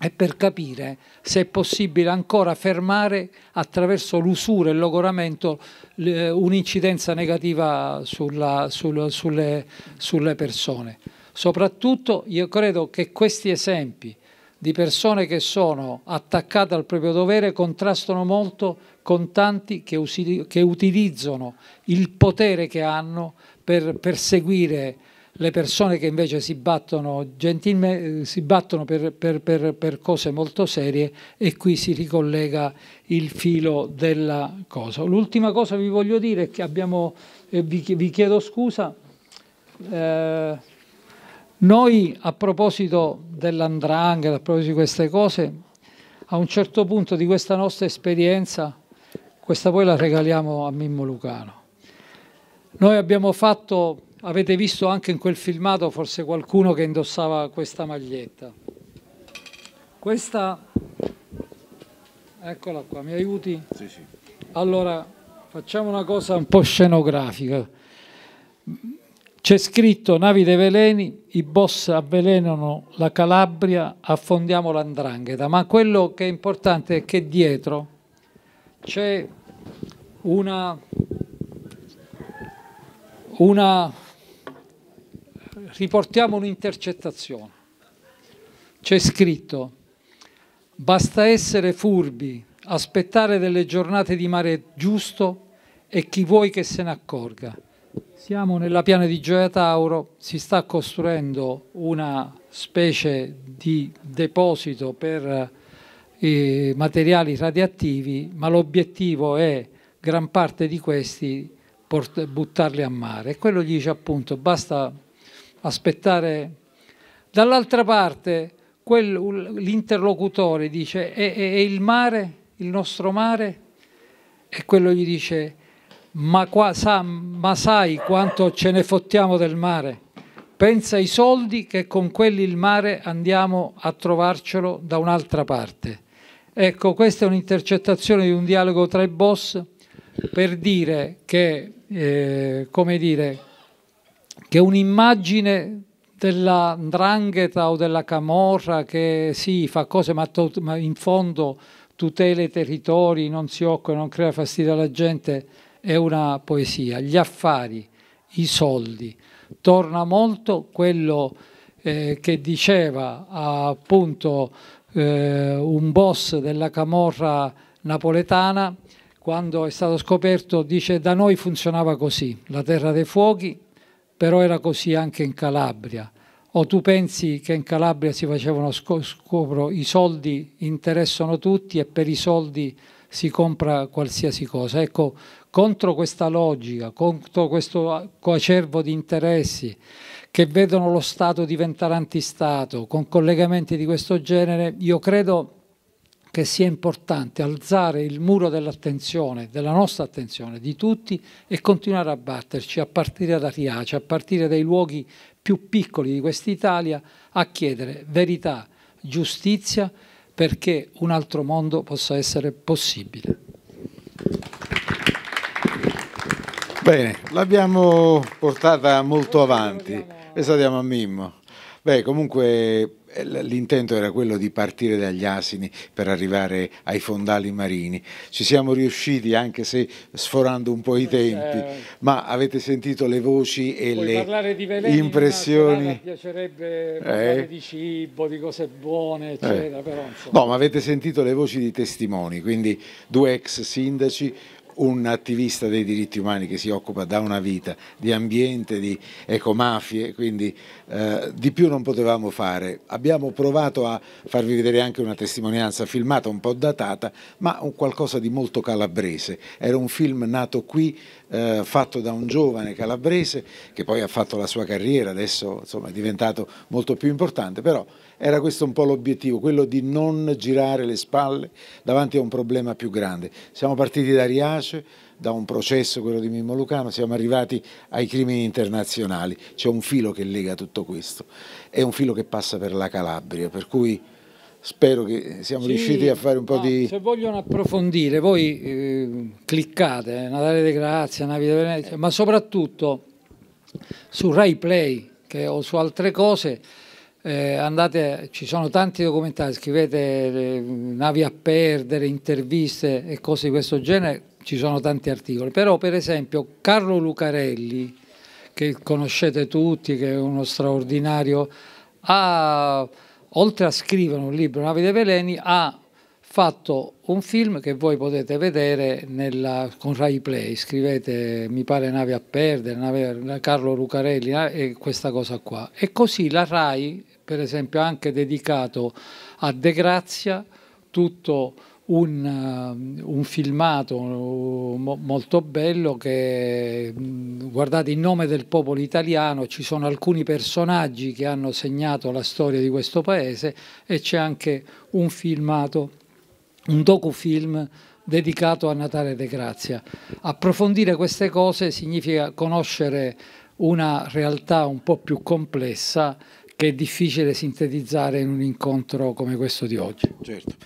e per capire se è possibile ancora fermare attraverso l'usura e il logoramento un'incidenza negativa sulla, sul, sulle, sulle persone. Soprattutto io credo che questi esempi di persone che sono attaccate al proprio dovere contrastano molto con tanti che, che utilizzano il potere che hanno per perseguire le persone che invece si battono, gentilme, eh, si battono per, per, per, per, cose molto serie e qui si ricollega il filo della cosa. L'ultima cosa vi voglio dire che abbiamo, eh, vi, vi, chiedo scusa, eh, noi a proposito dell'andrangheta, a proposito di queste cose, a un certo punto di questa nostra esperienza, questa poi la regaliamo a Mimmo Lucano. Noi abbiamo fatto Avete visto anche in quel filmato forse qualcuno che indossava questa maglietta. Questa, eccola qua, mi aiuti? Sì, sì. Allora, facciamo una cosa un po' scenografica. C'è scritto Navi dei veleni, i boss avvelenano la Calabria, affondiamo l'andrangheta, ma quello che è importante è che dietro c'è una, una riportiamo un'intercettazione. C'è scritto, basta essere furbi, aspettare delle giornate di mare giusto e chi vuoi che se ne accorga. Siamo nella piana di Gioia Tauro, si sta costruendo una specie di deposito per eh, materiali radioattivi, ma l'obiettivo è gran parte di questi buttarli a mare. E quello gli dice appunto basta aspettare. Dall'altra parte l'interlocutore dice è, e, e il mare, il nostro mare? E quello gli dice ma, qua, sa, ma sai quanto ce ne fottiamo del mare? Pensa ai soldi che con quelli il mare andiamo a trovarcelo da un'altra parte. Ecco, questa è un'intercettazione di un dialogo tra i boss per dire che, eh, come dire, che un'immagine della drangheta o della camorra che sì, fa cose ma, ma in fondo tutela i territori, non si occupa, non crea fastidio alla gente, è una poesia. Gli affari, i soldi. Torna molto quello eh, che diceva appunto eh, un boss della camorra napoletana quando è stato scoperto, dice da noi funzionava così, la terra dei fuochi, però era così anche in Calabria. O tu pensi che in Calabria si facevano scopro, i soldi interessano tutti e per i soldi si compra qualsiasi cosa. Ecco, contro questa logica, contro questo coacervo di interessi che vedono lo Stato diventare antistato con collegamenti di questo genere, io credo che sia importante alzare il muro dell'attenzione, della nostra attenzione, di tutti e continuare a batterci a partire da Riace, a partire dai luoghi più piccoli di quest'Italia, a chiedere verità, giustizia, perché un altro mondo possa essere possibile. Bene, l'abbiamo portata molto avanti. E saliamo a Mimmo. Beh, comunque eh, l'intento era quello di partire dagli asini per arrivare ai fondali marini. Ci siamo riusciti anche se sforando un po' i tempi, eh, ma avete sentito le voci e le di veleni, impressioni. Mi piacerebbe eh? parlare eh. di cibo, di cose buone, eh. eccetera. Eh. Però, no, ma avete sentito le voci di testimoni, quindi due ex sindaci, un attivista dei diritti umani che si occupa da una vita di ambiente, di ecomafie, quindi eh, di più non potevamo fare. Abbiamo provato a farvi vedere anche una testimonianza filmata un po' datata, ma un qualcosa di molto calabrese. Era un film nato qui, eh, fatto da un giovane calabrese che poi ha fatto la sua carriera, adesso insomma, è diventato molto più importante, però era questo un po' l'obiettivo, quello di non girare le spalle davanti a un problema più grande. Siamo partiti da Riace, da un processo, quello di Mimmo Lucano, siamo arrivati ai crimini internazionali. C'è un filo che lega tutto questo, è un filo che passa per la Calabria, per cui spero che siamo sì, riusciti a fare un po' di... Se vogliono approfondire, voi eh, cliccate, eh, Natale De Grazia, Navide de Venezia, ma soprattutto su Rai Play che, o su altre cose eh, andate, ci sono tanti documentari, scrivete navi a perdere, interviste e cose di questo genere, ci sono tanti articoli, però per esempio Carlo Lucarelli, che conoscete tutti, che è uno straordinario, ha, oltre a scrivere un libro, Navi dei Veleni, ha fatto un film che voi potete vedere nella, con Rai Play, scrivete mi pare Navi a perdere, Navi, Carlo Lucarelli eh, e questa cosa qua. E così la Rai per esempio anche dedicato a De Grazia, tutto un, eh, un, filmato eh, molto bello che guardate in nome del popolo italiano ci sono alcuni personaggi che hanno segnato la storia di questo paese e c'è anche un filmato, un docufilm dedicato a Natale De Grazia. Approfondire queste cose significa conoscere una realtà un po' più complessa che è difficile sintetizzare in un incontro come questo di oggi. Certo.